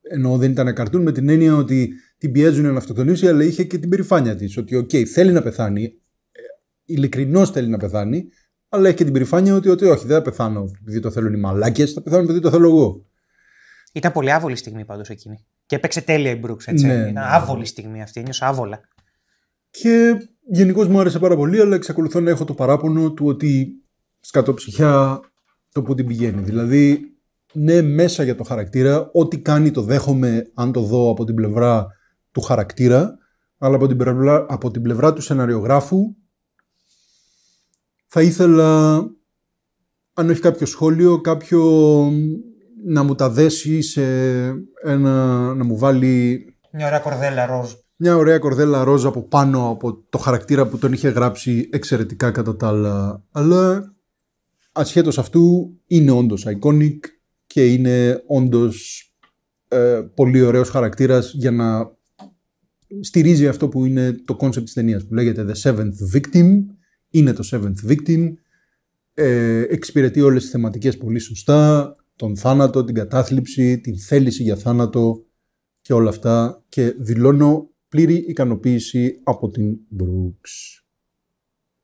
Speaker 1: ενώ δεν ήταν καρτούν με την έννοια ότι την πιέζουν να αυτοκτονήσει, αλλά είχε και την περηφάνεια της, ότι οκ, θέλει να πεθάνει, ε, ειλικρινώς θέλει να πεθάνει, αλλά έχει και την περηφάνεια ότι, ότι όχι, δεν θα πεθάνω επειδή το θέλουν οι μαλάκες, θα πεθάνω επειδή το θέλω εγώ.
Speaker 2: Ήταν πολύ άβολη στιγμή πάντως εκείνη. Και έπαιξε τέλεια η Μπρούξ, έτσι. Ναι, ναι, άβολη στιγμή αυτή, νιώσα άβολα.
Speaker 1: Και Γενικώς μου άρεσε πάρα πολύ, αλλά εξακολουθώ να έχω το παράπονο του ότι ψυχιά το που την πηγαίνει. Δηλαδή, ναι, μέσα για το χαρακτήρα, ό,τι κάνει το δέχομαι αν το δω από την πλευρά του χαρακτήρα, αλλά από την πλευρά, από την πλευρά του σεναριογράφου θα ήθελα, αν έχει κάποιο σχόλιο, κάποιο να μου τα δέσει σε ένα, να μου βάλει...
Speaker 2: Μια ωραία κορδέλα ροζ
Speaker 1: μια ωραία κορδέλα ρόζα από πάνω από το χαρακτήρα που τον είχε γράψει εξαιρετικά κατά τα άλλα. Αλλά ασχέτως αυτού είναι όντως iconic και είναι όντως ε, πολύ ωραίος χαρακτήρας για να στηρίζει αυτό που είναι το κόνσεπτ της ταινίας που λέγεται The Seventh Victim. Είναι το Seventh Victim. Ε, εξυπηρετεί όλες τις θεματικές πολύ σωστά. Τον θάνατο, την κατάθλιψη, την θέληση για θάνατο και όλα αυτά. Και δηλώνω πλήρη ικανοποίηση από την Brooks.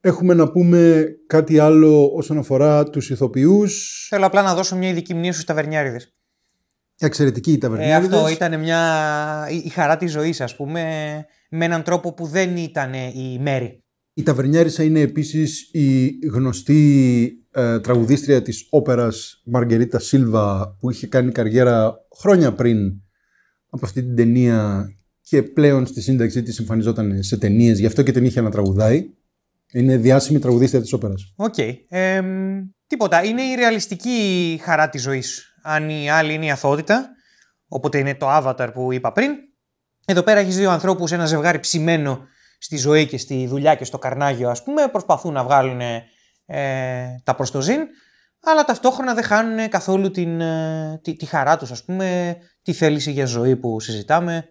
Speaker 1: Έχουμε να πούμε κάτι άλλο όσον αφορά τους ηθοποιούς.
Speaker 2: Θέλω απλά να δώσω μια ειδική μνήμη στους ταβερνιάριδες.
Speaker 1: Εξαιρετική η ταβερνιάριδες. Ε, αυτό
Speaker 2: ήταν μια... η χαρά της ζωής, ας πούμε με έναν τρόπο που δεν ήταν η μέρη.
Speaker 1: Η Ταβερνιάρισα είναι επίσης η γνωστή ε, τραγουδίστρια της όπερας Μαργκερίτα Σίλβα που είχε κάνει καριέρα χρόνια πριν από αυτή την ταινία και πλέον στη σύνταξή της εμφανιζόταν σε ταινίες, γι' αυτό και την είχε να τραγουδάει. Είναι διάσημη τραγουδίστρια της όπερας.
Speaker 2: Οκ. Okay. Ε, τίποτα. Είναι η ρεαλιστική χαρά της ζωής. Αν η άλλη είναι η αθότητα, οπότε είναι το avatar που είπα πριν. Εδώ πέρα έχεις δύο ανθρώπους, ένα ζευγάρι ψημένο στη ζωή και στη δουλειά και στο καρνάγιο, ας πούμε, προσπαθούν να βγάλουν ε, τα προς το ζήν, αλλά ταυτόχρονα δεν χάνουν καθόλου την, ε, τη, τη χαρά τους, ας πούμε, τη θέληση για ζωή που συζητάμε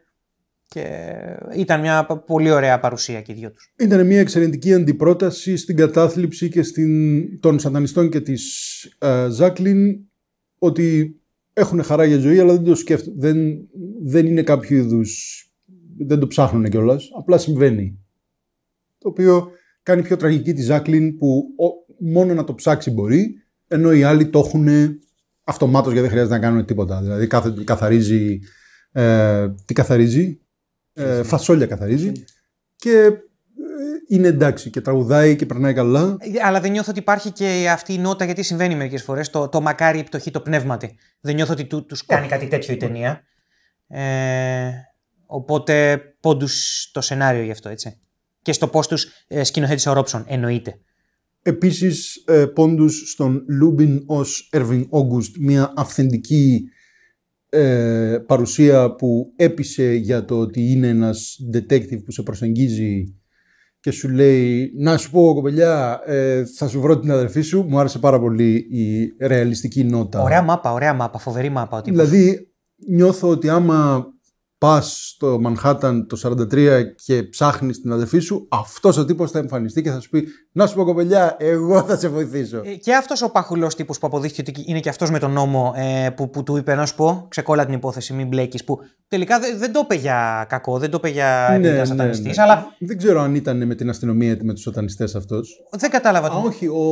Speaker 2: και ήταν μια πολύ ωραία παρουσία και οι δυο τους.
Speaker 1: Ήταν μια εξαιρετική αντιπρόταση στην κατάθλιψη και στην... των σατανιστών και της ε, Ζάκλιν ότι έχουν χαρά για ζωή αλλά δεν το σκέφτονται. Δεν, δεν είναι κάποιο είδους. δεν το ψάχνουν κιόλας. απλά συμβαίνει. Το οποίο κάνει πιο τραγική τη Ζάκλιν που μόνο να το ψάξει μπορεί ενώ οι άλλοι το έχουν αυτομάτως γιατί δεν χρειάζεται να κάνουν τίποτα. Δηλαδή καθαρίζει... Ε, τι καθαρίζει, ε, ναι. φασόλια καθαρίζει. Ναι. Και ε, είναι εντάξει και τραγουδάει και περνάει καλά.
Speaker 2: Ε, αλλά δεν νιώθω ότι υπάρχει και αυτή η νότα γιατί συμβαίνει μερικές φορές. Το, το μακάρι η πτωχή, το πνεύματι. Δεν νιώθω ότι του τους κάνει κάτι τέτοιο η ταινία. οπότε πόντους το σενάριο γι' αυτό έτσι. Και στο πώς τους ε, σκηνοθέτησε ο Ρόψον, εννοείται.
Speaker 1: Επίσης, πόντους στον Λούμπιν ως Ερβιν Όγκουστ, μια αυθεντική ε, παρουσία που έπεισε για το ότι είναι ένας detective που σε προσεγγίζει και σου λέει «Να σου πω κοπελιά, ε, θα σου βρω την αδερφή σου». Μου άρεσε πάρα πολύ η ρεαλιστική νότα.
Speaker 2: Ωραία μάπα, ωραία μάπα, φοβερή μάπα. Δηλαδή
Speaker 1: νιώθω ότι άμα πας στο Μανχάταν το 43 και ψάχνεις την αδελφή σου,
Speaker 2: αυτός ο τύπος θα εμφανιστεί και θα σου πει: Να σου πω κοπελιά, εγώ θα σε βοηθήσω. Ε, και αυτός ο παχουλός τύπος που αποδείχθηκε ότι είναι και αυτός με τον νόμο ε, που, που του είπε: Να σου πω, ξεκόλα την υπόθεση, μην μπλέκεις. Που τελικά δεν, το είπε για κακό, δεν το είπε για ναι, ναι, ναι. Αλλά... Δεν ξέρω αν
Speaker 1: ήταν με την αστυνομία με τους σατανιστές αυτός.
Speaker 2: Δεν κατάλαβα τον.
Speaker 1: όχι, ο,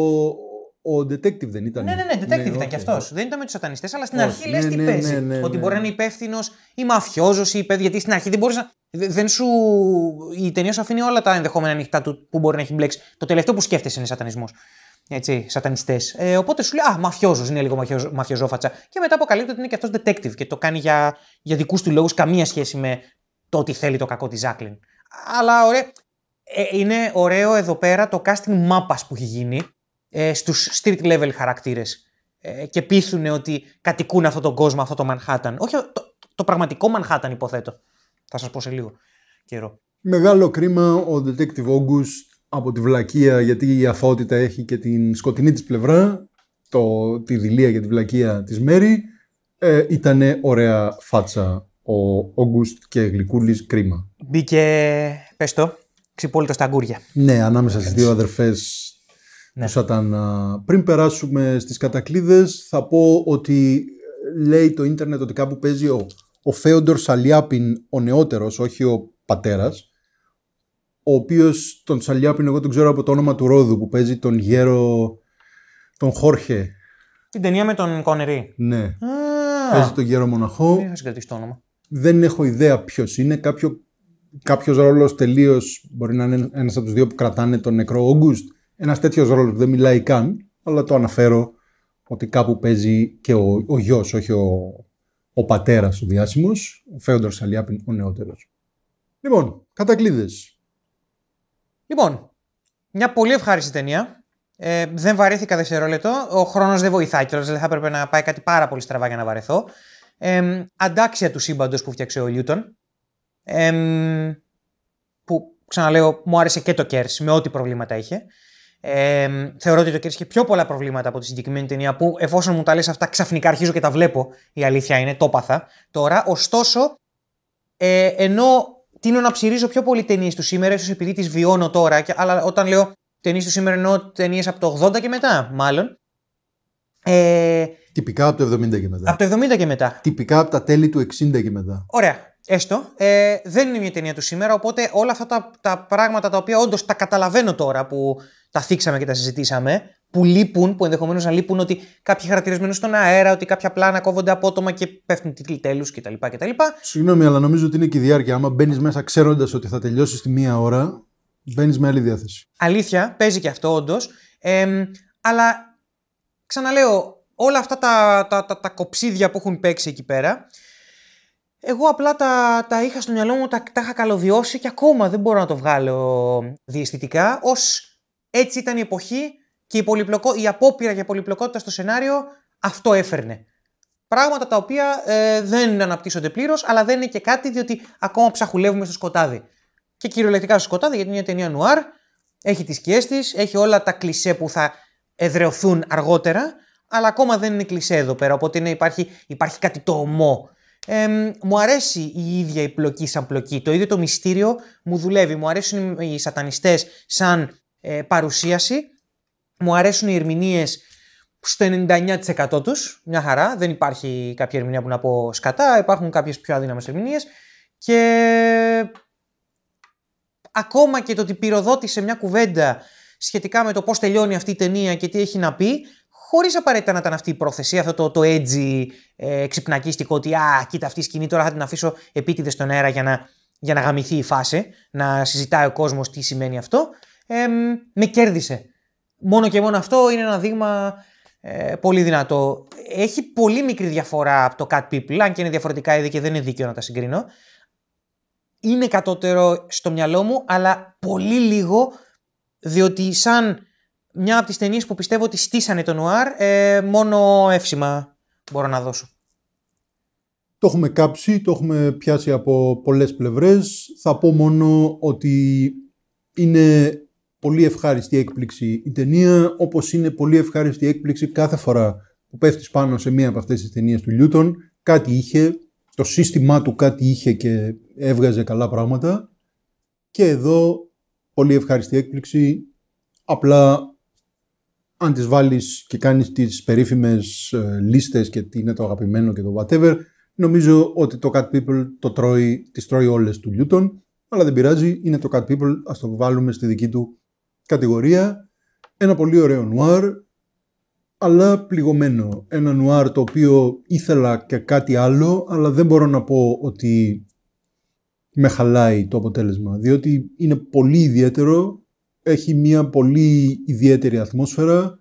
Speaker 1: ο detective
Speaker 2: δεν ήταν. Ναι, ναι, ναι, detective ναι, ήταν okay. κι αυτός. Δεν ήταν με τους σατανιστές, αλλά στην αρχή λες ναι, τι ναι, παίζει. Ναι, ότι μπορεί να είναι υπεύθυνος ή μαφιόζος ή παιδί. Γιατί στην αρχή δεν μπορείς να. Δεν σου... Η ταινία σου αφήνει όλα τα ενδεχόμενα ανοιχτά του που μπορεί να έχει μπλέξει. Το τελευταίο που σκέφτεσαι είναι σατανισμός. Έτσι, σατανιστές. Ε, οπότε σου λέει Α, μαφιόζος, είναι λίγο μαφιοζόφατσα. Και μετά αποκαλύπτει ότι είναι και αυτός detective και το κάνει για, για δικούς του λόγους καμία σχέση με το ότι θέλει το κακό της Ζάκλιν. Αλλά ωραία. Ε, είναι ωραίο εδώ πέρα το casting μάπας που έχει γίνει ε, στους street level χαρακτήρες ε, και πείθουν ότι κατοικούν αυτόν τον κόσμο, αυτό το Manhattan. Όχι το, το πραγματικό Manhattan υποθέτω. Θα σας πω σε λίγο καιρό.
Speaker 1: Μεγάλο κρίμα ο Detective August από τη βλακεία γιατί η αθότητα έχει και την σκοτεινή της πλευρά, το, τη δηλία για τη βλακεία της Μέρη. Ε, ήτανε ωραία φάτσα ο August και Γλυκούλης κρίμα.
Speaker 2: Μπήκε, πες το, ξυπόλυτος στα αγκούρια.
Speaker 1: Ναι, ανάμεσα στις δύο αδερφές ναι.
Speaker 2: Πριν περάσουμε
Speaker 1: στις κατακλείδες θα πω ότι λέει το ίντερνετ ότι κάπου παίζει ο, ο Φέοντορ Σαλιάπιν ο νεότερος, όχι ο πατέρας ο οποίος τον Σαλιάπιν εγώ τον ξέρω από το όνομα του Ρόδου που παίζει τον γέρο τον Χόρχε.
Speaker 2: Την ταινία με τον Κόνερη. Ναι. Α, παίζει τον
Speaker 1: γέρο μοναχό. Δεν όνομα. Δεν έχω ιδέα ποιος είναι. Κάποιο, κάποιος ρόλος μπορεί να είναι ένας από τους δύο που κρατάνε τον νεκρό Όγκουστ ένας τέτοιος ρόλος που δεν μιλάει καν, αλλά το αναφέρω ότι κάπου παίζει και ο, ο γιος, όχι ο, ο πατέρας ο διάσημος,
Speaker 2: ο Φέοντο Σαλιάπιν, ο νεότερος. Λοιπόν, κατακλείδες. Λοιπόν, μια πολύ ευχάριστη ταινία. Ε, δεν βαρέθηκα δευτερόλεπτο. Ο χρόνος δεν βοηθάει κιόλας, δηλαδή θα έπρεπε να πάει κάτι πάρα πολύ στραβά για να βαρεθώ. Ε, αντάξια του σύμπαντος που φτιάξε ο Λιούτον. Ε, που ξαναλέω, μου άρεσε και το Κέρσι με ό,τι προβλήματα είχε. Ε, θεωρώ ότι το κέρδισε και πιο πολλά προβλήματα από τη συγκεκριμένη ταινία που εφόσον μου τα λες αυτά ξαφνικά αρχίζω και τα βλέπω. Η αλήθεια είναι, το παθα τώρα. Ωστόσο, ε, ενώ τίνω να ψηρίζω πιο πολύ ταινίες του σήμερα, ίσως επειδή τις βιώνω τώρα, αλλά όταν λέω ταινίες του σήμερα εννοώ ταινίες από το 80 και μετά, μάλλον.
Speaker 1: Ε, Τυπικά από το 70 και μετά.
Speaker 2: Από το 70 και μετά.
Speaker 1: Τυπικά από τα τέλη του 60 και μετά.
Speaker 2: Ωραία. Έστω. Ε, δεν είναι μια ταινία του σήμερα, οπότε όλα αυτά τα, τα πράγματα τα οποία όντως τα καταλαβαίνω τώρα που τα θίξαμε και τα συζητήσαμε, που λείπουν, που ενδεχομένως να λείπουν, ότι κάποιοι χαρακτηρισμένοι στον αέρα, ότι κάποια πλάνα κόβονται απότομα και πέφτουν τίτλοι τέλους κτλ,
Speaker 1: Συγγνώμη, αλλά νομίζω ότι είναι και η διάρκεια. Άμα μπαίνεις μέσα ξέροντας ότι θα τελειώσεις τη μία ώρα, μπαίνεις με άλλη διάθεση.
Speaker 2: Αλήθεια, παίζει και αυτό όντως. Ε, αλλά ξαναλέω, όλα αυτά τα, τα, τα, τα κοψίδια που έχουν παίξει εκεί πέρα εγώ απλά τα, τα είχα στο μυαλό μου, τα, τα είχα καλωδιώσει και ακόμα δεν μπορώ να το βγάλω διαισθητικά. Ως έτσι ήταν η εποχή και η, πολυπλοκο... η απόπειρα για πολυπλοκότητα στο σενάριο αυτό έφερνε. Πράγματα τα οποία ε, δεν αναπτύσσονται πλήρως, αλλά δεν είναι και κάτι διότι ακόμα ψαχουλεύουμε στο σκοτάδι. Και κυριολεκτικά στο σκοτάδι, γιατί είναι μια ταινία νουάρ, έχει τις σκιές της, έχει όλα τα κλισέ που θα εδρεωθούν αργότερα, αλλά ακόμα δεν είναι κλισέ εδώ πέρα. Οπότε είναι, υπάρχει, υπάρχει κάτι το ομό μου αρέσει η ίδια η πλοκή σαν πλοκή. Το ίδιο το μυστήριο μου δουλεύει. Μου αρέσουν οι σατανιστές σαν ε, παρουσίαση. Μου αρέσουν οι ερμηνείες στο 99% τους. Μια χαρά. Δεν υπάρχει κάποια ερμηνεία που να πω σκατά. Υπάρχουν κάποιες πιο αδύναμες ερμηνείες. Και ακόμα και το ότι πυροδότησε μια κουβέντα σχετικά με το πώς τελειώνει αυτή η ταινία και τι έχει να πει, χωρίς απαραίτητα να ήταν αυτή η πρόθεση, αυτό το, το edgy ε, ξυπνακίστικο ότι α, κοίτα αυτή η σκηνή τώρα θα την αφήσω επίτηδες στον αέρα για να, για να γαμηθεί η φάση, να συζητάει ο κόσμος τι σημαίνει αυτό. Ε, με κέρδισε. Μόνο και μόνο αυτό είναι ένα δείγμα ε, πολύ δυνατό. Έχει πολύ μικρή διαφορά από το Cat People, αν και είναι διαφορετικά είδη και δεν είναι δίκαιο να τα συγκρίνω. Είναι κατώτερο στο μυαλό μου, αλλά πολύ λίγο, διότι σαν μια από τις ταινίες που πιστεύω ότι στήσανε τον νουάρ, ε, μόνο εύσημα μπορώ να δώσω.
Speaker 1: Το έχουμε κάψει, το έχουμε πιάσει από πολλές πλευρές. Θα πω μόνο ότι είναι πολύ ευχάριστη έκπληξη η ταινία, όπως είναι πολύ ευχάριστη έκπληξη κάθε φορά που πέφτεις πάνω σε μία από αυτές τις ταινίες του Λιούτον. Κάτι είχε, το σύστημά του κάτι είχε και έβγαζε καλά πράγματα. Και εδώ πολύ ευχάριστη έκπληξη, απλά αν τις βάλεις και κάνεις τις περίφημες ε, λίστες και τι είναι το αγαπημένο και το whatever, νομίζω ότι το Cat People το τρώει, τις τρώει όλες του Newton, αλλά δεν πειράζει, είναι το Cat People, ας το βάλουμε στη δική του κατηγορία. Ένα πολύ ωραίο νουάρ, αλλά πληγωμένο. Ένα νουάρ το οποίο ήθελα και κάτι άλλο, αλλά δεν μπορώ να πω ότι με χαλάει το αποτέλεσμα, διότι είναι πολύ ιδιαίτερο έχει μια πολύ ιδιαίτερη ατμόσφαιρα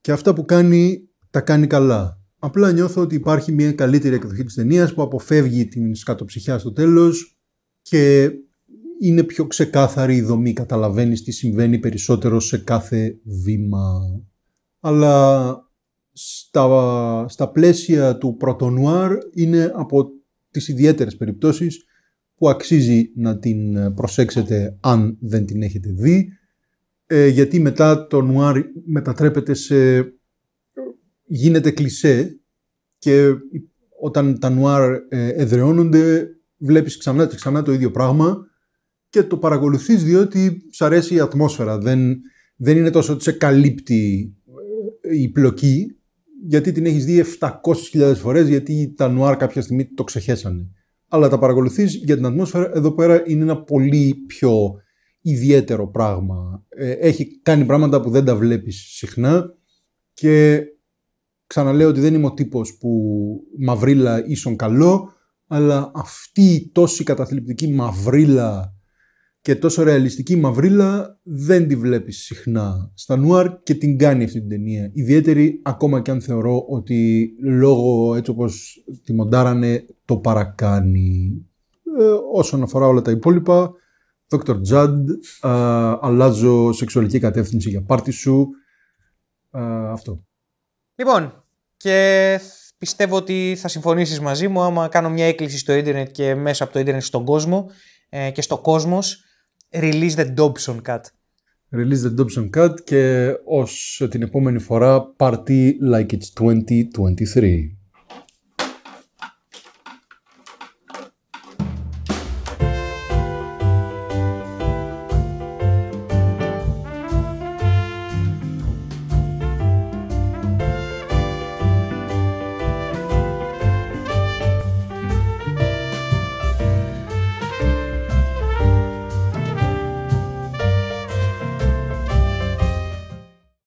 Speaker 1: και αυτά που κάνει τα κάνει καλά. Απλά νιώθω ότι υπάρχει μια καλύτερη εκδοχή της ταινίας που αποφεύγει την σκατοψυχιά στο τέλος και είναι πιο ξεκάθαρη η δομή, καταλαβαίνεις τι συμβαίνει περισσότερο σε κάθε βήμα. Αλλά στα, στα πλαίσια του πρωτονουάρ είναι από τις ιδιαίτερες περιπτώσεις που αξίζει να την ε, προσέξετε αν δεν την έχετε δει, ε, γιατί μετά το νουάρ μετατρέπεται σε... γίνεται κλισέ και όταν τα νουάρ ε, εδραιώνονται βλέπεις ξανά και ξανά το ίδιο πράγμα και το παρακολουθείς διότι σ' αρέσει η ατμόσφαιρα. Δεν, δεν είναι τόσο ότι σε καλύπτει η πλοκή, γιατί την έχεις δει 700.000 φορές, γιατί τα νουάρ κάποια στιγμή το ξεχέσανε αλλά τα παρακολουθείς για την ατμόσφαιρα. Εδώ πέρα είναι ένα πολύ πιο ιδιαίτερο πράγμα. Ε, έχει κάνει πράγματα που δεν τα βλέπεις συχνά και ξαναλέω ότι δεν είμαι ο τύπος που μαυρίλα ίσον καλό, αλλά αυτή η τόση καταθλιπτική μαυρίλα και τόσο ρεαλιστική μαυρίλα δεν τη βλέπεις συχνά στα νουάρ και την κάνει αυτή την ταινία. Ιδιαίτερη ακόμα και αν θεωρώ ότι λόγω έτσι όπως τη μοντάρανε το παρακάνει. Ε, όσον αφορά όλα τα υπόλοιπα, Dr. Judd, αλλάζω σεξουαλική κατεύθυνση για πάρτι σου. αυτό.
Speaker 2: Λοιπόν, και πιστεύω ότι θα συμφωνήσεις μαζί μου άμα κάνω μια έκκληση στο ίντερνετ και μέσα από το ίντερνετ στον κόσμο ε, και στο κόσμος Release the Dobson Cut.
Speaker 1: Release the Dobson Cut και ως την επόμενη φορά party like it's 2023.